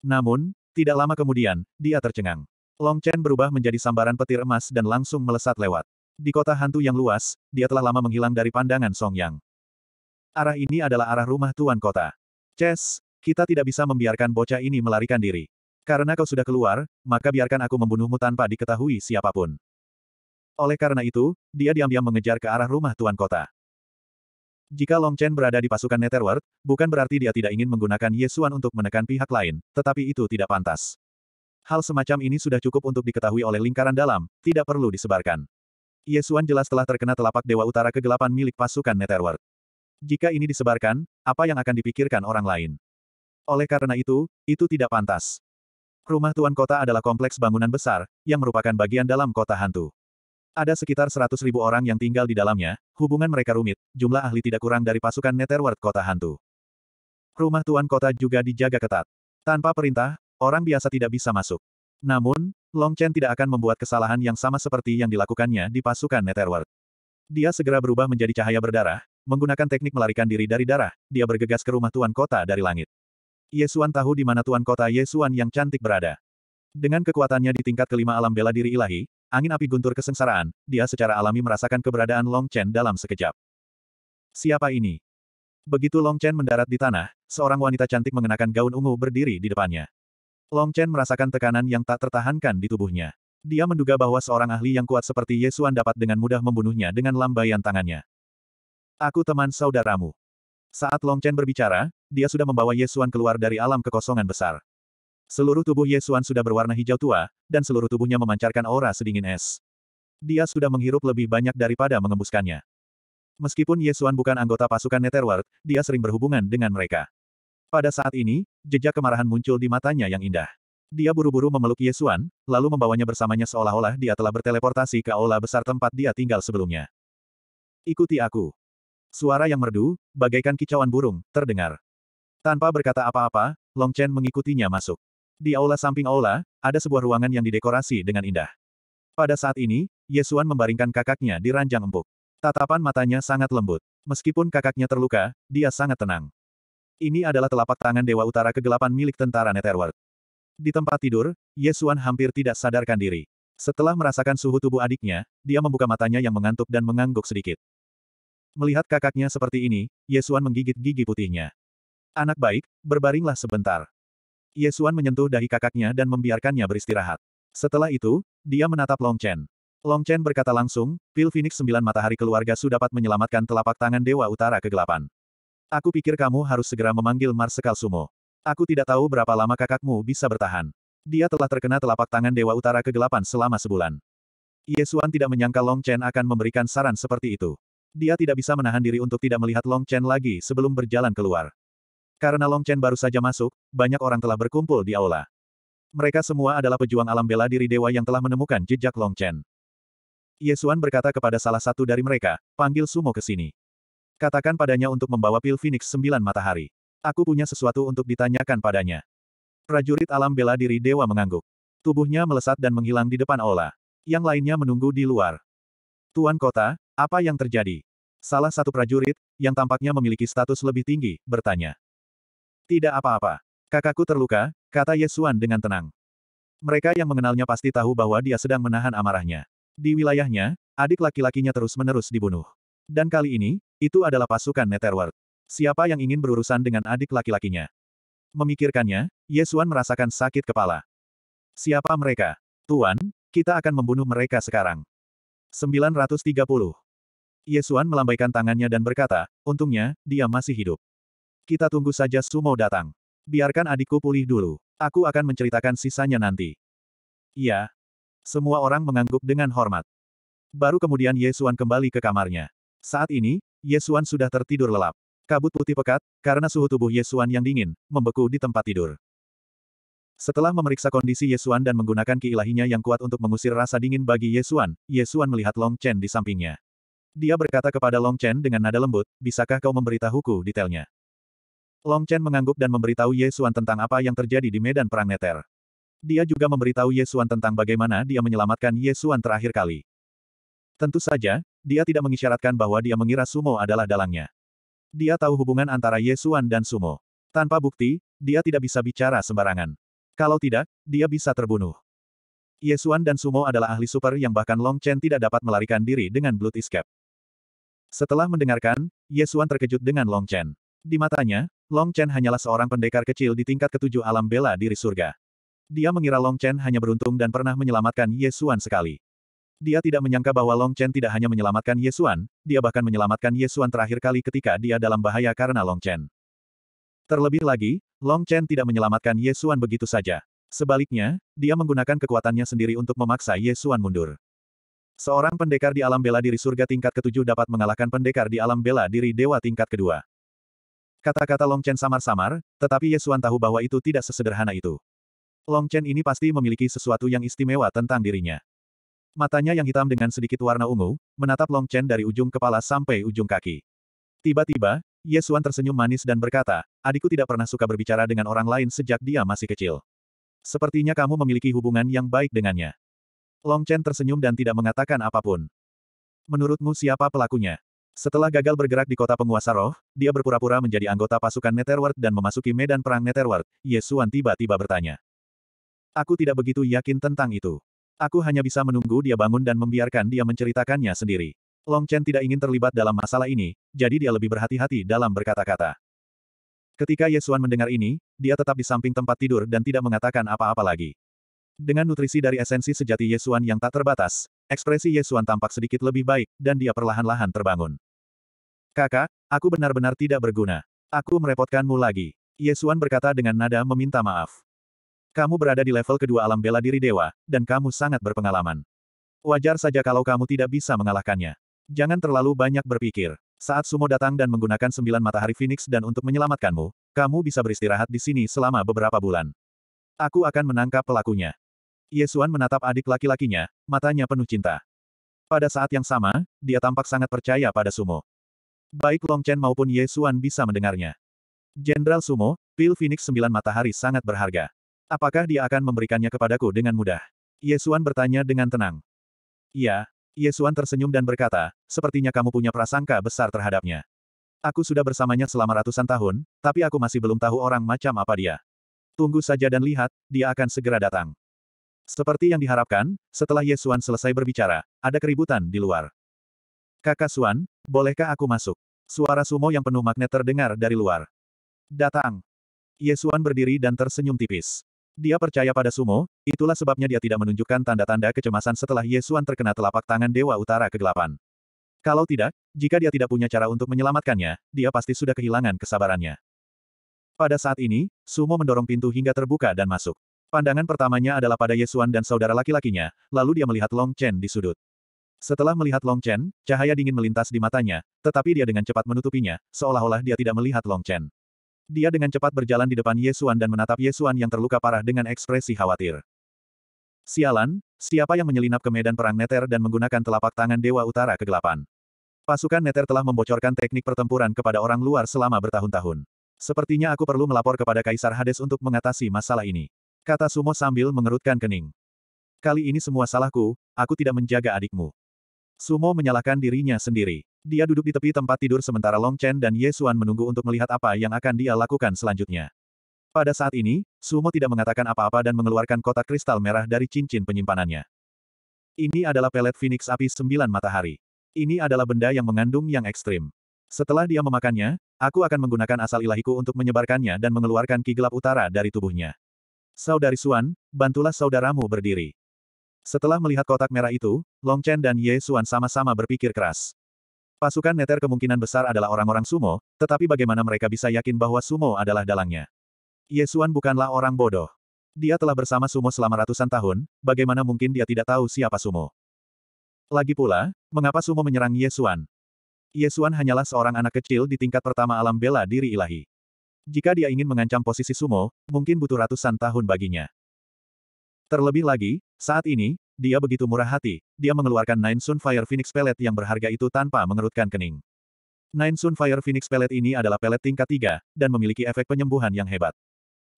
[SPEAKER 1] Namun, tidak lama kemudian, dia tercengang. Long Chen berubah menjadi sambaran petir emas dan langsung melesat lewat. Di kota hantu yang luas, dia telah lama menghilang dari pandangan Song Yang. Arah ini adalah arah rumah tuan kota. Chess, kita tidak bisa membiarkan bocah ini melarikan diri. Karena kau sudah keluar, maka biarkan aku membunuhmu tanpa diketahui siapapun. Oleh karena itu, dia diam-diam mengejar ke arah rumah tuan kota. Jika Long Chen berada di pasukan Netherworld, bukan berarti dia tidak ingin menggunakan Yesuan untuk menekan pihak lain, tetapi itu tidak pantas. Hal semacam ini sudah cukup untuk diketahui oleh lingkaran dalam, tidak perlu disebarkan. Yesuan jelas telah terkena telapak Dewa Utara kegelapan milik pasukan Netherworld. Jika ini disebarkan, apa yang akan dipikirkan orang lain? Oleh karena itu, itu tidak pantas. Rumah Tuan Kota adalah kompleks bangunan besar, yang merupakan bagian dalam kota hantu. Ada sekitar 100 ribu orang yang tinggal di dalamnya, hubungan mereka rumit, jumlah ahli tidak kurang dari pasukan Netherworld kota hantu. Rumah Tuan Kota juga dijaga ketat. Tanpa perintah, orang biasa tidak bisa masuk. Namun, Long Chen tidak akan membuat kesalahan yang sama seperti yang dilakukannya di pasukan Netherworld. Dia segera berubah menjadi cahaya berdarah, menggunakan teknik melarikan diri dari darah, dia bergegas ke rumah Tuan Kota dari langit. Yesuan tahu di mana tuan kota Yesuan yang cantik berada. Dengan kekuatannya di tingkat kelima alam bela diri ilahi, angin api guntur kesengsaraan, dia secara alami merasakan keberadaan Long Chen dalam sekejap. Siapa ini? Begitu Long Chen mendarat di tanah, seorang wanita cantik mengenakan gaun ungu berdiri di depannya. Long Chen merasakan tekanan yang tak tertahankan di tubuhnya. Dia menduga bahwa seorang ahli yang kuat seperti Yesuan dapat dengan mudah membunuhnya dengan lambaian tangannya. Aku teman saudaramu. Saat Long Chen berbicara, dia sudah membawa Yesuan keluar dari alam kekosongan besar. Seluruh tubuh Yesuan sudah berwarna hijau tua, dan seluruh tubuhnya memancarkan aura sedingin es. Dia sudah menghirup lebih banyak daripada mengembuskannya. Meskipun Yesuan bukan anggota pasukan Netherworld, dia sering berhubungan dengan mereka. Pada saat ini, jejak kemarahan muncul di matanya yang indah. Dia buru-buru memeluk Yesuan, lalu membawanya bersamanya seolah-olah dia telah berteleportasi ke aula besar tempat dia tinggal sebelumnya. Ikuti aku. Suara yang merdu, bagaikan kicauan burung, terdengar. Tanpa berkata apa-apa, Long Chen mengikutinya masuk. Di aula samping aula, ada sebuah ruangan yang didekorasi dengan indah. Pada saat ini, Yesuan membaringkan kakaknya di ranjang empuk. Tatapan matanya sangat lembut. Meskipun kakaknya terluka, dia sangat tenang. Ini adalah telapak tangan Dewa Utara Kegelapan milik tentara Netherworld. Di tempat tidur, Yesuan hampir tidak sadarkan diri. Setelah merasakan suhu tubuh adiknya, dia membuka matanya yang mengantuk dan mengangguk sedikit. Melihat kakaknya seperti ini, Yesuan menggigit gigi putihnya. Anak baik, berbaringlah sebentar. Yesuan menyentuh dahi kakaknya dan membiarkannya beristirahat. Setelah itu, dia menatap Long Chen. Long Chen berkata langsung, Pil Phoenix Sembilan Matahari Keluarga sudah dapat menyelamatkan telapak tangan Dewa Utara Kegelapan. Aku pikir kamu harus segera memanggil Marsekal Sumo. Aku tidak tahu berapa lama kakakmu bisa bertahan. Dia telah terkena telapak tangan Dewa Utara Kegelapan selama sebulan. Yesuan tidak menyangka Long Chen akan memberikan saran seperti itu. Dia tidak bisa menahan diri untuk tidak melihat Long Chen lagi sebelum berjalan keluar. Karena Long Chen baru saja masuk, banyak orang telah berkumpul di aula. Mereka semua adalah pejuang alam bela diri dewa yang telah menemukan jejak Long Chen. Yesuan berkata kepada salah satu dari mereka, panggil Sumo ke sini. Katakan padanya untuk membawa pil Phoenix sembilan matahari. Aku punya sesuatu untuk ditanyakan padanya. Prajurit alam bela diri dewa mengangguk. Tubuhnya melesat dan menghilang di depan aula. Yang lainnya menunggu di luar. Tuan kota, apa yang terjadi? Salah satu prajurit, yang tampaknya memiliki status lebih tinggi, bertanya. Tidak apa-apa. Kakakku terluka, kata Yesuan dengan tenang. Mereka yang mengenalnya pasti tahu bahwa dia sedang menahan amarahnya. Di wilayahnya, adik laki-lakinya terus-menerus dibunuh. Dan kali ini, itu adalah pasukan Netherworld. Siapa yang ingin berurusan dengan adik laki-lakinya? Memikirkannya, Yesuan merasakan sakit kepala. Siapa mereka? Tuan, kita akan membunuh mereka sekarang. 930. Yesuan melambaikan tangannya dan berkata, untungnya, dia masih hidup. Kita tunggu saja Sumo datang. Biarkan adikku pulih dulu. Aku akan menceritakan sisanya nanti. Iya. Semua orang mengangguk dengan hormat. Baru kemudian Yesuan kembali ke kamarnya. Saat ini, Yesuan sudah tertidur lelap. Kabut putih pekat, karena suhu tubuh Yesuan yang dingin, membeku di tempat tidur. Setelah memeriksa kondisi Yesuan dan menggunakan keilahinya yang kuat untuk mengusir rasa dingin bagi Yesuan, Yesuan melihat Long Chen di sampingnya. Dia berkata kepada Long Chen dengan nada lembut, bisakah kau memberitahuku detailnya? Long Chen mengangguk dan memberitahu Ye Xuan tentang apa yang terjadi di medan perang Neter. Dia juga memberitahu Ye Xuan tentang bagaimana dia menyelamatkan Ye Xuan terakhir kali. Tentu saja, dia tidak mengisyaratkan bahwa dia mengira Sumo adalah dalangnya. Dia tahu hubungan antara Ye Xuan dan Sumo. Tanpa bukti, dia tidak bisa bicara sembarangan. Kalau tidak, dia bisa terbunuh. Ye Xuan dan Sumo adalah ahli super yang bahkan Long Chen tidak dapat melarikan diri dengan Blood Escape. Setelah mendengarkan, Yesuan terkejut dengan Long Chen. Di matanya, Long Chen hanyalah seorang pendekar kecil di tingkat ketujuh alam bela diri surga. Dia mengira Long Chen hanya beruntung dan pernah menyelamatkan Yesuan sekali. Dia tidak menyangka bahwa Long Chen tidak hanya menyelamatkan Yesuan, dia bahkan menyelamatkan Yesuan terakhir kali ketika dia dalam bahaya karena Long Chen. Terlebih lagi, Long Chen tidak menyelamatkan Yesuan begitu saja. Sebaliknya, dia menggunakan kekuatannya sendiri untuk memaksa Yesuan mundur. Seorang pendekar di alam bela diri surga tingkat ketujuh dapat mengalahkan pendekar di alam bela diri dewa tingkat kedua. Kata-kata Long Chen samar-samar, tetapi Yesuan tahu bahwa itu tidak sesederhana itu. Long Chen ini pasti memiliki sesuatu yang istimewa tentang dirinya. Matanya yang hitam dengan sedikit warna ungu, menatap Long Chen dari ujung kepala sampai ujung kaki. Tiba-tiba, Yesuan tersenyum manis dan berkata, adikku tidak pernah suka berbicara dengan orang lain sejak dia masih kecil. Sepertinya kamu memiliki hubungan yang baik dengannya. Long Chen tersenyum dan tidak mengatakan apapun. Menurutmu siapa pelakunya? Setelah gagal bergerak di kota penguasa roh, dia berpura-pura menjadi anggota pasukan Netherworld dan memasuki medan perang Netherworld, Yesuan tiba-tiba bertanya. Aku tidak begitu yakin tentang itu. Aku hanya bisa menunggu dia bangun dan membiarkan dia menceritakannya sendiri. Long Chen tidak ingin terlibat dalam masalah ini, jadi dia lebih berhati-hati dalam berkata-kata. Ketika Yesuan mendengar ini, dia tetap di samping tempat tidur dan tidak mengatakan apa-apa lagi. Dengan nutrisi dari esensi sejati Yesuan yang tak terbatas, ekspresi Yesuan tampak sedikit lebih baik, dan dia perlahan-lahan terbangun. Kakak, aku benar-benar tidak berguna. Aku merepotkanmu lagi. Yesuan berkata dengan nada meminta maaf. Kamu berada di level kedua alam bela diri dewa, dan kamu sangat berpengalaman. Wajar saja kalau kamu tidak bisa mengalahkannya. Jangan terlalu banyak berpikir. Saat Sumo datang dan menggunakan sembilan matahari Phoenix dan untuk menyelamatkanmu, kamu bisa beristirahat di sini selama beberapa bulan. Aku akan menangkap pelakunya. Yesuan menatap adik laki-lakinya, matanya penuh cinta. Pada saat yang sama, dia tampak sangat percaya pada Sumo. Baik Long Chen maupun Yesuan bisa mendengarnya. Jenderal Sumo, pil Phoenix sembilan matahari sangat berharga. Apakah dia akan memberikannya kepadaku dengan mudah? Yesuan bertanya dengan tenang. Iya, Yesuan tersenyum dan berkata, sepertinya kamu punya prasangka besar terhadapnya. Aku sudah bersamanya selama ratusan tahun, tapi aku masih belum tahu orang macam apa dia. Tunggu saja dan lihat, dia akan segera datang. Seperti yang diharapkan, setelah Yesuan selesai berbicara, ada keributan di luar. Kakak Suan, bolehkah aku masuk? Suara sumo yang penuh magnet terdengar dari luar. Datang. Yesuan berdiri dan tersenyum tipis. Dia percaya pada sumo, itulah sebabnya dia tidak menunjukkan tanda-tanda kecemasan setelah Yesuan terkena telapak tangan Dewa Utara Kegelapan. Kalau tidak, jika dia tidak punya cara untuk menyelamatkannya, dia pasti sudah kehilangan kesabarannya. Pada saat ini, Sumo mendorong pintu hingga terbuka dan masuk. Pandangan pertamanya adalah pada Yesuan dan saudara laki-lakinya, lalu dia melihat Long Chen di sudut. Setelah melihat Long Chen, cahaya dingin melintas di matanya, tetapi dia dengan cepat menutupinya, seolah-olah dia tidak melihat Long Chen. Dia dengan cepat berjalan di depan Yesuan dan menatap Yesuan yang terluka parah dengan ekspresi khawatir. Sialan, siapa yang menyelinap ke medan perang Neter dan menggunakan telapak tangan Dewa Utara Kegelapan? Pasukan Neter telah membocorkan teknik pertempuran kepada orang luar selama bertahun-tahun. Sepertinya aku perlu melapor kepada Kaisar Hades untuk mengatasi masalah ini. Kata Sumo sambil mengerutkan kening. Kali ini semua salahku, aku tidak menjaga adikmu. Sumo menyalahkan dirinya sendiri. Dia duduk di tepi tempat tidur sementara Long Chen dan Ye Xuan menunggu untuk melihat apa yang akan dia lakukan selanjutnya. Pada saat ini, Sumo tidak mengatakan apa-apa dan mengeluarkan kotak kristal merah dari cincin penyimpanannya. Ini adalah pelet Phoenix api sembilan matahari. Ini adalah benda yang mengandung yang ekstrim. Setelah dia memakannya, aku akan menggunakan asal ilahiku untuk menyebarkannya dan mengeluarkan ki gelap utara dari tubuhnya. Saudari Suan, bantulah saudaramu berdiri. Setelah melihat kotak merah itu, Long Chen dan Ye Suan sama-sama berpikir keras. Pasukan Neter kemungkinan besar adalah orang-orang sumo, tetapi bagaimana mereka bisa yakin bahwa sumo adalah dalangnya? Ye Suan bukanlah orang bodoh. Dia telah bersama sumo selama ratusan tahun, bagaimana mungkin dia tidak tahu siapa sumo? Lagi pula, mengapa sumo menyerang Ye Suan? Ye Suan hanyalah seorang anak kecil di tingkat pertama alam bela diri ilahi. Jika dia ingin mengancam posisi sumo, mungkin butuh ratusan tahun baginya. Terlebih lagi, saat ini, dia begitu murah hati, dia mengeluarkan Nine Sun Fire Phoenix Pellet yang berharga itu tanpa mengerutkan kening. Nine Sun Fire Phoenix Pellet ini adalah pelet tingkat 3, dan memiliki efek penyembuhan yang hebat.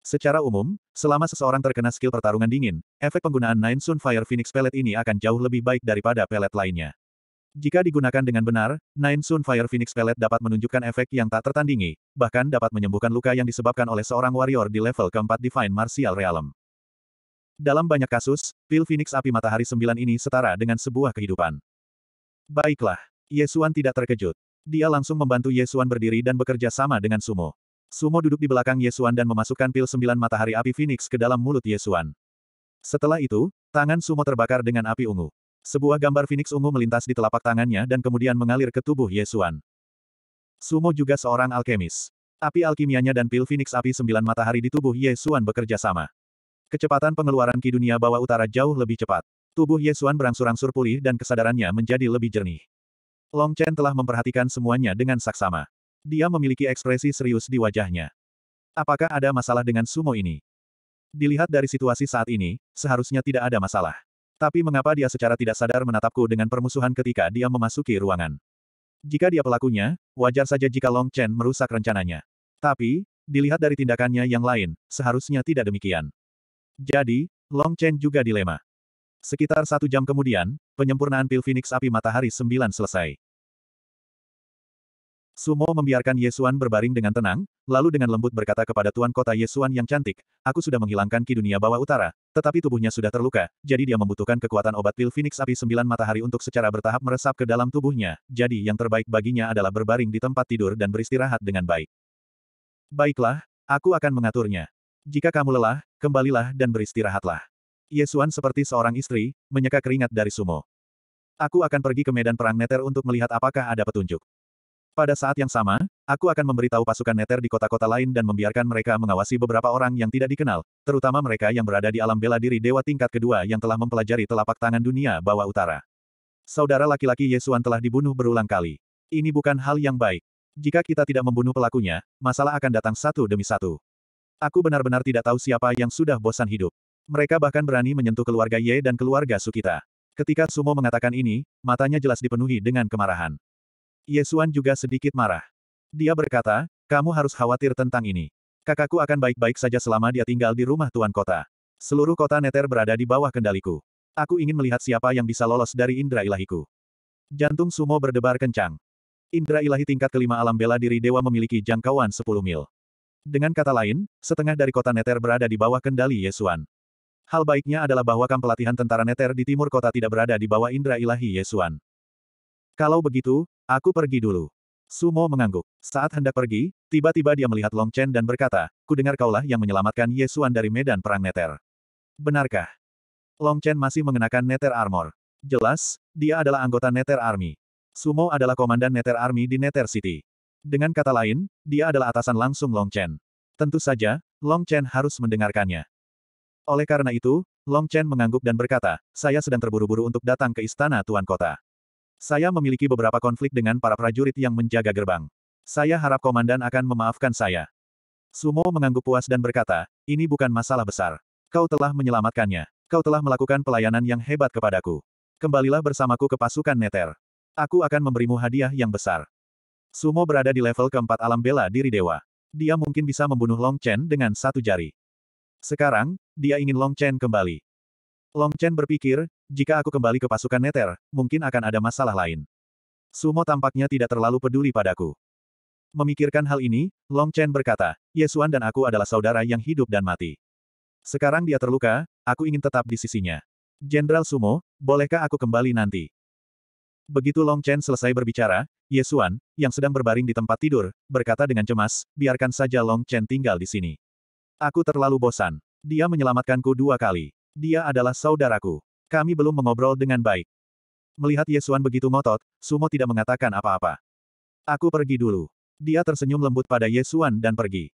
[SPEAKER 1] Secara umum, selama seseorang terkena skill pertarungan dingin, efek penggunaan Nine Sun Fire Phoenix Pellet ini akan jauh lebih baik daripada pelet lainnya. Jika digunakan dengan benar, Nine Sun Fire Phoenix Pellet dapat menunjukkan efek yang tak tertandingi, bahkan dapat menyembuhkan luka yang disebabkan oleh seorang warrior di level keempat Divine Martial Realm. Dalam banyak kasus, pil Phoenix api matahari sembilan ini setara dengan sebuah kehidupan. Baiklah, Yesuan tidak terkejut. Dia langsung membantu Yesuan berdiri dan bekerja sama dengan Sumo. Sumo duduk di belakang Yesuan dan memasukkan pil sembilan matahari api Phoenix ke dalam mulut Yesuan. Setelah itu, tangan Sumo terbakar dengan api ungu. Sebuah gambar Phoenix ungu melintas di telapak tangannya dan kemudian mengalir ke tubuh Yesuan. Sumo juga seorang alkemis. Api alkimianya dan pil Phoenix api sembilan matahari di tubuh Yesuan bekerja sama. Kecepatan pengeluaran Ki Dunia Bawah Utara jauh lebih cepat. Tubuh Yesuan berangsur-angsur pulih dan kesadarannya menjadi lebih jernih. Long Chen telah memperhatikan semuanya dengan saksama. Dia memiliki ekspresi serius di wajahnya. Apakah ada masalah dengan sumo ini? Dilihat dari situasi saat ini, seharusnya tidak ada masalah. Tapi mengapa dia secara tidak sadar menatapku dengan permusuhan ketika dia memasuki ruangan? Jika dia pelakunya, wajar saja jika Long Chen merusak rencananya. Tapi, dilihat dari tindakannya yang lain, seharusnya tidak demikian. Jadi, Long Chen juga dilema. Sekitar satu jam kemudian, penyempurnaan pil Phoenix api matahari 9 selesai. Sumo membiarkan Yesuan berbaring dengan tenang, lalu dengan lembut berkata kepada tuan kota Yesuan yang cantik, aku sudah menghilangkan ki dunia bawah utara, tetapi tubuhnya sudah terluka, jadi dia membutuhkan kekuatan obat pil Phoenix api sembilan matahari untuk secara bertahap meresap ke dalam tubuhnya, jadi yang terbaik baginya adalah berbaring di tempat tidur dan beristirahat dengan baik. Baiklah, aku akan mengaturnya. Jika kamu lelah, kembalilah dan beristirahatlah. Yesuan seperti seorang istri, menyeka keringat dari sumo. Aku akan pergi ke medan perang Neter untuk melihat apakah ada petunjuk. Pada saat yang sama, aku akan memberitahu pasukan neter di kota-kota lain dan membiarkan mereka mengawasi beberapa orang yang tidak dikenal, terutama mereka yang berada di alam bela diri dewa tingkat kedua yang telah mempelajari telapak tangan dunia bawah utara. Saudara laki-laki Yesuan telah dibunuh berulang kali. Ini bukan hal yang baik. Jika kita tidak membunuh pelakunya, masalah akan datang satu demi satu. Aku benar-benar tidak tahu siapa yang sudah bosan hidup. Mereka bahkan berani menyentuh keluarga Ye dan keluarga Sukita. Ketika Sumo mengatakan ini, matanya jelas dipenuhi dengan kemarahan. Yesuan juga sedikit marah. Dia berkata, kamu harus khawatir tentang ini. Kakakku akan baik-baik saja selama dia tinggal di rumah tuan kota. Seluruh kota Neter berada di bawah kendaliku. Aku ingin melihat siapa yang bisa lolos dari indera ilahiku. Jantung Sumo berdebar kencang. Indra ilahi tingkat kelima alam bela diri dewa memiliki jangkauan 10 mil. Dengan kata lain, setengah dari kota Neter berada di bawah kendali Yesuan. Hal baiknya adalah bahwa kamp pelatihan tentara Neter di timur kota tidak berada di bawah indra ilahi Yesuan. Kalau begitu, aku pergi dulu. Sumo mengangguk. Saat hendak pergi, tiba-tiba dia melihat Long Chen dan berkata, kudengar kaulah yang menyelamatkan Yesuan dari medan perang Neter. Benarkah? Long Chen masih mengenakan Neter Armor. Jelas, dia adalah anggota Neter Army. Sumo adalah komandan Neter Army di Neter City. Dengan kata lain, dia adalah atasan langsung Long Chen. Tentu saja, Long Chen harus mendengarkannya. Oleh karena itu, Long Chen mengangguk dan berkata, saya sedang terburu-buru untuk datang ke istana Tuan Kota. Saya memiliki beberapa konflik dengan para prajurit yang menjaga gerbang. Saya harap komandan akan memaafkan saya. Sumo mengangguk puas dan berkata, ini bukan masalah besar. Kau telah menyelamatkannya. Kau telah melakukan pelayanan yang hebat kepadaku. Kembalilah bersamaku ke pasukan Neter. Aku akan memberimu hadiah yang besar. Sumo berada di level keempat alam bela diri dewa. Dia mungkin bisa membunuh Long Chen dengan satu jari. Sekarang, dia ingin Long Chen kembali. Long Chen berpikir, jika aku kembali ke pasukan Neter, mungkin akan ada masalah lain. Sumo tampaknya tidak terlalu peduli padaku. Memikirkan hal ini, Long Chen berkata, Yesuan dan aku adalah saudara yang hidup dan mati. Sekarang dia terluka, aku ingin tetap di sisinya. Jenderal Sumo, bolehkah aku kembali nanti? Begitu Long Chen selesai berbicara, Yesuan, yang sedang berbaring di tempat tidur, berkata dengan cemas, biarkan saja Long Chen tinggal di sini. Aku terlalu bosan. Dia menyelamatkanku dua kali. Dia adalah saudaraku. Kami belum mengobrol dengan baik. Melihat Yesuan begitu ngotot, Sumo tidak mengatakan apa-apa. Aku pergi dulu. Dia tersenyum lembut pada Yesuan dan pergi.